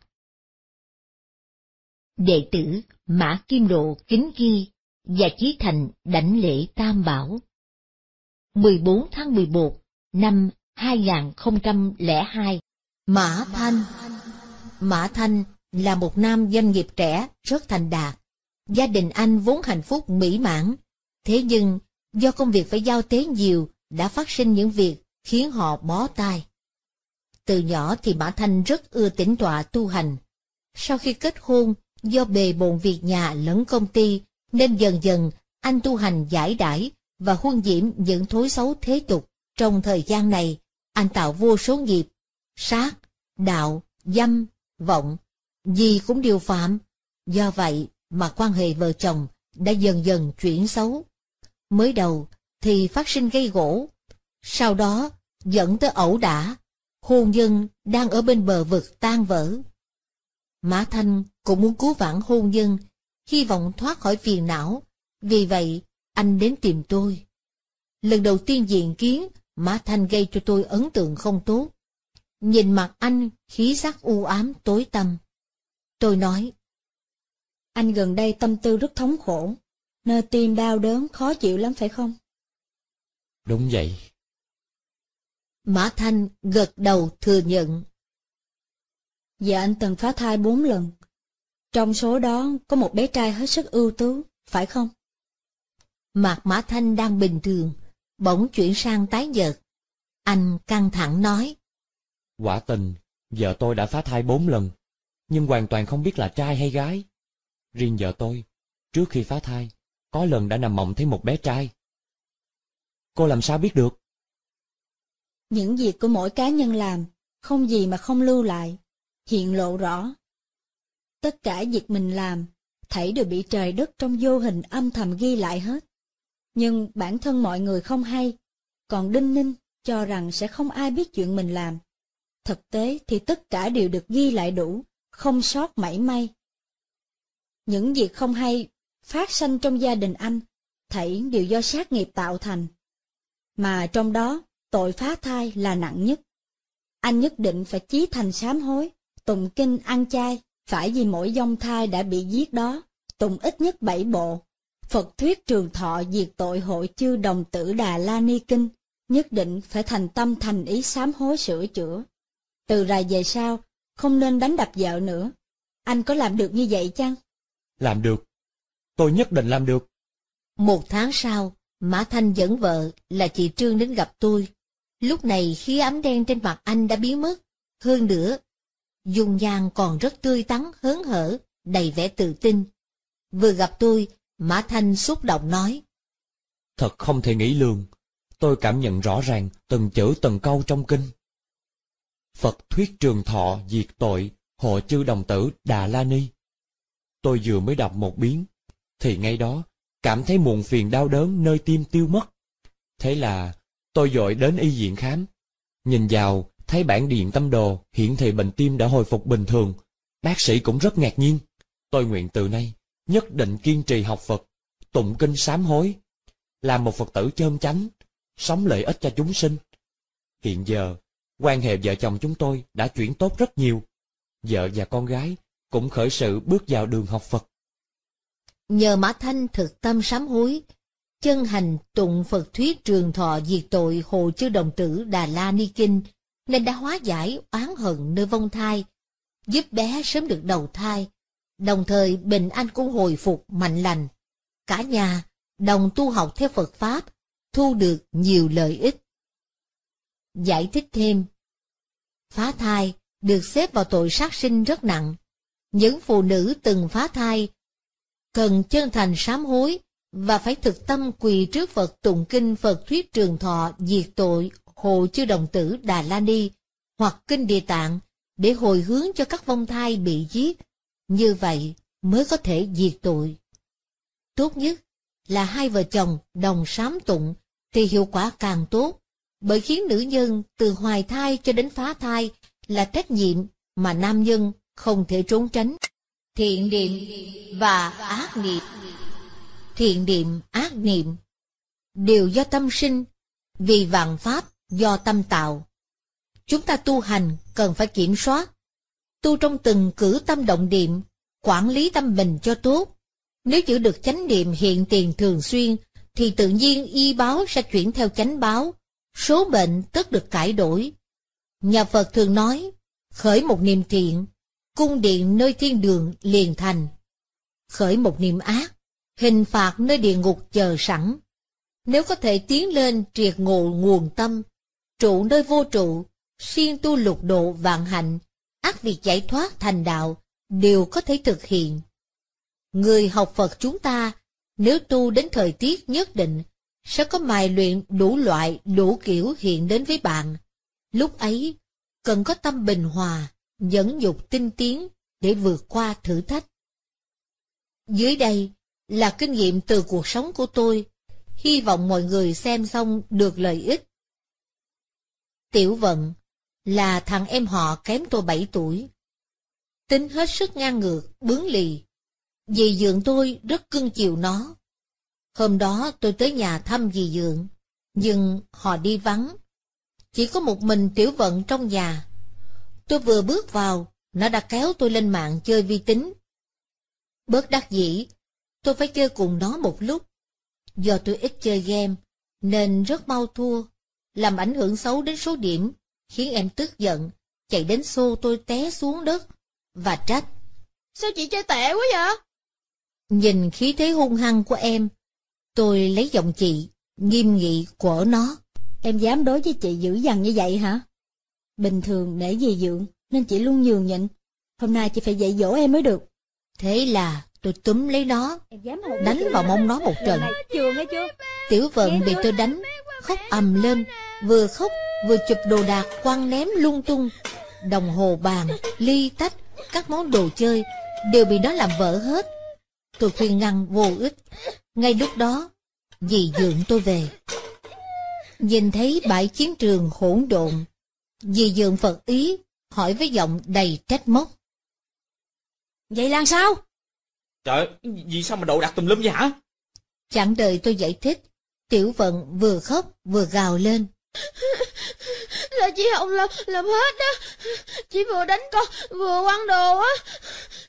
E: đệ tử Mã Kim Độ kính ghi
A: và Chí Thành đảnh lễ Tam Bảo. 14 tháng 11 năm 2002 Mã Thanh Mã Thanh là một nam doanh nghiệp trẻ rất thành đạt. Gia đình anh vốn hạnh phúc mỹ mãn. Thế nhưng, do công việc phải giao tế nhiều, đã phát sinh những việc khiến họ bó tay. Từ nhỏ thì Mã Thanh rất ưa tĩnh tọa tu hành. Sau khi kết hôn do bề bộn việc nhà lẫn công ty, nên dần dần anh tu hành giải đãi và huân diễm những thối xấu thế tục. Trong thời gian này, anh tạo vô số nghiệp, sát, đạo, dâm, vọng, gì cũng điều phạm. Do vậy mà quan hệ vợ chồng đã dần dần chuyển xấu. Mới đầu thì phát sinh gây gỗ, sau đó dẫn tới ẩu đả, hôn nhân đang ở bên bờ vực tan vỡ. Mã Thanh cũng muốn cứu vãn hôn nhân, hy vọng thoát khỏi phiền não, vì vậy anh đến tìm tôi. Lần đầu tiên diện kiến, Mã Thanh gây cho tôi ấn tượng không tốt. Nhìn mặt anh, khí sắc u ám tối tăm. Tôi nói, anh gần đây tâm tư rất thống khổ, nơi tim đau đớn khó chịu lắm phải không? Đúng vậy. Mã Thanh gật đầu thừa nhận và anh từng phá thai bốn lần. Trong số đó có một bé trai hết sức ưu tú, phải không? Mặt Mã Thanh đang bình thường, bỗng chuyển sang tái nhợt. Anh căng thẳng nói.
D: Quả tình, vợ tôi đã phá thai bốn lần, nhưng hoàn toàn không biết là trai hay gái. Riêng vợ tôi, trước khi phá thai, có lần đã nằm mộng thấy một bé trai. Cô làm sao biết được?
H: Những việc của mỗi cá nhân làm, không gì mà không lưu lại hiện lộ rõ. Tất cả việc mình làm, thảy đều bị trời đất trong vô hình âm thầm ghi lại hết. Nhưng bản thân mọi người không hay, còn đinh ninh cho rằng sẽ không ai biết chuyện mình làm. Thực tế thì tất cả đều được ghi lại đủ, không sót mảy may. Những việc không hay phát sinh trong gia đình anh, thảy đều do sát nghiệp tạo thành. Mà trong đó, tội phá thai là nặng nhất. Anh nhất định phải chí thành sám hối, Tùng Kinh ăn chay, phải vì mỗi dông thai đã bị giết đó, Tùng ít nhất bảy bộ. Phật thuyết trường thọ diệt tội hội chư đồng tử Đà La Ni Kinh, nhất định phải thành tâm thành ý sám hối sửa chữa. Từ rày về sau, không nên đánh đập vợ nữa. Anh có làm được như vậy chăng?
D: Làm được. Tôi nhất định làm được.
A: Một tháng sau, Mã Thanh dẫn vợ là chị Trương đến gặp tôi. Lúc này khí ấm đen trên mặt anh đã biến mất. Hơn nữa, dung nhan còn rất tươi tắn hớn hở, đầy vẻ tự tin. Vừa gặp tôi, Mã Thanh xúc động nói.
D: Thật không thể nghĩ lường, tôi cảm nhận rõ ràng từng chữ từng câu trong kinh. Phật thuyết trường thọ diệt tội, hộ chư đồng tử Đà La Ni. Tôi vừa mới đọc một biến, thì ngay đó, cảm thấy muộn phiền đau đớn nơi tim tiêu mất. Thế là, tôi dội đến y viện khám, nhìn vào Thấy bản điện tâm đồ, hiện thị bệnh tim đã hồi phục bình thường. Bác sĩ cũng rất ngạc nhiên. Tôi nguyện từ nay, nhất định kiên trì học Phật, tụng kinh sám hối, làm một Phật tử chơn chánh, sống lợi ích cho chúng sinh. Hiện giờ, quan hệ vợ chồng chúng tôi đã chuyển tốt rất nhiều. Vợ và con gái cũng khởi sự bước vào đường học Phật.
A: Nhờ Mã Thanh thực tâm sám hối, chân hành tụng Phật thuyết trường thọ diệt tội Hồ Chư Đồng Tử Đà La Ni Kinh nên đã hóa giải oán hận nơi vong thai, giúp bé sớm được đầu thai, đồng thời bình an cũng hồi phục mạnh lành. Cả nhà đồng tu học theo Phật Pháp, thu được nhiều lợi ích. Giải thích thêm Phá thai được xếp vào tội sát sinh rất nặng. Những phụ nữ từng phá thai cần chân thành sám hối và phải thực tâm quỳ trước Phật tụng kinh Phật thuyết trường thọ diệt tội hộ Chư Đồng Tử Đà La Ni hoặc Kinh Địa Tạng để hồi hướng cho các vong thai bị giết, như vậy mới có thể diệt tội. Tốt nhất là hai vợ chồng đồng sám tụng thì hiệu quả càng tốt, bởi khiến nữ nhân từ hoài thai cho đến phá thai là trách nhiệm mà nam nhân không thể trốn tránh. Thiện niệm và ác niệm Thiện niệm, ác niệm Đều do tâm sinh, vì vạn pháp do tâm tạo. Chúng ta tu hành cần phải kiểm soát, tu trong từng cử tâm động niệm, quản lý tâm mình cho tốt. Nếu giữ được chánh niệm hiện tiền thường xuyên, thì tự nhiên y báo sẽ chuyển theo chánh báo, số bệnh tất được cải đổi. Nhà Phật thường nói, khởi một niềm thiện, cung điện nơi thiên đường liền thành. Khởi một niềm ác, hình phạt nơi địa ngục chờ sẵn. Nếu có thể tiến lên triệt ngộ nguồn tâm, trụ nơi vô trụ, siêng tu lục độ vạn hạnh, ác việc giải thoát thành đạo, đều có thể thực hiện. Người học Phật chúng ta, nếu tu đến thời tiết nhất định, sẽ có mài luyện đủ loại, đủ kiểu hiện đến với bạn. Lúc ấy, cần có tâm bình hòa, nhẫn dục tinh tiến để vượt qua thử thách. Dưới đây là kinh nghiệm từ cuộc sống của tôi, hy vọng mọi người xem xong được lợi ích Tiểu Vận là thằng em họ kém tôi bảy tuổi. Tính hết sức ngang ngược, bướng lì. Dì dượng tôi rất cưng chiều nó. Hôm đó tôi tới nhà thăm dì dượng, nhưng họ đi vắng. Chỉ có một mình Tiểu Vận trong nhà. Tôi vừa bước vào, nó đã kéo tôi lên mạng chơi vi tính. Bớt đắc dĩ, tôi phải chơi cùng nó một lúc. Do tôi ít chơi game, nên rất mau thua làm ảnh hưởng xấu đến số điểm, khiến em tức giận, chạy đến xô tôi té xuống đất, và trách. Sao chị chơi tệ quá vậy? Nhìn khí thế hung hăng của em, tôi lấy giọng chị, nghiêm nghị quở nó. Em dám đối với chị dữ dằn như vậy hả? Bình thường nể gì dưỡng nên chị luôn nhường nhịn. Hôm nay chị phải dạy dỗ em mới được. Thế là tôi túm lấy nó,
H: đánh vào mông nó một trận.
A: Tiểu vận bị tôi đánh khóc ầm lên, vừa khóc vừa chụp đồ đạc quăng ném lung tung. Đồng hồ bàn, ly tách, các món đồ chơi đều bị nó làm vỡ hết. Tôi khuyên ngăn vô ích. Ngay lúc đó, dì dưỡng tôi về. Nhìn thấy bãi chiến trường hỗn độn, dì dưỡng Phật ý hỏi với giọng đầy trách móc. Vậy làm sao?
D: Trời, vì sao mà đồ đạc tùm lum vậy hả?
A: Chẳng đợi tôi giải thích, Tiểu Vận vừa khóc vừa gào lên.
C: Là chị Hồng làm, làm hết đó. Chị vừa đánh con, vừa quăng đồ á.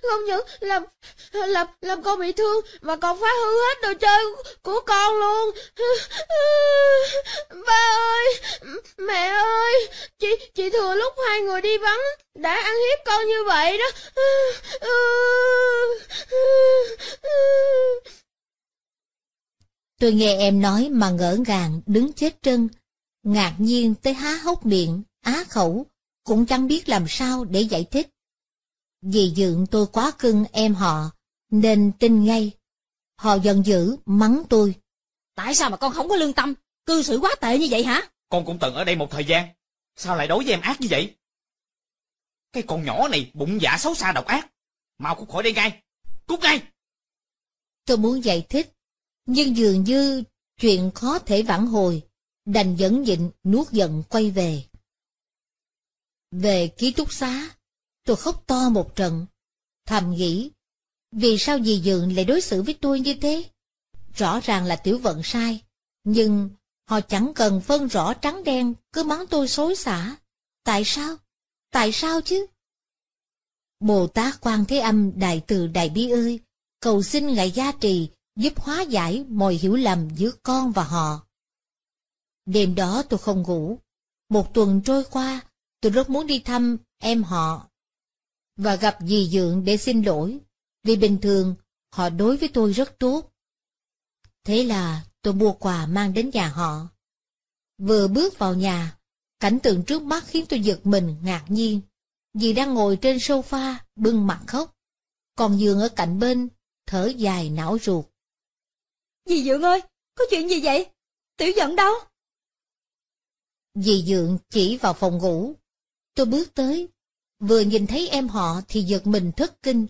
C: Không những làm làm làm con bị thương mà còn phá hư hết đồ chơi của con luôn. Ba ơi, mẹ ơi, chị chị thừa lúc hai người đi vắng đã ăn hiếp con như vậy đó.
A: Tôi nghe em nói mà ngỡ ngàng đứng chết chân, ngạc nhiên tới há hốc miệng, á khẩu, cũng chẳng biết làm sao để giải thích. Vì dựng tôi quá cưng em họ, nên tin ngay. Họ giận dữ, mắng
H: tôi. Tại sao mà con không có lương tâm, cư xử quá tệ như vậy hả?
D: Con cũng từng ở đây một thời gian, sao lại đối với em ác như vậy? Cái con nhỏ này bụng dạ xấu xa độc ác, mau cút khỏi đây ngay, cút ngay! Tôi muốn
A: giải thích nhưng dường như chuyện khó thể vãn hồi, đành dẫn nhịn nuốt giận quay về. Về ký túc xá, tôi khóc to một trận, thầm nghĩ, vì sao dì Dượng lại đối xử với tôi như thế? Rõ ràng là tiểu vận sai, nhưng họ chẳng cần phân rõ trắng đen, cứ mắng tôi xối xả. Tại sao? Tại sao chứ? Bồ Tát Quan Thế Âm Đại Từ Đại Bi ơi, cầu xin Ngài gia trì giúp hóa giải mọi hiểu lầm giữa con và họ. Đêm đó tôi không ngủ. Một tuần trôi qua, tôi rất muốn đi thăm em họ và gặp dì Dượng để xin lỗi, vì bình thường họ đối với tôi rất tốt. Thế là tôi mua quà mang đến nhà họ. Vừa bước vào nhà, cảnh tượng trước mắt khiến tôi giật mình ngạc nhiên. Dì đang ngồi trên sofa, bưng mặt khóc. Còn giường ở cạnh bên, thở dài não ruột. Dì Dượng ơi, có chuyện gì vậy? Tiểu giận đâu? Dì Dượng chỉ vào phòng ngủ. Tôi bước tới, vừa nhìn thấy em họ thì giật mình thất kinh.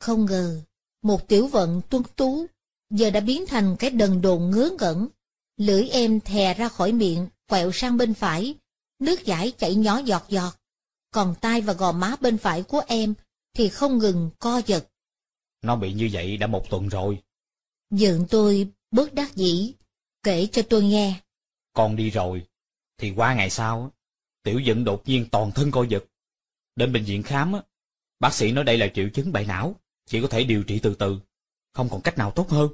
A: Không ngờ, một tiểu vận tuấn tú, giờ đã biến thành cái đần đồn ngớ ngẩn. Lưỡi em thè ra khỏi miệng, quẹo sang bên phải, nước giải chảy nhỏ giọt giọt. Còn tay và gò má bên phải của em thì không ngừng co giật.
D: Nó bị như vậy đã một tuần rồi.
A: Dượng tôi bớt đắc dĩ, kể cho tôi nghe.
D: Con đi rồi, thì qua ngày sau, tiểu dựng đột nhiên toàn thân co giật. Đến bệnh viện khám, bác sĩ nói đây là triệu chứng bại não, chỉ có thể điều trị từ từ, không còn cách nào tốt hơn.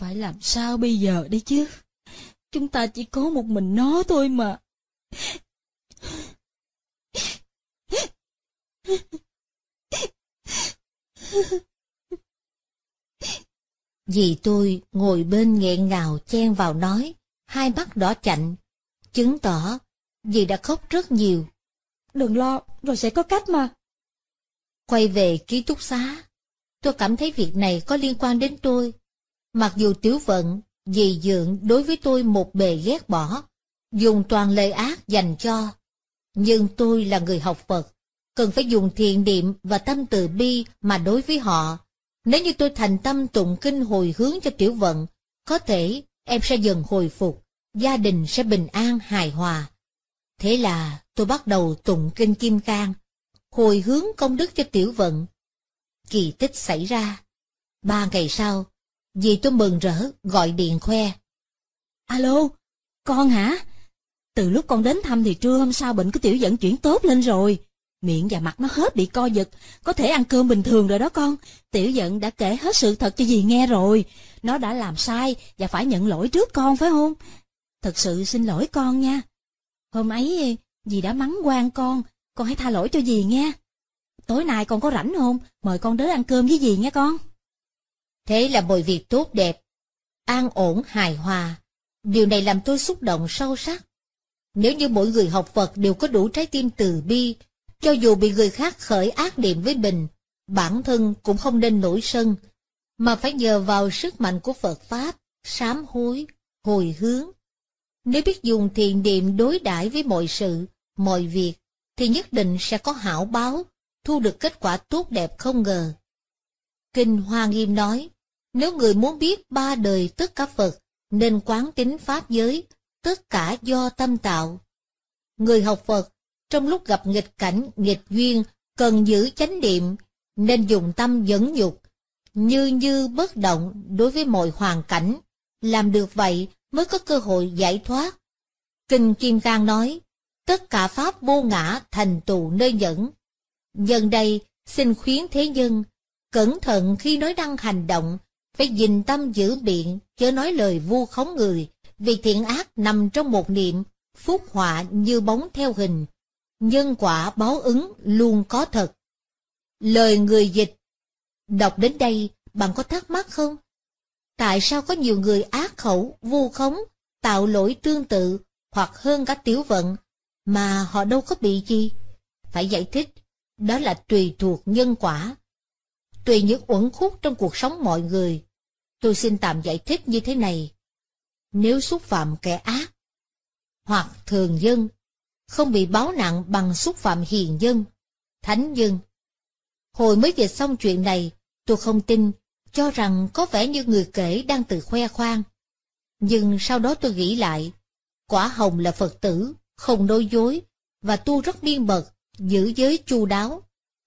H: Phải làm sao bây giờ đây chứ? Chúng ta chỉ có một mình nó thôi mà.
A: Dì tôi ngồi bên nghẹn ngào chen vào nói, hai mắt đỏ chạnh, chứng tỏ dì đã khóc rất nhiều. Đừng lo, rồi sẽ có cách mà. Quay về ký túc xá, tôi cảm thấy việc này có liên quan đến tôi. Mặc dù tiểu vận, dì dượng đối với tôi một bề ghét bỏ, dùng toàn lời ác dành cho. Nhưng tôi là người học Phật, cần phải dùng thiện niệm và tâm từ bi mà đối với họ, nếu như tôi thành tâm tụng kinh hồi hướng cho tiểu vận, có thể em sẽ dần hồi phục, gia đình sẽ bình an hài hòa. Thế là tôi bắt đầu tụng kinh Kim Cang, hồi hướng công đức cho tiểu vận. Kỳ tích xảy ra. Ba ngày sau, dì tôi mừng rỡ
H: gọi điện khoe. Alo, con hả? Từ lúc con đến thăm thì trưa hôm sau bệnh của tiểu dẫn chuyển tốt lên rồi. Miệng và mặt nó hết bị co giật, có thể ăn cơm bình thường rồi đó con. Tiểu giận đã kể hết sự thật cho dì nghe rồi. Nó đã làm sai và phải nhận lỗi trước con phải không? Thật sự xin lỗi con nha. Hôm ấy dì đã mắng quan con, con hãy tha lỗi cho dì nghe. Tối nay con có rảnh
A: không? Mời con đến ăn cơm với dì nghe con. Thế là mọi việc tốt đẹp, an ổn hài hòa. Điều này làm tôi xúc động sâu sắc. Nếu như mỗi người học Phật đều có đủ trái tim từ bi, cho dù bị người khác khởi ác niệm với mình, bản thân cũng không nên nổi sân, mà phải nhờ vào sức mạnh của Phật Pháp, sám hối, hồi hướng. Nếu biết dùng thiền niệm đối đãi với mọi sự, mọi việc, thì nhất định sẽ có hảo báo, thu được kết quả tốt đẹp không ngờ. Kinh Hoa Nghiêm nói, nếu người muốn biết ba đời tất cả Phật, nên quán tính Pháp giới, tất cả do tâm tạo. Người học Phật trong lúc gặp nghịch cảnh, nghịch duyên, cần giữ chánh niệm, nên dùng tâm dẫn dục, như như bất động đối với mọi hoàn cảnh. Làm được vậy mới có cơ hội giải thoát. Kinh Kim Cang nói, tất cả pháp vô ngã thành tù nơi nhẫn. Nhân đây, xin khuyến thế nhân, cẩn thận khi nói năng hành động, phải dình tâm giữ biện, chớ nói lời vu khống người, vì thiện ác nằm trong một niệm, phúc họa như bóng theo hình, nhân quả báo ứng luôn có thật. Lời người dịch Đọc đến đây, bạn có thắc mắc không? Tại sao có nhiều người ác khẩu, vu khống, tạo lỗi tương tự hoặc hơn cả tiểu vận mà họ đâu có bị gì? Phải giải thích, đó là tùy thuộc nhân quả. Tùy những uẩn khúc trong cuộc sống mọi người, tôi xin tạm giải thích như thế này. Nếu xúc phạm kẻ ác, hoặc thường dân không bị báo nặng bằng xúc phạm hiền dân, thánh dân. Hồi mới dịch xong chuyện này, tôi không tin, cho rằng có vẻ như người kể đang tự khoe khoang. Nhưng sau đó tôi nghĩ lại, quả hồng là Phật tử, không nói dối, và tu rất miên mật, giữ giới chu đáo.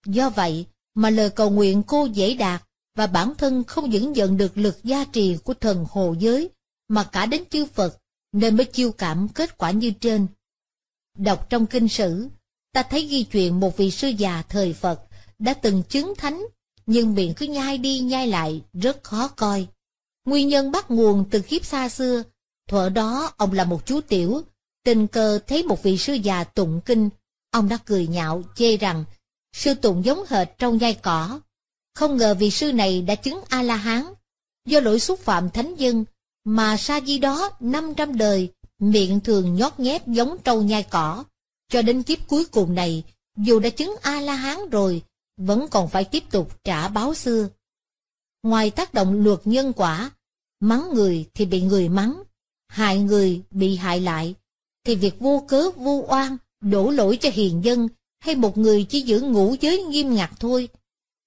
A: Do vậy mà lời cầu nguyện cô dễ đạt, và bản thân không những nhận được lực gia trì của thần hồ giới, mà cả đến chư Phật, nên mới chiêu cảm kết quả như trên. Đọc trong kinh sử, ta thấy ghi chuyện một vị sư già thời Phật đã từng chứng thánh, nhưng miệng cứ nhai đi nhai lại rất khó coi. Nguyên nhân bắt nguồn từ kiếp xa xưa, thuở đó ông là một chú tiểu, tình cờ thấy một vị sư già tụng kinh, ông đã cười nhạo chê rằng sư tụng giống hệt trong nhai cỏ. Không ngờ vị sư này đã chứng A-la-hán, do lỗi xúc phạm thánh dân, mà sa di đó 500 đời miệng thường nhót nhép giống trâu nhai cỏ. Cho đến kiếp cuối cùng này, dù đã chứng A-la-hán rồi, vẫn còn phải tiếp tục trả báo xưa. Ngoài tác động luật nhân quả, mắng người thì bị người mắng, hại người bị hại lại, thì việc vô cớ vu oan đổ lỗi cho hiền dân hay một người chỉ giữ ngũ giới nghiêm ngặt thôi,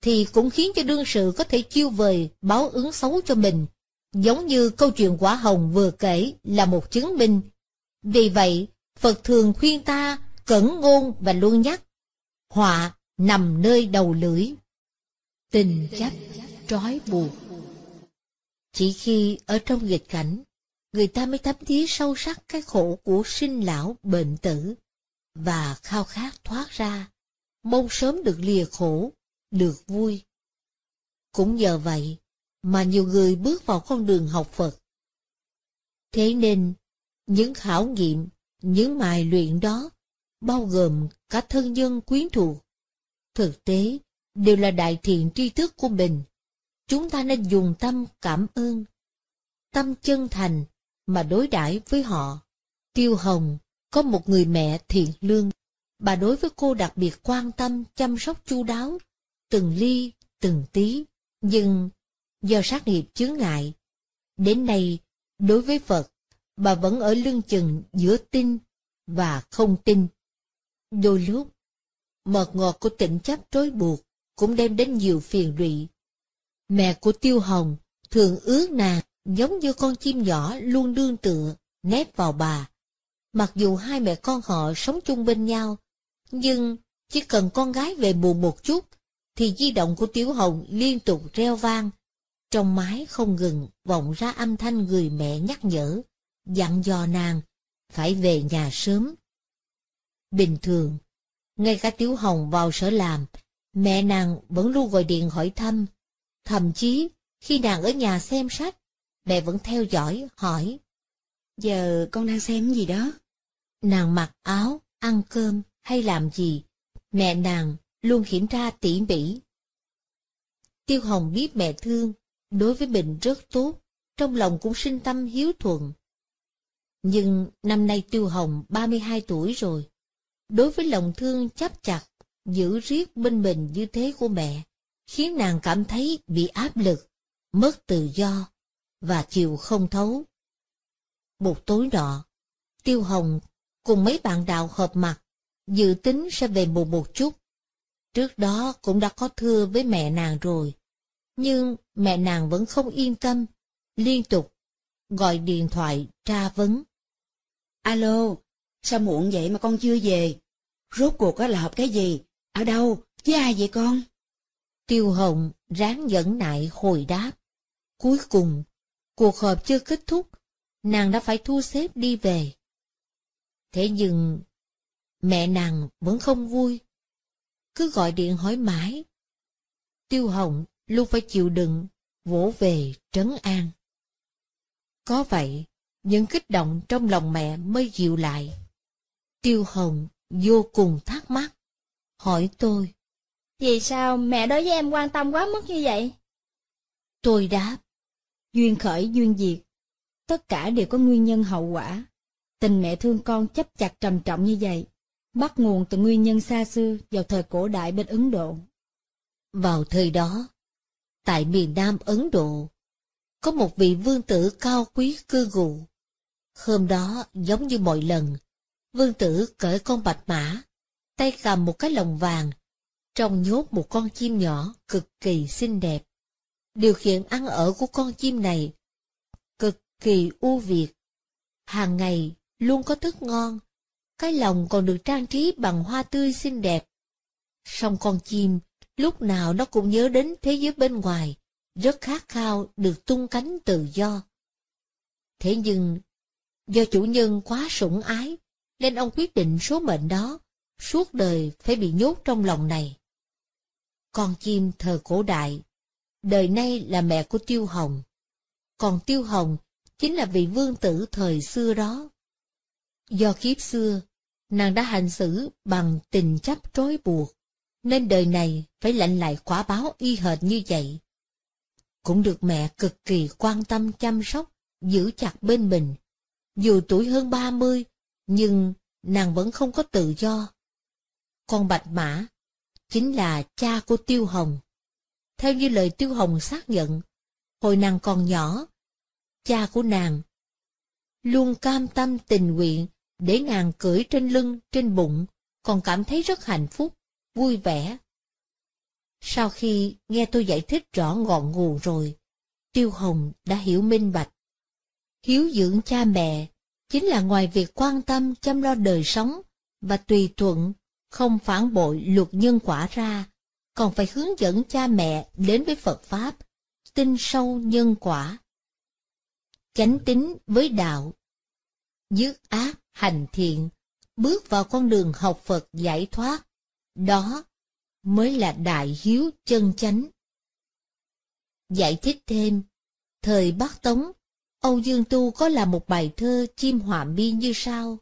A: thì cũng khiến cho đương sự có thể chiêu vời báo ứng xấu cho mình giống như câu chuyện quả hồng vừa kể là một chứng minh. Vì vậy, Phật thường khuyên ta cẩn ngôn và luôn nhắc, họa nằm nơi đầu lưỡi. Tình chấp, trói buộc. Chỉ khi ở trong nghịch cảnh, người ta mới thấm thía sâu sắc cái khổ của sinh lão bệnh tử, và khao khát thoát ra, mong sớm được lìa khổ, được vui. Cũng nhờ vậy, mà nhiều người bước vào con đường học Phật. Thế nên, những khảo nghiệm, những mài luyện đó, bao gồm cả thân nhân quyến thuộc. Thực tế, đều là đại thiện tri thức của mình. Chúng ta nên dùng tâm cảm ơn, tâm chân thành mà đối đãi với họ. Tiêu Hồng có một người mẹ thiện lương, bà đối với cô đặc biệt quan tâm chăm sóc chu đáo, từng ly, từng tí, nhưng do sát nghiệp chướng ngại. Đến nay, đối với Phật, bà vẫn ở lưng chừng giữa tin và không tin. Đôi lúc, mật ngọt của tỉnh chấp trói buộc cũng đem đến nhiều phiền lụy. Mẹ của Tiêu Hồng thường ước nàng giống như con chim nhỏ luôn đương tựa, nép vào bà. Mặc dù hai mẹ con họ sống chung bên nhau, nhưng chỉ cần con gái về buồn một chút, thì di động của Tiểu Hồng liên tục reo vang, trong mái không ngừng vọng ra âm thanh người mẹ nhắc nhở, dặn dò nàng, phải về nhà sớm. Bình thường, ngay cả Tiểu Hồng vào sở làm, mẹ nàng vẫn luôn gọi điện hỏi thăm. Thậm chí, khi nàng ở nhà xem sách, mẹ vẫn theo dõi, hỏi. Giờ con đang xem gì đó? Nàng mặc áo, ăn cơm hay làm gì? Mẹ nàng luôn kiểm tra tỉ mỉ. Tiêu Hồng biết mẹ thương đối với mình rất tốt, trong lòng cũng sinh tâm hiếu thuận. Nhưng năm nay Tiêu Hồng 32 tuổi rồi, đối với lòng thương chấp chặt, giữ riết bên mình như thế của mẹ, khiến nàng cảm thấy bị áp lực, mất tự do, và chịu không thấu. Một tối nọ, Tiêu Hồng cùng mấy bạn đạo hợp mặt, dự tính sẽ về muộn một chút. Trước đó cũng đã có thưa với mẹ nàng rồi, nhưng mẹ nàng vẫn không yên tâm, liên tục gọi điện thoại tra vấn. Alo, sao muộn vậy mà con chưa về? Rốt cuộc là họp cái gì? Ở đâu? Với ai vậy con? Tiêu Hồng ráng dẫn nại hồi đáp. Cuối cùng, cuộc họp chưa kết thúc, nàng đã phải thu xếp đi về. Thế nhưng, mẹ nàng vẫn không vui, cứ gọi điện hỏi mãi. Tiêu Hồng luôn phải chịu đựng, vỗ về trấn an. Có vậy, những kích động trong lòng mẹ mới dịu lại. Tiêu Hồng vô cùng thắc mắc, hỏi tôi.
H: Vì sao mẹ đối với em quan tâm quá mức như vậy? Tôi đáp. Duyên khởi duyên diệt, tất cả đều có nguyên nhân hậu quả. Tình mẹ thương con chấp chặt trầm trọng như vậy, bắt nguồn từ nguyên nhân xa xưa vào thời cổ đại bên Ấn Độ.
A: Vào thời đó, tại miền Nam Ấn Độ, có một vị vương tử cao quý cư ngụ Hôm đó, giống như mọi lần, vương tử cởi con bạch mã, tay cầm một cái lồng vàng, trong nhốt một con chim nhỏ cực kỳ xinh đẹp. Điều kiện ăn ở của con chim này cực kỳ ưu việt. Hàng ngày luôn có thức ngon, cái lồng còn được trang trí bằng hoa tươi xinh đẹp. Song con chim lúc nào nó cũng nhớ đến thế giới bên ngoài, rất khát khao được tung cánh tự do. Thế nhưng, do chủ nhân quá sủng ái, nên ông quyết định số mệnh đó, suốt đời phải bị nhốt trong lòng này. Con chim thờ cổ đại, đời nay là mẹ của Tiêu Hồng. Còn Tiêu Hồng chính là vị vương tử thời xưa đó. Do kiếp xưa, nàng đã hành xử bằng tình chấp trói buộc nên đời này phải lạnh lại quả báo y hệt như vậy. Cũng được mẹ cực kỳ quan tâm chăm sóc, giữ chặt bên mình. Dù tuổi hơn ba mươi, nhưng nàng vẫn không có tự do. Con Bạch Mã, chính là cha của Tiêu Hồng. Theo như lời Tiêu Hồng xác nhận, hồi nàng còn nhỏ, cha của nàng luôn cam tâm tình nguyện để nàng cưỡi trên lưng, trên bụng, còn cảm thấy rất hạnh phúc vui vẻ. Sau khi nghe tôi giải thích rõ ngọn nguồn rồi, Tiêu Hồng đã hiểu minh bạch. Hiếu dưỡng cha mẹ chính là ngoài việc quan tâm chăm lo đời sống và tùy thuận, không phản bội luật nhân quả ra, còn phải hướng dẫn cha mẹ đến với Phật Pháp, tin sâu nhân quả. Chánh tính với đạo, dứt ác, hành thiện, bước vào con đường học Phật giải thoát, đó mới là đại hiếu chân chánh. Giải thích thêm, thời Bắc Tống, Âu Dương Tu có là một bài thơ chim họa mi như sau,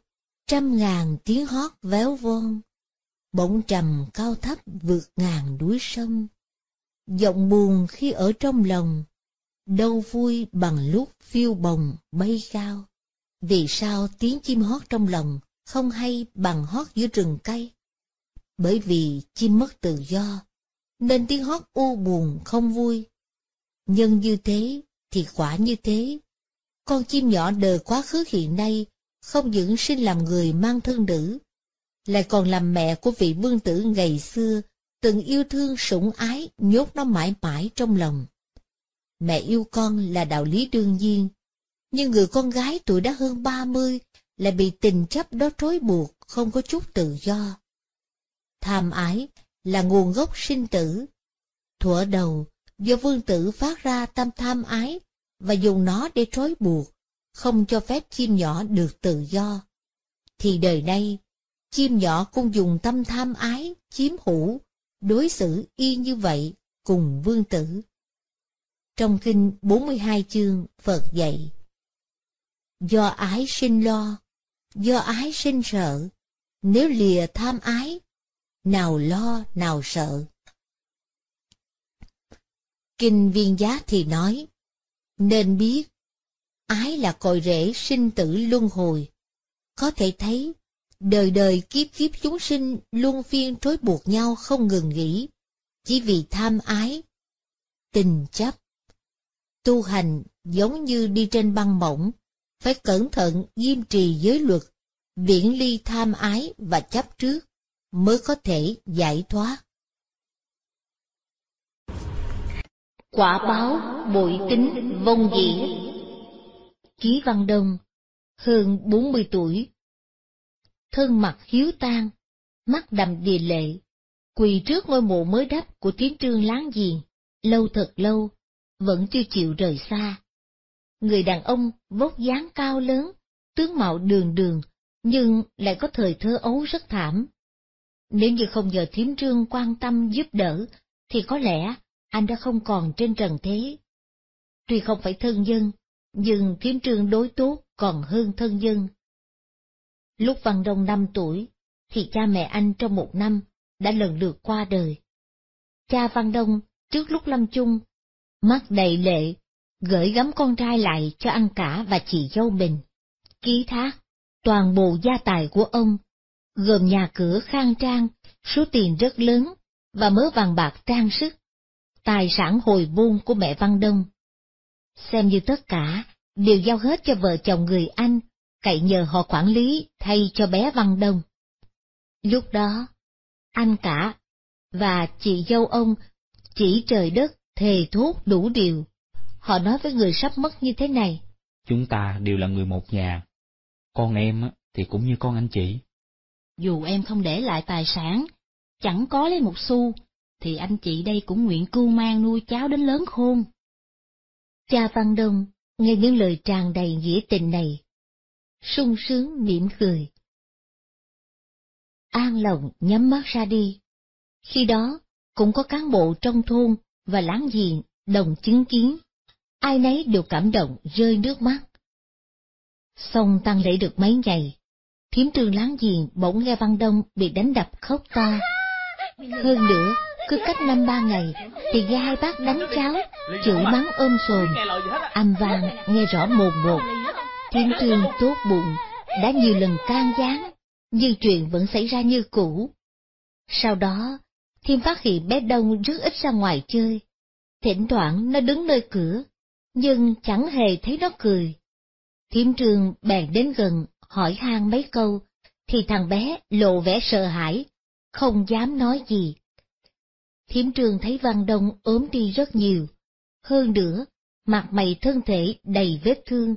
A: trăm ngàn tiếng hót véo von, bỗng trầm cao thấp vượt ngàn núi sông, giọng buồn khi ở trong lòng, đâu vui bằng lúc phiêu bồng bay cao. Vì sao tiếng chim hót trong lòng không hay bằng hót giữa rừng cây? bởi vì chim mất tự do, nên tiếng hót u buồn không vui. Nhân như thế, thì quả như thế. Con chim nhỏ đời quá khứ hiện nay, không những sinh làm người mang thân nữ, lại còn làm mẹ của vị vương tử ngày xưa, từng yêu thương sủng ái, nhốt nó mãi mãi trong lòng. Mẹ yêu con là đạo lý đương nhiên, nhưng người con gái tuổi đã hơn ba mươi lại bị tình chấp đó trói buộc, không có chút tự do tham ái là nguồn gốc sinh tử. Thuở đầu, do vương tử phát ra tâm tham ái và dùng nó để trói buộc, không cho phép chim nhỏ được tự do. Thì đời nay, chim nhỏ cũng dùng tâm tham ái, chiếm hữu, đối xử y như vậy cùng vương tử. Trong kinh 42 chương, Phật dạy Do ái sinh lo, do ái sinh sợ, nếu lìa tham ái, nào lo nào sợ. Kinh viên giá thì nói, nên biết, ái là cội rễ sinh tử luân hồi. Có thể thấy, đời đời kiếp kiếp chúng sinh luôn phiên trói buộc nhau không ngừng nghỉ, chỉ vì tham ái, tình chấp. Tu hành giống như đi trên băng mỏng, phải cẩn thận nghiêm trì giới luật, viễn ly tham ái và chấp trước mới có thể giải thoát. Quả báo bội tính vong dĩ Ký Văn Đông, hơn 40 tuổi. Thân mặt hiếu tan, mắt đầm đìa lệ, quỳ trước ngôi mộ mới đắp của tiến trương láng giềng, lâu thật lâu, vẫn chưa chịu rời xa. Người đàn ông vóc dáng cao lớn, tướng mạo đường đường, nhưng lại có thời thơ ấu rất thảm. Nếu như không nhờ Thiếm Trương quan tâm giúp đỡ, thì có lẽ anh đã không còn trên trần thế. Tuy không phải thân dân, nhưng Thiếm Trương đối tốt còn hơn thân dân. Lúc Văn Đông năm tuổi, thì cha mẹ anh trong một năm đã lần lượt qua đời. Cha Văn Đông trước lúc lâm chung, mắt đầy lệ, gửi gắm con trai lại cho anh cả và chị dâu mình, ký thác toàn bộ gia tài của ông gồm nhà cửa khang trang, số tiền rất lớn, và mớ vàng bạc trang sức, tài sản hồi buôn của mẹ Văn Đông. Xem như tất cả, đều giao hết cho vợ chồng người Anh, cậy nhờ họ quản lý thay cho bé Văn Đông. Lúc đó, anh cả và chị dâu ông chỉ trời đất thề thuốc đủ điều. Họ nói với người sắp mất như thế này.
D: Chúng ta đều là người một nhà. Con em thì cũng như con anh chị.
A: Dù em không để lại tài sản, chẳng có lấy một xu, thì anh chị đây cũng nguyện cưu mang nuôi cháu đến lớn khôn. Cha Văn Đông nghe những lời tràn đầy
E: nghĩa tình này, sung sướng mỉm cười.
A: An lòng nhắm mắt ra đi. Khi đó, cũng có cán bộ trong thôn và láng giềng đồng chứng kiến, ai nấy đều cảm động rơi nước mắt. Xong tăng lễ được mấy ngày, Thiếm trường láng giềng bỗng nghe Văn Đông bị đánh đập khóc to. Hơn nữa, cứ cách năm ba ngày thì nghe hai bác đánh cháu, chửi mắng ôm sồn, âm vang nghe rõ mồn một. Thiếm trường tốt bụng, đã nhiều lần can gián, nhưng chuyện vẫn xảy ra như cũ. Sau đó, Thiêm phát hiện bé Đông rất ít ra ngoài chơi. Thỉnh thoảng nó đứng nơi cửa, nhưng chẳng hề thấy nó cười. Thiêm trường bèn đến gần hỏi han mấy câu, thì thằng bé lộ vẻ sợ hãi, không dám nói gì. Thiểm trường thấy Văn Đông ốm đi rất nhiều, hơn nữa, mặt mày thân thể đầy vết thương.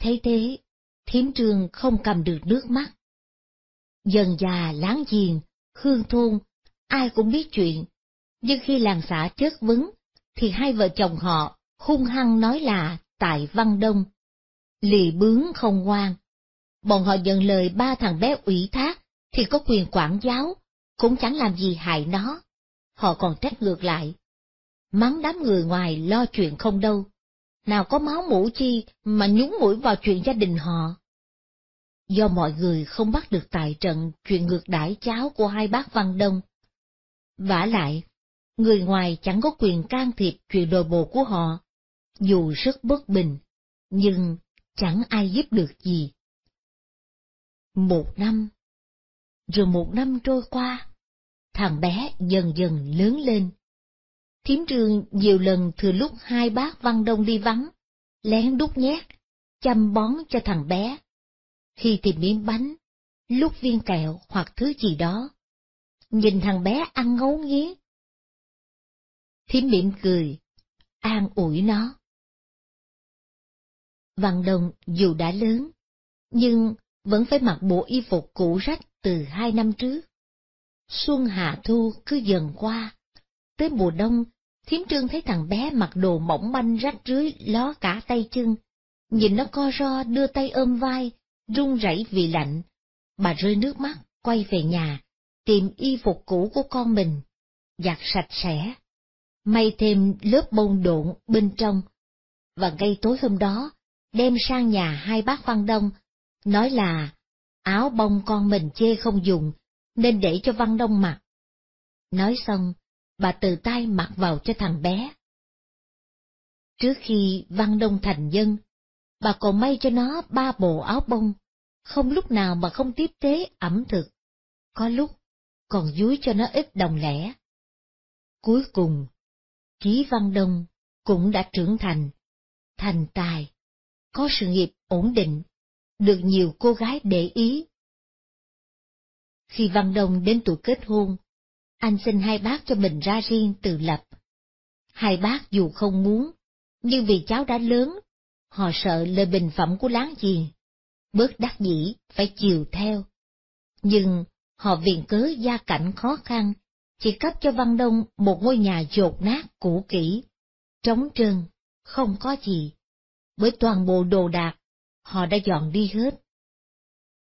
A: Thấy thế, thiểm trường không cầm được nước mắt. Dần già láng giềng, hương thôn, ai cũng biết chuyện, nhưng khi làng xã chất vấn, thì hai vợ chồng họ hung hăng nói là tại Văn Đông. Lì bướng không ngoan, bọn họ nhận lời ba thằng bé ủy thác thì có quyền quản giáo, cũng chẳng làm gì hại nó. Họ còn trách ngược lại. Mắng đám người ngoài lo chuyện không đâu. Nào có máu mũ chi mà nhúng mũi vào chuyện gia đình họ. Do mọi người không bắt được tại trận chuyện ngược đãi cháu của hai bác Văn Đông. vả lại, người ngoài chẳng có quyền can thiệp chuyện nội bộ của họ. Dù rất bất bình, nhưng
E: chẳng ai giúp được gì. Một năm.
A: Rồi một năm trôi qua, thằng bé dần dần lớn lên. Thiếm trường nhiều lần thừa lúc hai bác Văn Đông đi vắng, lén đút nhét, chăm bón cho thằng bé. Khi tìm miếng bánh, lúc viên kẹo hoặc
E: thứ gì đó. Nhìn thằng bé ăn ngấu nghiến.
A: Thiếm mỉm cười, an ủi nó. Văn Đông dù đã lớn, nhưng vẫn phải mặc bộ y phục cũ rách từ hai năm trước. Xuân hạ thu cứ dần qua, tới mùa đông, thiếm trương thấy thằng bé mặc đồ mỏng manh rách rưới ló cả tay chân, nhìn nó co ro đưa tay ôm vai, run rẩy vì lạnh. Bà rơi nước mắt, quay về nhà, tìm y phục cũ của con mình, giặt sạch sẽ, may thêm lớp bông độn bên trong. Và ngay tối hôm đó, đem sang nhà hai bác Văn Đông nói là áo bông con mình chê không dùng, nên để cho Văn Đông mặc. Nói xong, bà từ tay mặc vào cho thằng bé. Trước khi Văn Đông thành dân, bà còn may cho nó ba bộ áo bông, không lúc nào mà không tiếp tế ẩm thực, có lúc còn dúi cho nó ít đồng lẻ. Cuối cùng,
E: Chí Văn Đông cũng đã trưởng thành, thành tài, có sự
A: nghiệp ổn định được nhiều cô gái để ý. Khi Văn Đông đến tuổi kết hôn, anh xin hai bác cho mình ra riêng tự lập. Hai bác dù không muốn, nhưng vì cháu đã lớn, họ sợ lời bình phẩm của láng giềng, bớt đắc dĩ phải chiều theo. Nhưng họ viện cớ gia cảnh khó khăn, chỉ cấp cho Văn Đông một ngôi nhà dột nát cũ kỹ, trống trơn, không có gì, với toàn bộ đồ đạc họ đã dọn đi hết.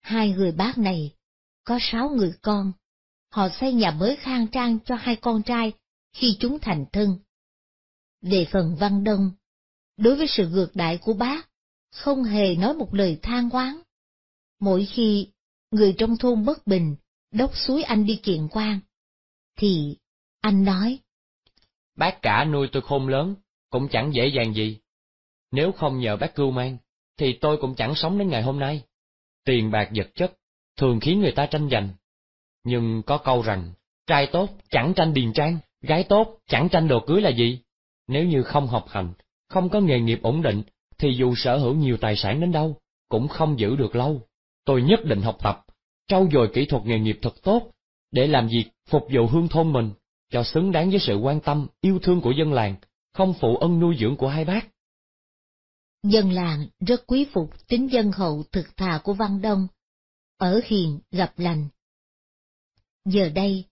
A: Hai người bác này, có sáu người con, họ xây nhà mới khang trang cho hai con trai khi chúng thành thân. Về phần Văn Đông, đối với sự ngược đại của bác, không hề nói một lời than oán. Mỗi khi người trong thôn bất bình, đốc suối anh đi kiện quan, thì anh nói.
D: Bác cả nuôi tôi khôn lớn, cũng chẳng dễ dàng gì. Nếu không nhờ bác cưu mang, thì tôi cũng chẳng sống đến ngày hôm nay. Tiền bạc vật chất, thường khiến người ta tranh giành. Nhưng có câu rằng, trai tốt chẳng tranh điền trang, gái tốt chẳng tranh đồ cưới là gì? Nếu như không học hành, không có nghề nghiệp ổn định, thì dù sở hữu nhiều tài sản đến đâu, cũng không giữ được lâu. Tôi nhất định học tập, trau dồi kỹ thuật nghề nghiệp thật tốt, để làm việc phục vụ hương thôn mình, cho xứng đáng với sự quan tâm, yêu thương của dân làng, không phụ ân nuôi dưỡng của hai bác.
A: Dân làng rất quý phục tính dân hậu thực thà của Văn Đông, ở hiền gặp lành. Giờ đây,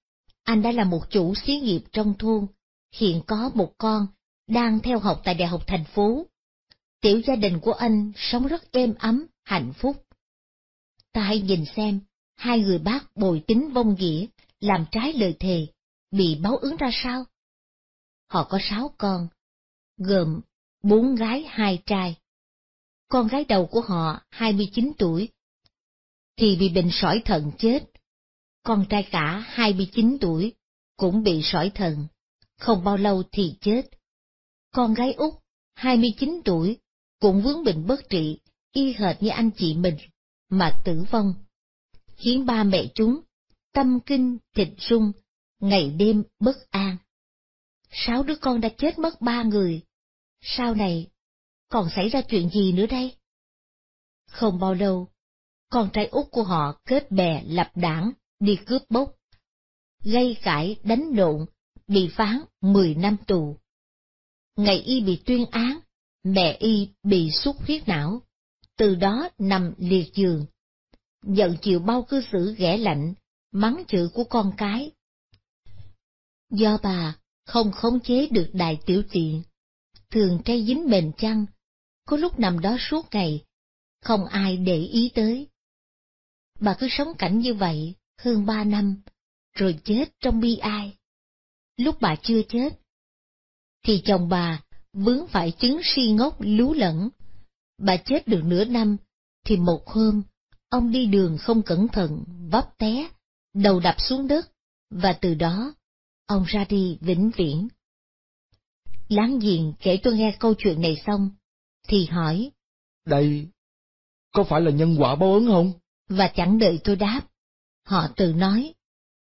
A: anh đã là một chủ xí nghiệp trong thôn, hiện có một con, đang theo học tại Đại học thành phố. Tiểu gia đình của anh sống rất êm ấm, hạnh phúc. Ta hãy nhìn xem, hai người bác bồi tính vong nghĩa, làm trái lời thề, bị báo ứng ra sao? Họ có sáu con, gồm bốn gái hai trai. Con gái đầu của họ 29 tuổi, thì bị bệnh sỏi thận chết. Con trai cả 29 tuổi, cũng bị sỏi thận, không bao lâu thì chết. Con gái út 29 tuổi, cũng vướng bệnh bất trị, y hệt như anh chị mình, mà tử vong. Khiến ba mẹ chúng, tâm kinh, thịt sung, ngày đêm bất an. Sáu đứa con đã chết mất ba người, sau này, còn xảy ra chuyện gì nữa đây? Không bao lâu, con trai út của họ kết bè lập đảng, đi cướp bốc. Gây cãi đánh lộn, bị phán mười năm tù. Ngày y bị tuyên án, mẹ y bị xuất huyết não, từ đó nằm liệt giường. nhận chịu bao cư xử ghẻ lạnh, mắng chữ của con cái. Do bà không khống chế được đại tiểu tiện, thường trây dính bền chăng? có lúc nằm đó suốt ngày, không ai để ý tới. Bà cứ sống cảnh như vậy hơn ba năm, rồi chết trong bi ai. Lúc bà chưa chết, thì chồng bà vướng phải chứng si ngốc lú lẫn. Bà chết được nửa năm, thì một hôm, ông đi đường không cẩn thận, vấp té, đầu đập xuống đất, và từ đó, ông ra đi vĩnh viễn. Láng giềng kể tôi nghe câu chuyện này xong, thì hỏi. Đây,
F: có phải là nhân quả báo ứng không?
A: Và chẳng đợi tôi đáp, họ từ nói.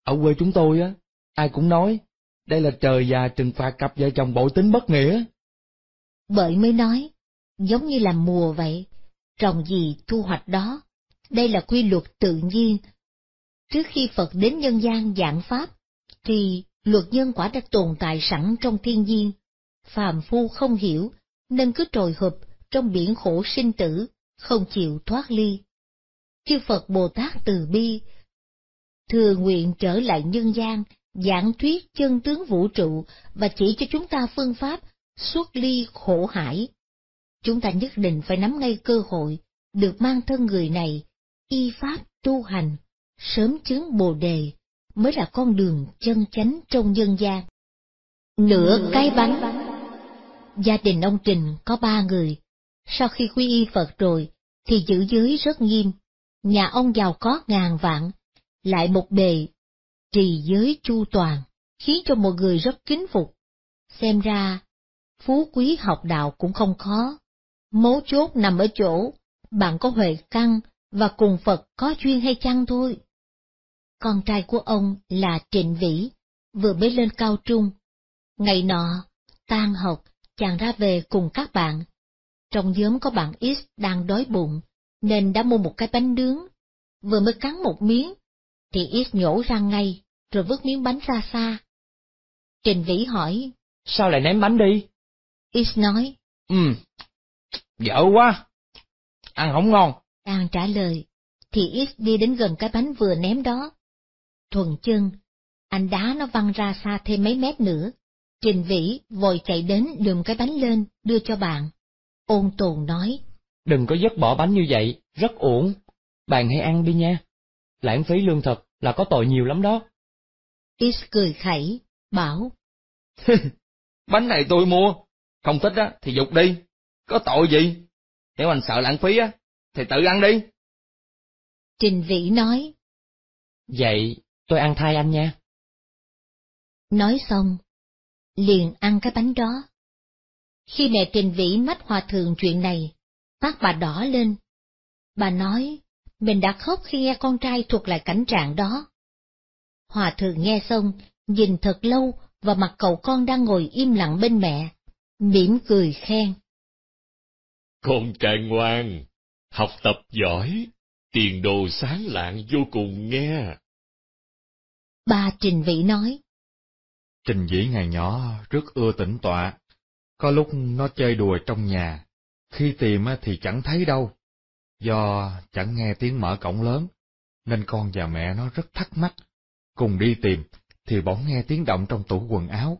F: Ở quê chúng tôi á, ai cũng nói, đây là trời già trừng phạt cặp vợ chồng bội tính bất nghĩa.
A: Bởi mới nói, giống như là mùa vậy, trồng gì thu hoạch đó, đây là quy luật tự nhiên. Trước khi Phật đến nhân gian giảng Pháp, thì luật nhân quả đã tồn tại sẵn trong thiên nhiên, phàm phu không hiểu, nên cứ trồi hụp trong biển khổ sinh tử, không chịu thoát ly. Chư Phật Bồ Tát từ bi, thừa nguyện trở lại nhân gian, giảng thuyết chân tướng vũ trụ và chỉ cho chúng ta phương pháp xuất ly khổ hải. Chúng ta nhất định phải nắm ngay cơ hội được mang thân người này, y pháp tu hành, sớm chứng bồ đề mới là con đường chân chánh trong nhân gian. Nửa cái bánh Gia đình ông Trình có ba người. Sau khi quy y Phật rồi, thì giữ giới rất nghiêm. Nhà ông giàu có ngàn vạn, lại một bề, trì giới chu toàn, khiến cho mọi người rất kính phục. Xem ra, phú quý học đạo cũng không khó. Mấu chốt nằm ở chỗ, bạn có huệ căn và cùng Phật có duyên hay chăng thôi. Con trai của ông là Trịnh Vĩ, vừa mới lên cao trung. Ngày nọ, tan học, chàng ra về cùng các bạn. Trong nhóm có bạn X đang đói bụng, nên đã mua một cái bánh nướng. Vừa mới cắn một miếng, thì X nhổ răng ngay, rồi vứt miếng bánh ra xa. Trình Vĩ hỏi, Sao lại ném bánh đi? X nói,
E: Ừ, dở quá, ăn không ngon.
A: Đang trả lời, thì X đi đến gần cái bánh vừa ném đó. Thuần chân, anh đá nó văng ra xa thêm mấy mét nữa, Trình Vĩ vội chạy đến đùm cái bánh lên, đưa cho bạn. Ôn tồn nói.
D: Đừng có dứt bỏ bánh như vậy, rất uổng. Bạn hãy ăn đi nha. Lãng phí lương thực là có tội nhiều lắm đó.
A: Is cười khẩy, bảo.
E: bánh này tôi mua, không thích á thì dục đi, có tội gì? Nếu anh sợ lãng phí á, thì tự ăn đi. Trình Vĩ nói. Vậy tôi ăn thay anh nha. Nói xong, liền ăn cái
A: bánh đó. Khi mẹ Trình Vĩ mách hòa thượng chuyện này, mắt bà đỏ lên. Bà nói, mình đã khóc khi nghe con trai thuộc lại cảnh trạng đó. Hòa thượng nghe xong, nhìn thật lâu và mặt cậu con đang ngồi im lặng bên mẹ, mỉm cười khen.
B: Con trai ngoan, học tập giỏi, tiền đồ sáng lạng vô cùng nghe.
A: Bà Trình Vĩ nói,
B: Trình Dĩ ngày nhỏ rất ưa tĩnh
F: tọa, có lúc nó chơi đùa trong nhà, khi tìm thì chẳng thấy đâu. Do chẳng nghe tiếng mở cổng lớn, nên con và mẹ nó rất thắc mắc. Cùng đi tìm, thì bỗng nghe tiếng động trong tủ quần áo.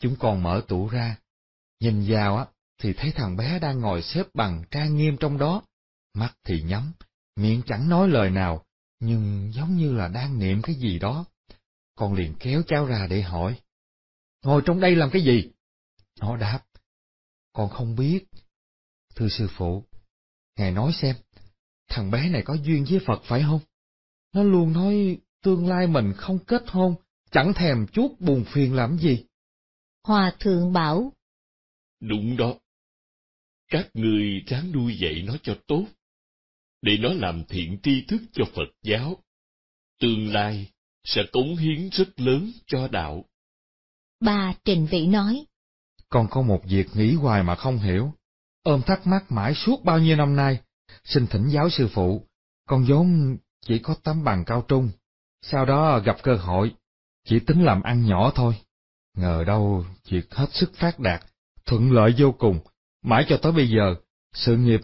F: Chúng con mở tủ ra, nhìn vào á thì thấy thằng bé đang ngồi xếp bằng trang nghiêm trong đó, mắt thì nhắm, miệng chẳng nói lời nào, nhưng giống như là đang niệm cái gì đó. Con liền kéo cháu ra để hỏi ngồi trong đây làm cái gì?
E: Nó đáp, con không biết. Thưa sư phụ, Ngài
F: nói xem, thằng bé này có duyên với Phật phải không? Nó luôn nói tương lai mình không kết hôn, chẳng thèm chút buồn phiền làm gì.
A: Hòa thượng bảo.
B: Đúng đó. Các người ráng nuôi dạy nó cho tốt, để nó làm thiện tri thức cho Phật giáo. Tương lai sẽ cống hiến rất lớn cho đạo.
A: Bà Trình Vĩ nói.
F: Con có một việc nghĩ hoài mà không hiểu, ôm thắc mắc mãi suốt bao nhiêu năm nay, xin thỉnh giáo sư phụ, con vốn chỉ có tấm bằng cao trung, sau đó gặp cơ hội, chỉ tính làm ăn nhỏ thôi. Ngờ đâu việc hết sức phát đạt, thuận lợi vô cùng, mãi cho tới bây giờ, sự nghiệp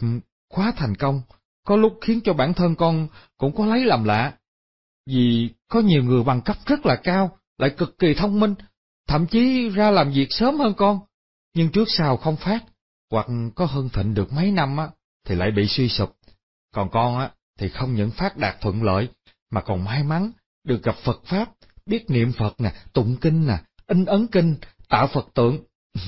F: quá thành công, có lúc khiến cho bản thân con cũng có lấy làm lạ. Vì có nhiều người bằng cấp rất là cao, lại cực kỳ thông minh, thậm chí ra làm việc sớm hơn con, nhưng trước sau không phát, hoặc có hơn thịnh được mấy năm á, thì lại bị suy sụp. Còn con á, thì không những phát đạt thuận lợi, mà còn may mắn được gặp Phật Pháp, biết niệm Phật nè, tụng kinh nè, in ấn kinh, tạo Phật tượng.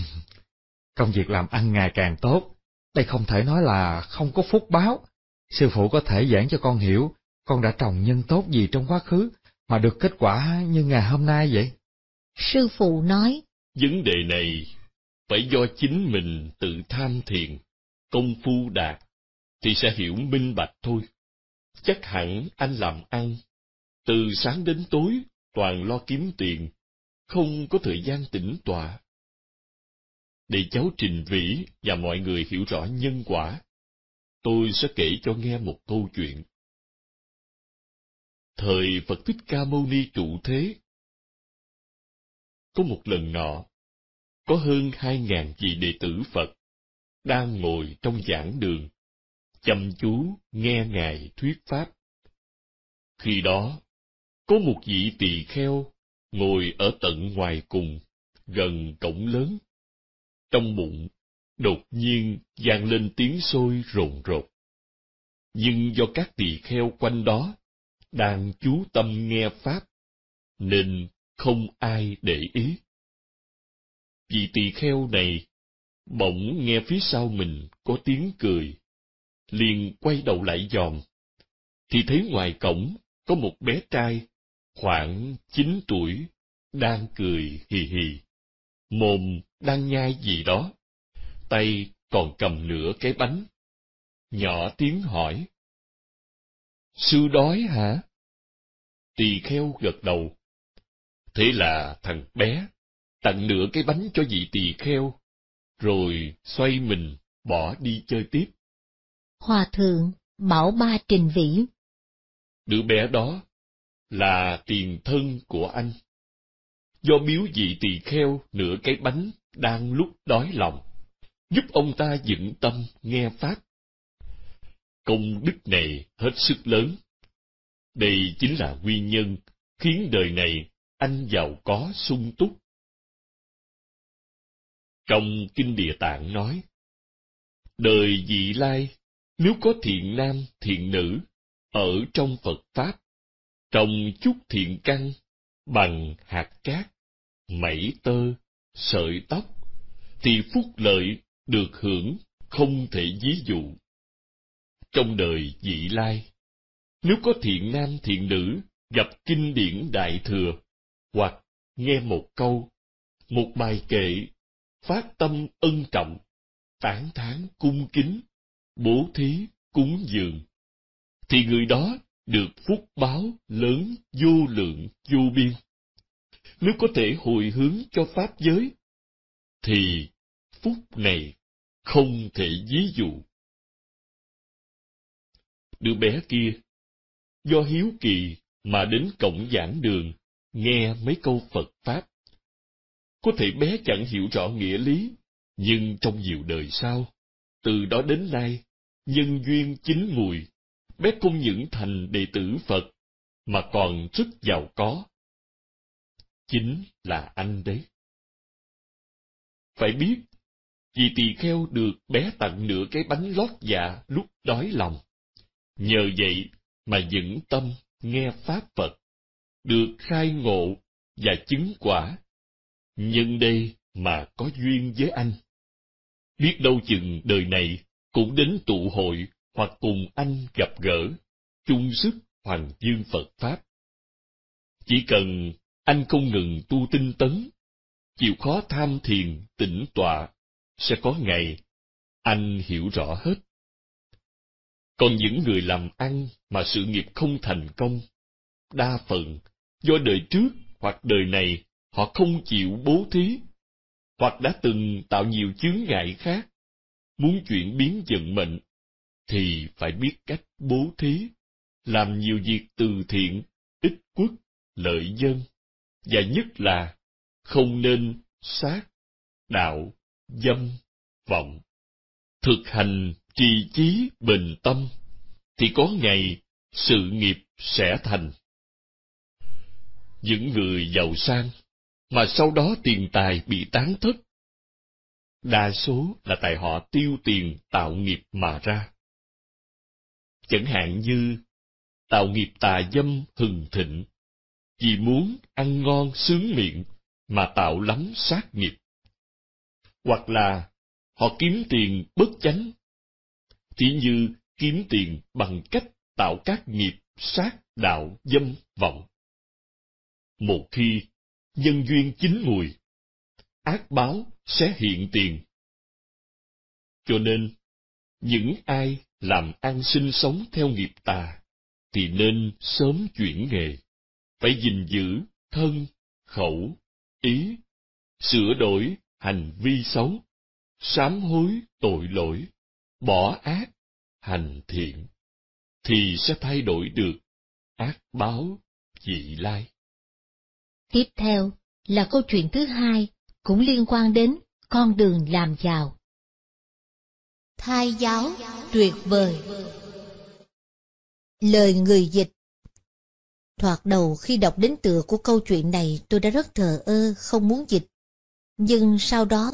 F: Công việc làm ăn ngày càng tốt, đây không thể nói là không có phúc báo. Sư phụ có thể giảng cho con hiểu, con đã trồng nhân tốt gì trong quá khứ mà được kết quả như ngày hôm nay vậy?
A: Sư phụ nói,
B: Vấn đề này phải do chính mình tự tham thiền, công phu đạt, thì sẽ hiểu minh bạch thôi. Chắc hẳn anh làm ăn, từ sáng đến tối toàn lo kiếm tiền, không có thời gian tĩnh tọa. Để cháu Trình Vĩ và mọi người hiểu rõ nhân quả, tôi sẽ kể cho nghe một câu chuyện. Thời Phật Thích Ca
E: Mâu Ni trụ thế, có một lần nọ, có hơn
B: hai ngàn vị đệ tử Phật đang ngồi trong giảng đường, chăm chú nghe Ngài thuyết Pháp. Khi đó, có một vị tỳ kheo ngồi ở tận ngoài cùng, gần cổng lớn. Trong bụng, đột nhiên vang lên tiếng sôi rồn rột. Nhưng do các tỳ kheo quanh đó đang chú tâm nghe Pháp, nên không ai để ý. Vì tỳ kheo này, bỗng nghe phía sau mình có tiếng cười, liền quay đầu lại dòm, thì thấy ngoài cổng có một bé trai, khoảng chín tuổi, đang cười hì hì, mồm đang nhai gì đó, tay còn cầm nửa cái bánh. Nhỏ tiếng hỏi. Sư đói hả? Tỳ kheo gật đầu, Thế là thằng bé tặng nửa cái bánh cho vị tỳ kheo, rồi xoay mình bỏ đi chơi tiếp.
A: Hòa thượng Bảo Ba Trình Vĩ
B: Đứa bé đó là tiền thân của anh. Do biếu vị tỳ kheo nửa cái bánh đang lúc đói lòng, giúp ông ta dựng tâm nghe Pháp. Công đức này hết sức lớn. Đây chính là nguyên nhân khiến đời này anh giàu có sung túc. Trong Kinh Địa Tạng nói, đời vị lai, nếu có thiện nam, thiện nữ, ở trong Phật Pháp, trồng chút thiện căn bằng hạt cát, mẩy tơ, sợi tóc, thì phúc lợi được hưởng không thể ví dụ. Trong đời vị lai, nếu có thiện nam thiện nữ gặp kinh điển đại thừa, hoặc nghe một câu, một bài kệ, phát tâm ân trọng, tán thán cung kính, bố thí cúng dường, thì người đó được phúc báo lớn vô lượng vô biên. Nếu có thể hồi hướng cho Pháp giới, thì phúc này không thể ví dụ. Đứa bé kia, do hiếu kỳ mà đến cổng giảng đường nghe mấy câu Phật Pháp. Có thể bé chẳng hiểu rõ nghĩa lý, nhưng trong nhiều đời sau, từ đó đến nay, nhân duyên chính mùi, bé không những thành đệ tử Phật, mà còn rất giàu
E: có. Chính là anh đấy.
B: Phải biết, vì tỳ kheo được bé tặng nửa cái bánh lót dạ lúc đói lòng. Nhờ vậy mà vững tâm nghe Pháp Phật được khai ngộ và chứng quả. Nhân đây mà có duyên với anh. Biết đâu chừng đời này cũng đến tụ hội hoặc cùng anh gặp gỡ, chung sức hoàng dương Phật Pháp. Chỉ cần anh không ngừng tu tinh tấn, chịu khó tham thiền tỉnh tọa, sẽ có ngày anh hiểu rõ hết. Còn những người làm ăn mà sự nghiệp không thành công, đa phần do đời trước hoặc đời này họ không chịu bố thí, hoặc đã từng tạo nhiều chướng ngại khác, muốn chuyển biến vận mệnh, thì phải biết cách bố thí, làm nhiều việc từ thiện, ích quốc, lợi dân, và nhất là không nên sát, đạo, dâm, vọng. Thực hành trì chí bình tâm, thì có ngày sự nghiệp sẽ thành những người giàu sang mà sau đó tiền tài bị tán thất đa số là tại họ tiêu tiền tạo nghiệp mà ra chẳng hạn như tạo nghiệp tà dâm hừng thịnh vì muốn ăn ngon sướng miệng mà tạo lắm sát nghiệp hoặc là họ kiếm tiền bất chánh thì như kiếm tiền bằng cách tạo các nghiệp sát đạo dâm vọng một khi, nhân duyên chín mùi, ác báo sẽ hiện tiền. Cho nên, những ai làm ăn sinh sống theo nghiệp tà, thì nên sớm chuyển nghề, phải gìn giữ thân, khẩu, ý, sửa đổi hành vi xấu, sám hối tội lỗi, bỏ ác, hành thiện, thì sẽ thay đổi được ác báo dị lai.
A: Tiếp theo là câu chuyện thứ hai, cũng liên quan đến con đường làm giàu. Thai giáo tuyệt vời Lời người dịch Thoạt đầu khi đọc đến tựa của câu chuyện này tôi đã rất thờ ơ, không muốn dịch. Nhưng sau đó,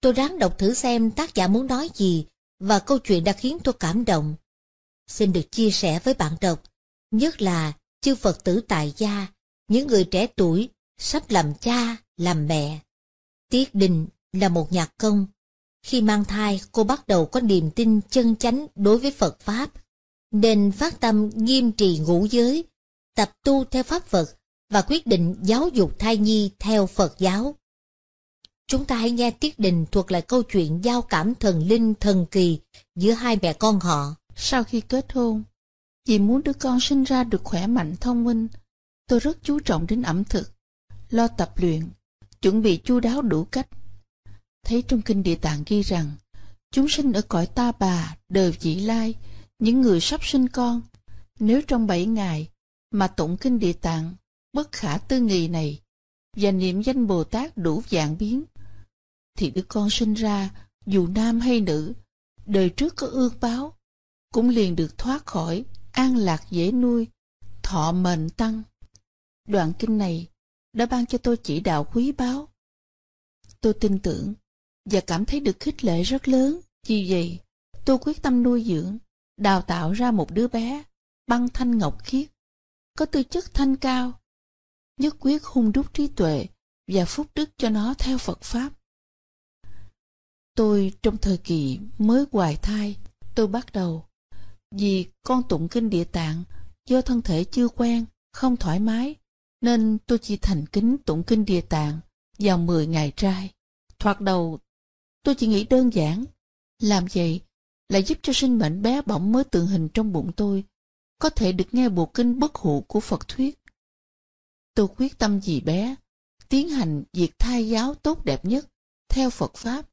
A: tôi ráng đọc thử xem tác giả muốn nói gì và câu chuyện đã khiến tôi cảm động. Xin được chia sẻ với bạn đọc, nhất là chư Phật tử tại gia những người trẻ tuổi sắp làm cha, làm mẹ. Tiết Đình là một nhạc công. Khi mang thai, cô bắt đầu có niềm tin chân chánh đối với Phật Pháp, nên phát tâm nghiêm trì ngũ giới, tập tu theo Pháp Phật và quyết định giáo dục thai nhi theo Phật giáo. Chúng ta hãy nghe Tiết Đình thuật lại câu chuyện giao cảm thần linh thần kỳ giữa hai mẹ con họ. Sau
C: khi kết hôn, vì muốn đứa con sinh ra được khỏe mạnh thông minh, tôi rất chú trọng đến ẩm thực, lo tập luyện, chuẩn bị chu đáo đủ cách. Thấy trong kinh địa tạng ghi rằng, chúng sinh ở cõi ta bà, đời vị lai, những người sắp sinh con, nếu trong bảy ngày mà tụng kinh địa tạng, bất khả tư nghị này, và niệm danh Bồ Tát đủ dạng biến, thì đứa con sinh ra, dù nam hay nữ, đời trước có ương báo, cũng liền được thoát khỏi, an lạc dễ nuôi, thọ mệnh tăng. Đoạn kinh này đã ban cho tôi chỉ đạo quý báu. Tôi tin tưởng và cảm thấy được khích lệ rất lớn. Vì vậy, tôi quyết tâm nuôi dưỡng, đào tạo ra một đứa bé, băng thanh ngọc khiết, có tư chất thanh cao, nhất quyết hung đúc trí tuệ và phúc đức cho nó theo Phật Pháp. Tôi trong thời kỳ mới hoài thai, tôi bắt đầu, vì con tụng kinh địa tạng do thân thể chưa quen, không thoải mái, nên tôi chỉ thành kính tụng kinh địa tạng vào 10 ngày trai. Thoạt đầu, tôi chỉ nghĩ đơn giản, làm vậy là giúp cho sinh mệnh bé bỏng mới tượng hình trong bụng tôi, có thể được nghe bộ kinh bất hủ của Phật thuyết. Tôi quyết tâm gì bé, tiến hành việc thai giáo tốt đẹp nhất, theo Phật Pháp,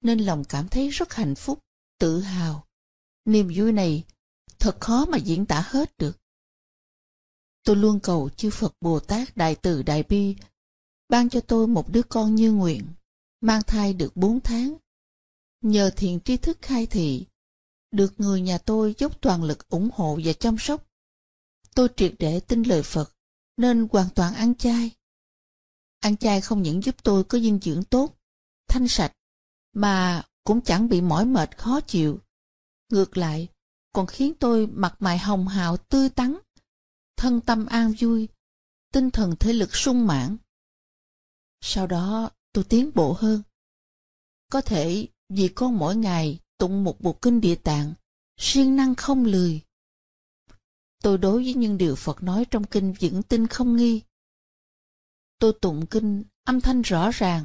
C: nên lòng cảm thấy rất hạnh phúc, tự hào. Niềm vui này thật khó mà diễn tả hết được. Tôi luôn cầu chư Phật Bồ Tát Đại Từ Đại Bi ban cho tôi một đứa con như nguyện, mang thai được bốn tháng. Nhờ thiện tri thức khai thị, được người nhà tôi dốc toàn lực ủng hộ và chăm sóc. Tôi triệt để tin lời Phật, nên hoàn toàn ăn chay. Ăn chay không những giúp tôi có dinh dưỡng tốt, thanh sạch, mà cũng chẳng bị mỏi mệt khó chịu. Ngược lại, còn khiến tôi mặt mày hồng hào tươi tắn, thân tâm an vui, tinh thần thể lực sung mãn. Sau đó tôi tiến bộ hơn. Có thể vì con mỗi ngày tụng một bộ kinh địa tạng, siêng năng không lười. Tôi đối với những điều Phật nói trong kinh vững tin không nghi. Tôi tụng kinh, âm thanh rõ ràng,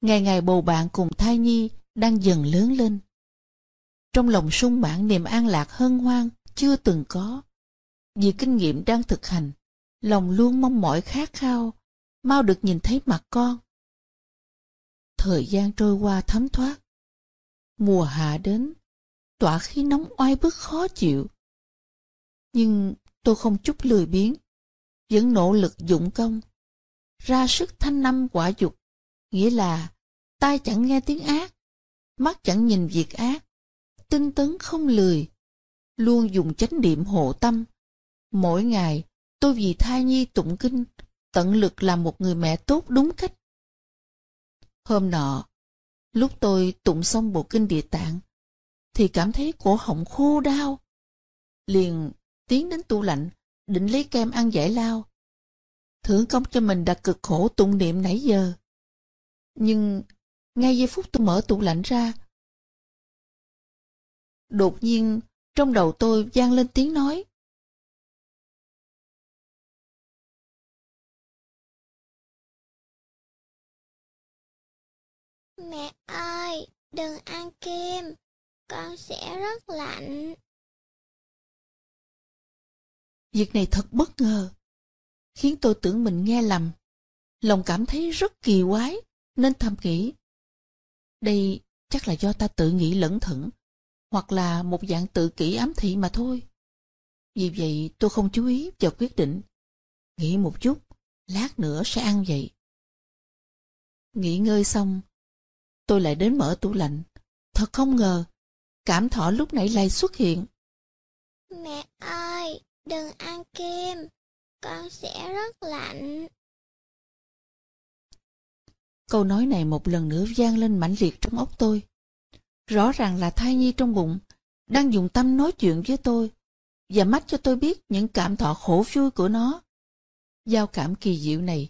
C: ngày ngày bầu bạn cùng thai nhi đang dần lớn lên. Trong lòng sung mãn niềm an lạc hân hoan chưa từng có. Vì kinh nghiệm đang thực hành, lòng luôn mong mỏi khát khao, mau được nhìn thấy mặt con. Thời gian trôi qua thấm thoát. Mùa hạ đến, tỏa khí nóng oai bức khó chịu. Nhưng tôi không chút lười biếng, vẫn nỗ lực dụng công, ra sức thanh năm quả dục, nghĩa là tai chẳng nghe tiếng ác, mắt chẳng nhìn việc ác, tinh tấn không lười, luôn dùng chánh niệm hộ tâm, Mỗi ngày, tôi vì thai nhi tụng kinh, tận lực làm một người mẹ tốt đúng cách. Hôm nọ, lúc tôi tụng xong bộ kinh địa tạng, thì cảm thấy cổ họng khô đau. Liền tiến đến tủ lạnh, định lấy kem ăn giải lao. Thưởng công cho mình đã cực khổ tụng niệm nãy giờ. Nhưng ngay giây phút tôi mở tủ lạnh ra, đột nhiên trong đầu
E: tôi vang lên tiếng nói. Mẹ ơi, đừng ăn kem, con sẽ rất lạnh. Việc này thật bất ngờ, khiến tôi tưởng
C: mình nghe lầm. Lòng cảm thấy rất kỳ quái, nên thầm nghĩ. Đây chắc là do ta tự nghĩ lẫn thẩn, hoặc là một dạng tự kỷ ám thị mà thôi. Vì vậy tôi không chú ý và quyết định. Nghĩ một chút, lát nữa sẽ ăn vậy. Nghỉ ngơi xong, tôi lại đến mở tủ lạnh. Thật không ngờ, cảm thọ lúc nãy lại xuất hiện.
E: Mẹ ơi, đừng ăn kem, con sẽ rất lạnh.
C: Câu nói này một lần nữa vang lên mãnh liệt trong óc tôi. Rõ ràng là thai nhi trong bụng, đang dùng tâm nói chuyện với tôi, và mách cho tôi biết những cảm thọ khổ vui của nó. Giao cảm kỳ diệu này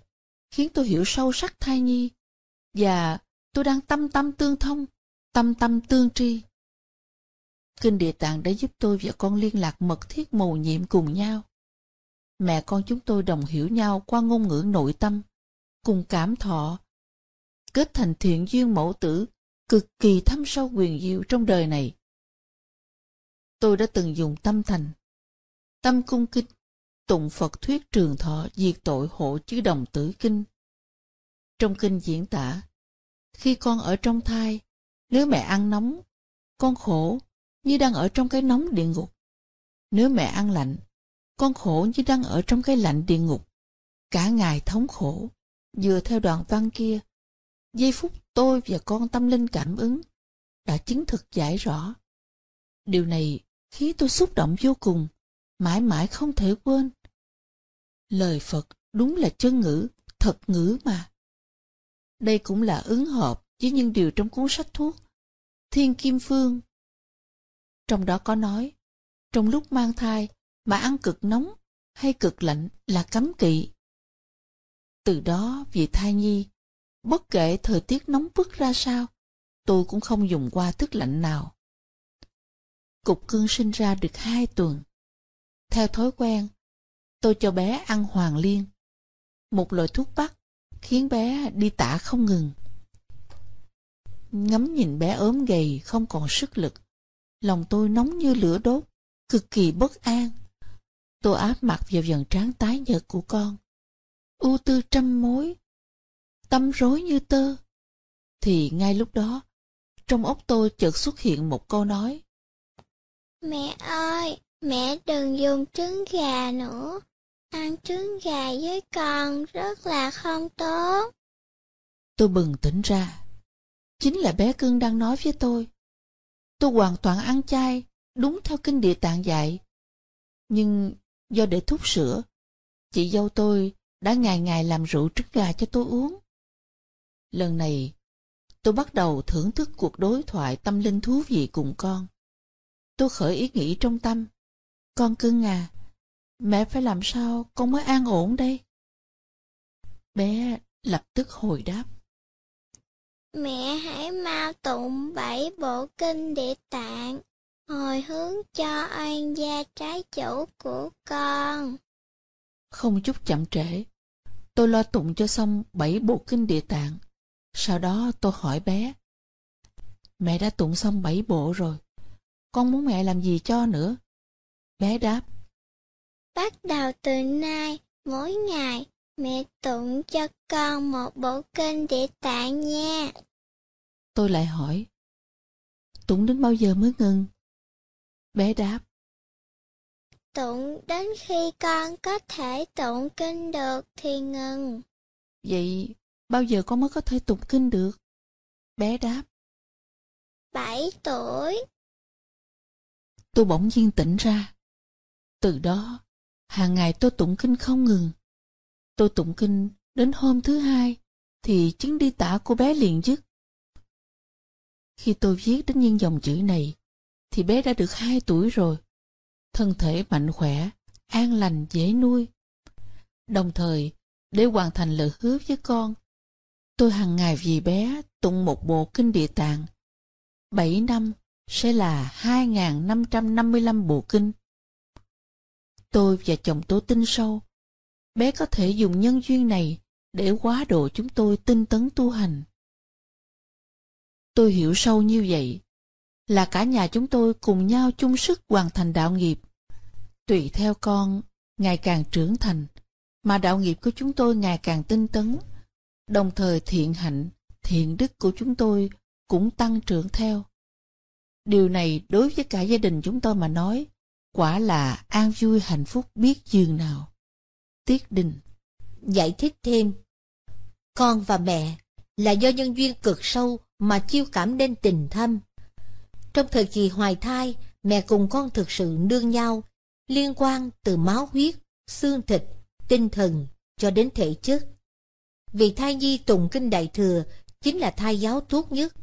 C: khiến tôi hiểu sâu sắc thai nhi, và tôi đang tâm tâm tương thông, tâm tâm tương tri. Kinh Địa Tạng đã giúp tôi và con liên lạc mật thiết mầu nhiệm cùng nhau. Mẹ con chúng tôi đồng hiểu nhau qua ngôn ngữ nội tâm, cùng cảm thọ, kết thành thiện duyên mẫu tử, cực kỳ thâm sâu quyền diệu trong đời này. Tôi đã từng dùng tâm thành, tâm cung kinh, tụng Phật thuyết trường thọ diệt tội hộ chứ đồng tử kinh. Trong kinh diễn tả, khi con ở trong thai, nếu mẹ ăn nóng, con khổ như đang ở trong cái nóng địa ngục. Nếu mẹ ăn lạnh, con khổ như đang ở trong cái lạnh địa ngục. Cả ngày thống khổ, vừa theo đoạn văn kia. Giây phút tôi và con tâm linh cảm ứng đã chứng thực giải rõ. Điều này khiến tôi xúc động vô cùng, mãi mãi không thể quên. Lời Phật đúng là chân ngữ, thật ngữ mà. Đây cũng là ứng hợp với những điều trong cuốn sách thuốc Thiên Kim Phương. Trong đó có nói, trong lúc mang thai mà ăn cực nóng hay cực lạnh là cấm kỵ. Từ đó vì thai nhi, bất kể thời tiết nóng bức ra sao, tôi cũng không dùng qua thức lạnh nào. Cục cưng sinh ra được hai tuần. Theo thói quen, tôi cho bé ăn hoàng liên, một loại thuốc bắc khiến bé đi tả không ngừng. Ngắm nhìn bé ốm gầy, không còn sức lực. Lòng tôi nóng như lửa đốt, cực kỳ bất an. Tôi áp mặt vào dần trán tái nhợt của con. ưu tư trăm mối, tâm rối như tơ. Thì ngay lúc đó, trong óc tôi chợt xuất hiện một câu nói.
A: Mẹ ơi, mẹ đừng dùng trứng gà nữa. Ăn trứng gà với con rất là không tốt.
C: Tôi bừng tỉnh ra. Chính là bé cưng đang nói với tôi. Tôi hoàn toàn ăn chay, đúng theo kinh địa tạng dạy. Nhưng do để thúc sữa, chị dâu tôi đã ngày ngày làm rượu trứng gà cho tôi uống. Lần này, tôi bắt đầu thưởng thức cuộc đối thoại tâm linh thú vị cùng con. Tôi khởi ý nghĩ trong tâm. Con cưng à, Mẹ phải làm sao con mới an ổn đây? Bé lập tức hồi đáp.
A: Mẹ hãy mau tụng bảy bộ kinh địa tạng, hồi hướng cho oan
C: gia trái chủ của con. Không chút chậm trễ, tôi lo tụng cho xong bảy bộ kinh địa tạng. Sau đó tôi hỏi bé. Mẹ đã tụng xong bảy bộ rồi, con muốn mẹ làm gì cho nữa? Bé đáp. Bắt đầu từ nay, mỗi ngày, mẹ
E: tụng cho con một bộ kinh để tạ nha.
C: Tôi lại hỏi, tụng đến bao giờ mới ngừng? Bé đáp, tụng đến khi con có thể tụng kinh được thì ngừng. Vậy bao giờ con mới có thể tụng kinh được? Bé đáp.
E: Bảy tuổi. Tôi bỗng nhiên tỉnh ra.
C: Từ đó, hàng ngày tôi tụng kinh không ngừng. Tôi tụng kinh đến hôm thứ hai, thì chứng đi tả của bé liền dứt. Khi tôi viết đến những dòng chữ này, thì bé đã được hai tuổi rồi. Thân thể mạnh khỏe, an lành, dễ nuôi. Đồng thời, để hoàn thành lời hứa với con, tôi hàng ngày vì bé tụng một bộ kinh địa tạng. Bảy năm sẽ là 2.555 bộ kinh. Tôi và chồng tôi tin sâu, bé có thể dùng nhân duyên này để quá độ chúng tôi tinh tấn tu hành. Tôi hiểu sâu như vậy, là cả nhà chúng tôi cùng nhau chung sức hoàn thành đạo nghiệp. Tùy theo con, ngày càng trưởng thành, mà đạo nghiệp của chúng tôi ngày càng tinh tấn, đồng thời thiện hạnh, thiện đức của chúng tôi cũng tăng trưởng theo. Điều này đối với cả gia đình chúng tôi mà nói
A: quả là an vui hạnh phúc biết dường nào. Tiết Đình Giải thích thêm Con và mẹ là do nhân duyên cực sâu mà chiêu cảm nên tình thâm. Trong thời kỳ hoài thai, mẹ cùng con thực sự nương nhau, liên quan từ máu huyết, xương thịt, tinh thần cho đến thể chất. Vì thai nhi tụng kinh đại thừa chính là thai giáo tốt nhất.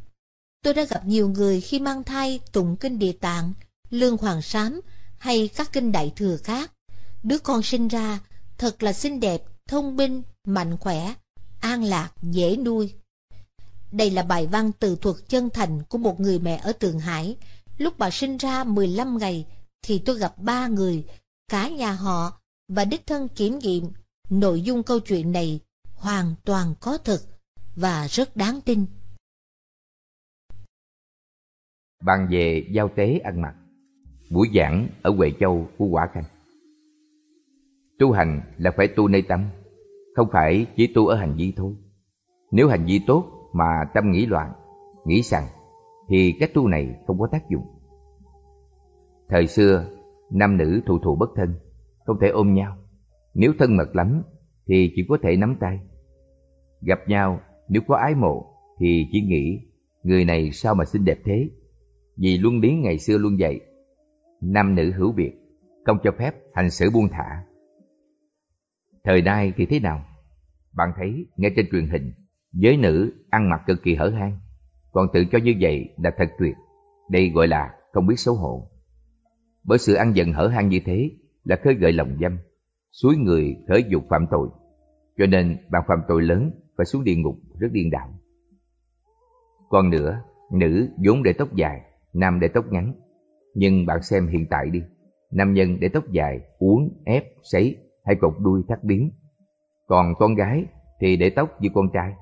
A: Tôi đã gặp nhiều người khi mang thai tụng kinh địa tạng, lương hoàng sám hay các kinh đại thừa khác. Đứa con sinh ra thật là xinh đẹp, thông minh, mạnh khỏe, an lạc, dễ nuôi. Đây là bài văn từ thuật chân thành của một người mẹ ở Tường Hải. Lúc bà sinh ra mười lăm ngày thì tôi gặp ba người, cả nhà họ và đích thân kiểm nghiệm nội dung câu chuyện này hoàn toàn có thật và rất đáng tin.
J: Bàn về giao tế ăn mặc buổi giảng ở Huệ Châu của Quả Khanh. Tu hành là phải tu nơi tâm, không phải chỉ tu ở hành vi thôi. Nếu hành vi tốt mà tâm nghĩ loạn, nghĩ rằng thì cách tu này không có tác dụng. Thời xưa, nam nữ thù thù bất thân, không thể ôm nhau. Nếu thân mật lắm thì chỉ có thể nắm tay. Gặp nhau nếu có ái mộ thì chỉ nghĩ người này sao mà xinh đẹp thế. Vì luân lý ngày xưa luôn vậy, nam nữ hữu biệt, không cho phép hành xử buông thả. Thời nay thì thế nào? Bạn thấy nghe trên truyền hình, giới nữ ăn mặc cực kỳ hở hang, còn tự cho như vậy là thật tuyệt. Đây gọi là không biết xấu hổ. Bởi sự ăn dần hở hang như thế là khơi gợi lòng dâm, suối người khởi dục phạm tội. Cho nên bạn phạm tội lớn phải xuống địa ngục rất điên đảo. Còn nữa, nữ vốn để tóc dài, nam để tóc ngắn, nhưng bạn xem hiện tại đi, nam nhân để tóc dài, uốn, ép, sấy hay cột đuôi thắt biến. Còn con gái thì để tóc như con trai.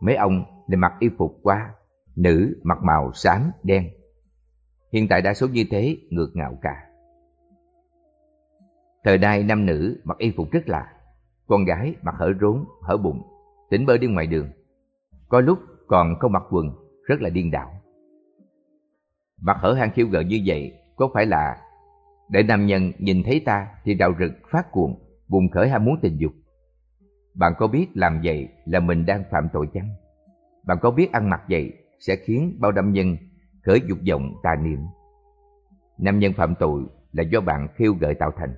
J: Mấy ông thì mặc y phục qua, nữ mặc màu xám, đen. Hiện tại đa số như thế ngược ngạo cả. Thời nay nam nữ mặc y phục rất lạ, con gái mặc hở rốn, hở bụng, tỉnh bơi đi ngoài đường. Có lúc còn không mặc quần, rất là điên đảo. Mặt hở hang khiêu gợi như vậy có phải là để nam nhân nhìn thấy ta thì đào rực phát cuồng, bùng khởi ham muốn tình dục? Bạn có biết làm vậy là mình đang phạm tội chăng? Bạn có biết ăn mặc vậy sẽ khiến bao nam nhân khởi dục vọng tà niệm? Nam nhân phạm tội là do bạn khiêu gợi tạo thành.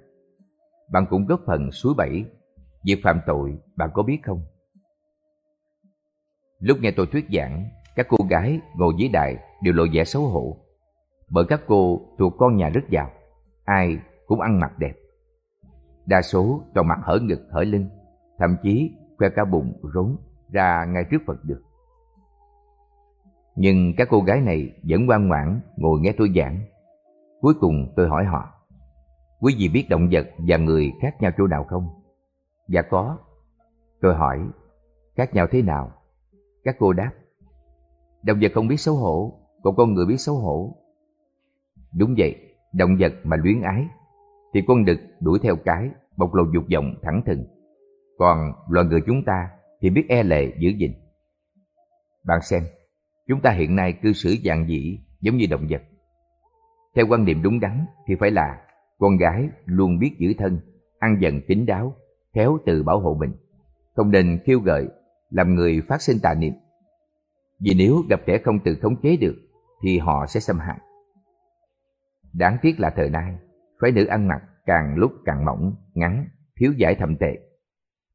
J: Bạn cũng góp phần suối bẫy. Việc phạm tội bạn có biết không? Lúc nghe tôi thuyết giảng, các cô gái ngồi dưới đài đều lộ vẻ xấu hổ bởi các cô thuộc con nhà rất giàu, ai cũng ăn mặc đẹp. Đa số cho mặt hở ngực hở lưng, thậm chí khoe cả bụng rốn ra ngay trước Phật được. Nhưng các cô gái này vẫn ngoan ngoãn ngồi nghe tôi giảng. Cuối cùng tôi hỏi họ, quý vị biết động vật và người khác nhau chỗ nào không? Dạ có. Tôi hỏi, khác nhau thế nào? Các cô đáp, động vật không biết xấu hổ, còn con người biết xấu hổ. Đúng vậy, động vật mà luyến ái thì con đực đuổi theo cái, bộc lộ dục vọng thẳng thừng. Còn loài người chúng ta thì biết e lệ giữ gìn. Bạn xem, chúng ta hiện nay cư xử dạng dĩ giống như động vật. Theo quan niệm đúng đắn thì phải là con gái luôn biết giữ thân, ăn dần kín đáo, khéo từ bảo hộ mình, không nên khiêu gợi, làm người phát sinh tà niệm. Vì nếu gặp kẻ không tự khống chế được thì họ sẽ xâm hại. Đáng tiếc là thời nay, phái nữ ăn mặc càng lúc càng mỏng, ngắn, thiếu giải thậm tệ.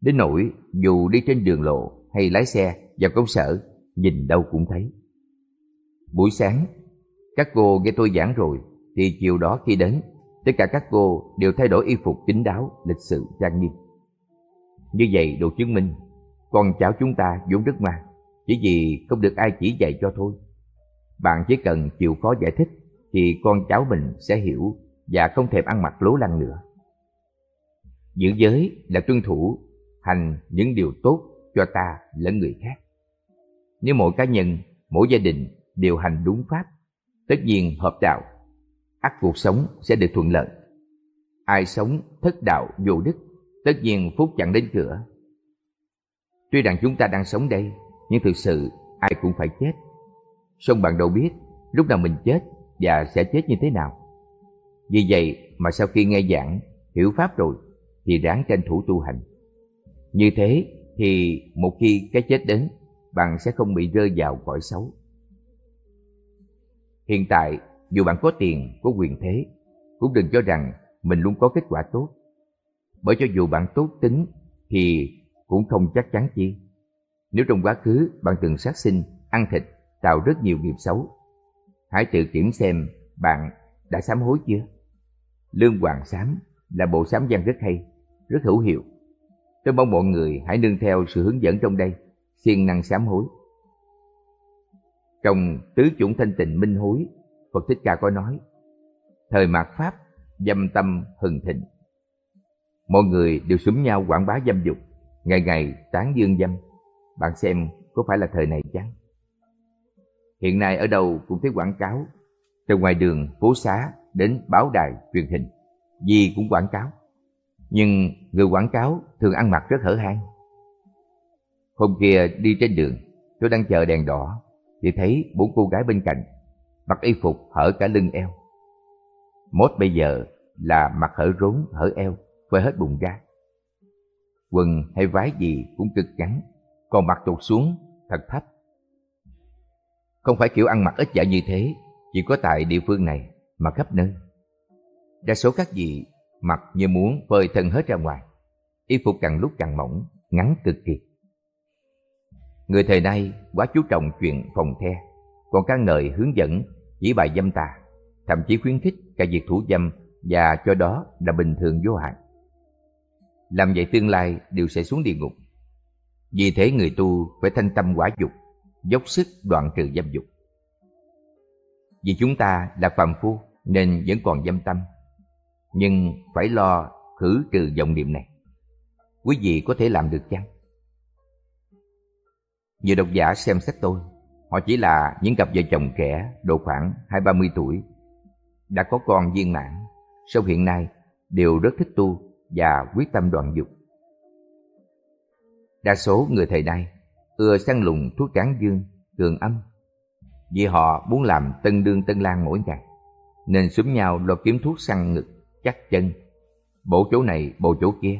J: Đến nỗi dù đi trên đường lộ hay lái xe vào công sở, nhìn đâu cũng thấy. Buổi sáng, các cô nghe tôi giảng rồi, thì chiều đó khi đến, tất cả các cô đều thay đổi y phục kín đáo, lịch sự, trang nghiêm. Như vậy đủ chứng minh, con cháu chúng ta vốn rất ngoan, chỉ vì không được ai chỉ dạy cho thôi. Bạn chỉ cần chịu khó giải thích thì con cháu mình sẽ hiểu và không thèm ăn mặc lố lăng nữa. Giữ giới là tuân thủ, hành những điều tốt cho ta lẫn người khác. Nếu mỗi cá nhân, mỗi gia đình đều hành đúng pháp, tất nhiên hợp đạo, ắt cuộc sống sẽ được thuận lợi. Ai sống thất đạo vô đức, tất nhiên phúc chẳng đến cửa. Tuy rằng chúng ta đang sống đây, nhưng thực sự ai cũng phải chết. Song bạn đâu biết, lúc nào mình chết và sẽ chết như thế nào. Vì vậy mà sau khi nghe giảng, hiểu Pháp rồi thì ráng tranh thủ tu hành. Như thế thì một khi cái chết đến, bạn sẽ không bị rơi vào cõi xấu. Hiện tại, dù bạn có tiền, có quyền thế, cũng đừng cho rằng mình luôn có kết quả tốt. Bởi cho dù bạn tốt tính thì cũng không chắc chắn chi. Nếu trong quá khứ bạn từng sát sinh, ăn thịt, tạo rất nhiều nghiệp xấu, Hãy tự kiểm xem bạn đã sám hối chưa? Lương Hoàng Sám là bộ sám văn rất hay, rất hữu hiệu. Tôi mong mọi người hãy nương theo sự hướng dẫn trong đây, siêng năng sám hối. Trong tứ chủng thanh tịnh minh hối, Phật Thích Ca có nói, thời mạt Pháp, dâm tâm hừng thịnh. Mọi người đều súng nhau quảng bá dâm dục, ngày ngày tán dương dâm. Bạn xem có phải là thời này chăng? hiện nay ở đâu cũng thấy quảng cáo từ ngoài đường phố xá đến báo đài truyền hình gì cũng quảng cáo nhưng người quảng cáo thường ăn mặc rất hở hang hôm kia đi trên đường tôi đang chờ đèn đỏ thì thấy bốn cô gái bên cạnh mặc y phục hở cả lưng eo mốt bây giờ là mặc hở rốn hở eo phơi hết bụng ra quần hay vái gì cũng cực ngắn còn mặt tụt xuống thật thấp không phải kiểu ăn mặc ít dạ như thế, chỉ có tại địa phương này mà khắp nơi. Đa số các vị mặc như muốn phơi thân hết ra ngoài, y phục càng lúc càng mỏng, ngắn cực kỳ. Người thời nay quá chú trọng chuyện phòng the, còn ca ngợi hướng dẫn, chỉ bài dâm tà, thậm chí khuyến khích cả việc thủ dâm và cho đó là bình thường vô hạn. Làm vậy tương lai đều sẽ xuống địa ngục. Vì thế người tu phải thanh tâm quả dục, dốc sức đoạn trừ dâm dục. Vì chúng ta là phàm phu nên vẫn còn dâm tâm, nhưng phải lo khử trừ vọng niệm này. Quý vị có thể làm được chăng? Nhiều độc giả xem sách tôi, họ chỉ là những cặp vợ chồng trẻ độ khoảng hai ba mươi tuổi, đã có con viên mãn, sau hiện nay đều rất thích tu và quyết tâm đoạn dục. Đa số người thời nay ưa săn lùng thuốc tráng dương, cường âm. Vì họ muốn làm tân đương tân lang mỗi ngày, nên xúm nhau lo kiếm thuốc săn ngực, chắc chân, bộ chỗ này bộ chỗ kia.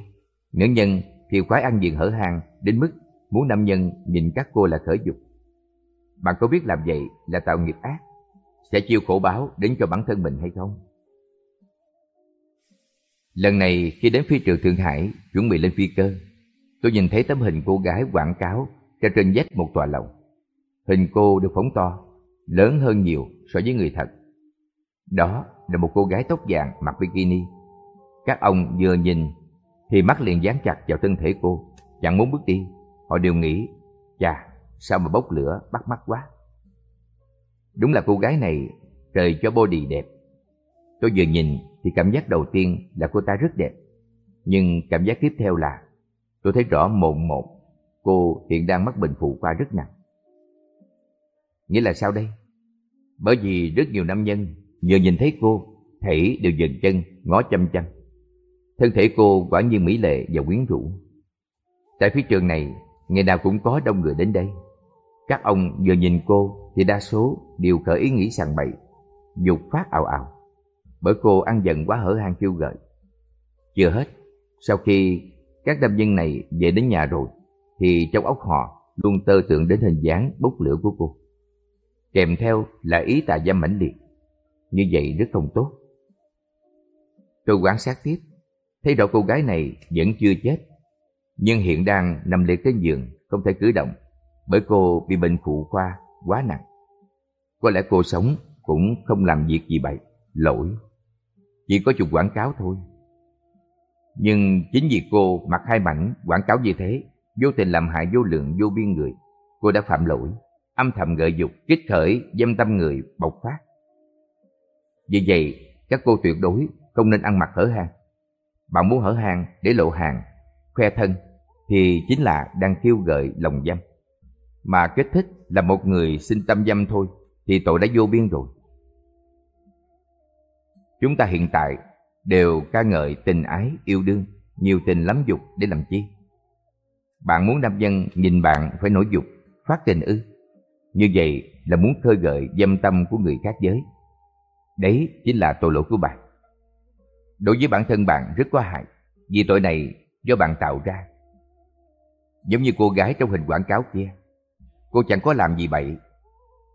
J: Nữ nhân thì khoái ăn diện hở hang đến mức muốn nam nhân nhìn các cô là khởi dục. Bạn có biết làm vậy là tạo nghiệp ác, sẽ chịu khổ báo đến cho bản thân mình hay không? Lần này khi đến phi trường Thượng Hải chuẩn bị lên phi cơ, tôi nhìn thấy tấm hình cô gái quảng cáo trên trên vách một tòa lầu. Hình cô được phóng to, lớn hơn nhiều so với người thật. Đó là một cô gái tóc vàng mặc bikini. Các ông vừa nhìn thì mắt liền dán chặt vào thân thể cô, chẳng muốn bước đi. Họ đều nghĩ, chà, sao mà bốc lửa bắt mắt quá. Đúng là cô gái này trời cho body đẹp. Tôi vừa nhìn thì cảm giác đầu tiên là cô ta rất đẹp. Nhưng cảm giác tiếp theo là tôi thấy rõ mồn một Cô hiện đang mắc bệnh phụ khoa rất nặng. Nghĩa là sao đây? Bởi vì rất nhiều nam nhân vừa nhìn thấy cô, thảy đều dừng chân, ngó chăm chăm. Thân thể cô quả nhiên mỹ lệ và quyến rũ. Tại phía trường này, ngày nào cũng có đông người đến đây. Các ông vừa nhìn cô thì đa số đều khởi ý nghĩ sàng bậy, dục phát ào ào. Bởi cô ăn giận quá hở hang khiêu gợi. Chưa hết, sau khi các nam nhân này về đến nhà rồi, thì trong óc họ luôn tơ tưởng đến hình dáng bốc lửa của cô. Kèm theo là ý tà dâm mãnh liệt. Như vậy rất không tốt. Tôi quan sát tiếp, thấy rõ cô gái này vẫn chưa chết, nhưng hiện đang nằm liệt trên giường, không thể cử động, bởi cô bị bệnh phụ khoa quá nặng. Có lẽ cô sống cũng không làm việc gì vậy, lỗi. Chỉ có chụp quảng cáo thôi. Nhưng chính vì cô mặc hai mảnh quảng cáo như thế vô tình làm hại vô lượng vô biên người cô đã phạm lỗi âm thầm gợi dục kích khởi dâm tâm người bộc phát vì vậy các cô tuyệt đối không nên ăn mặc hở hang bạn muốn hở hang để lộ hàng khoe thân thì chính là đang kêu gợi lòng dâm mà kích thích là một người sinh tâm dâm thôi thì tội đã vô biên rồi chúng ta hiện tại đều ca ngợi tình ái yêu đương nhiều tình lắm dục để làm chi bạn muốn nam nhân nhìn bạn phải nổi dục, phát tình ư. Như vậy là muốn khơi gợi dâm tâm của người khác giới. Đấy chính là tội lỗi của bạn. Đối với bản thân bạn rất có hại, vì tội này do bạn tạo ra. Giống như cô gái trong hình quảng cáo kia, cô chẳng có làm gì bậy,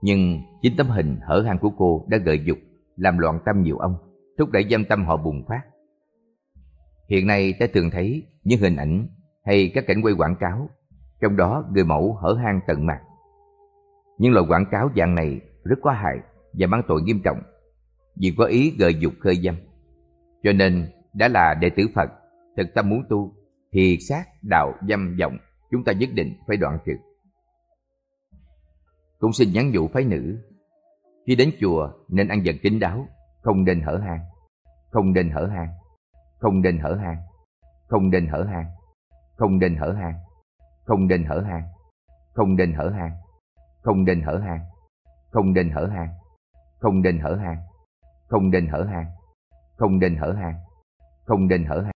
J: nhưng chính tấm hình hở hang của cô đã gợi dục, làm loạn tâm nhiều ông, thúc đẩy dâm tâm họ bùng phát. Hiện nay ta thường thấy những hình ảnh hay các cảnh quay quảng cáo, trong đó người mẫu hở hang tận mặt. Nhưng loại quảng cáo dạng này rất có hại và mang tội nghiêm trọng vì có ý gợi dục khơi dâm. Cho nên đã là đệ tử Phật, thực tâm muốn tu thì sát đạo dâm vọng chúng ta nhất định phải đoạn trừ. Cũng xin nhắn nhủ phái nữ khi đến chùa nên ăn dần kín đáo, không nên hở hang, không nên hở hang, không nên hở hang, không nên hở hang không nên hở hang không nên hở hang không nên hở hang không nên hở hang không nên hở hang không nên hở hang không nên hở hang không nên hở hang
E: không nên hở hang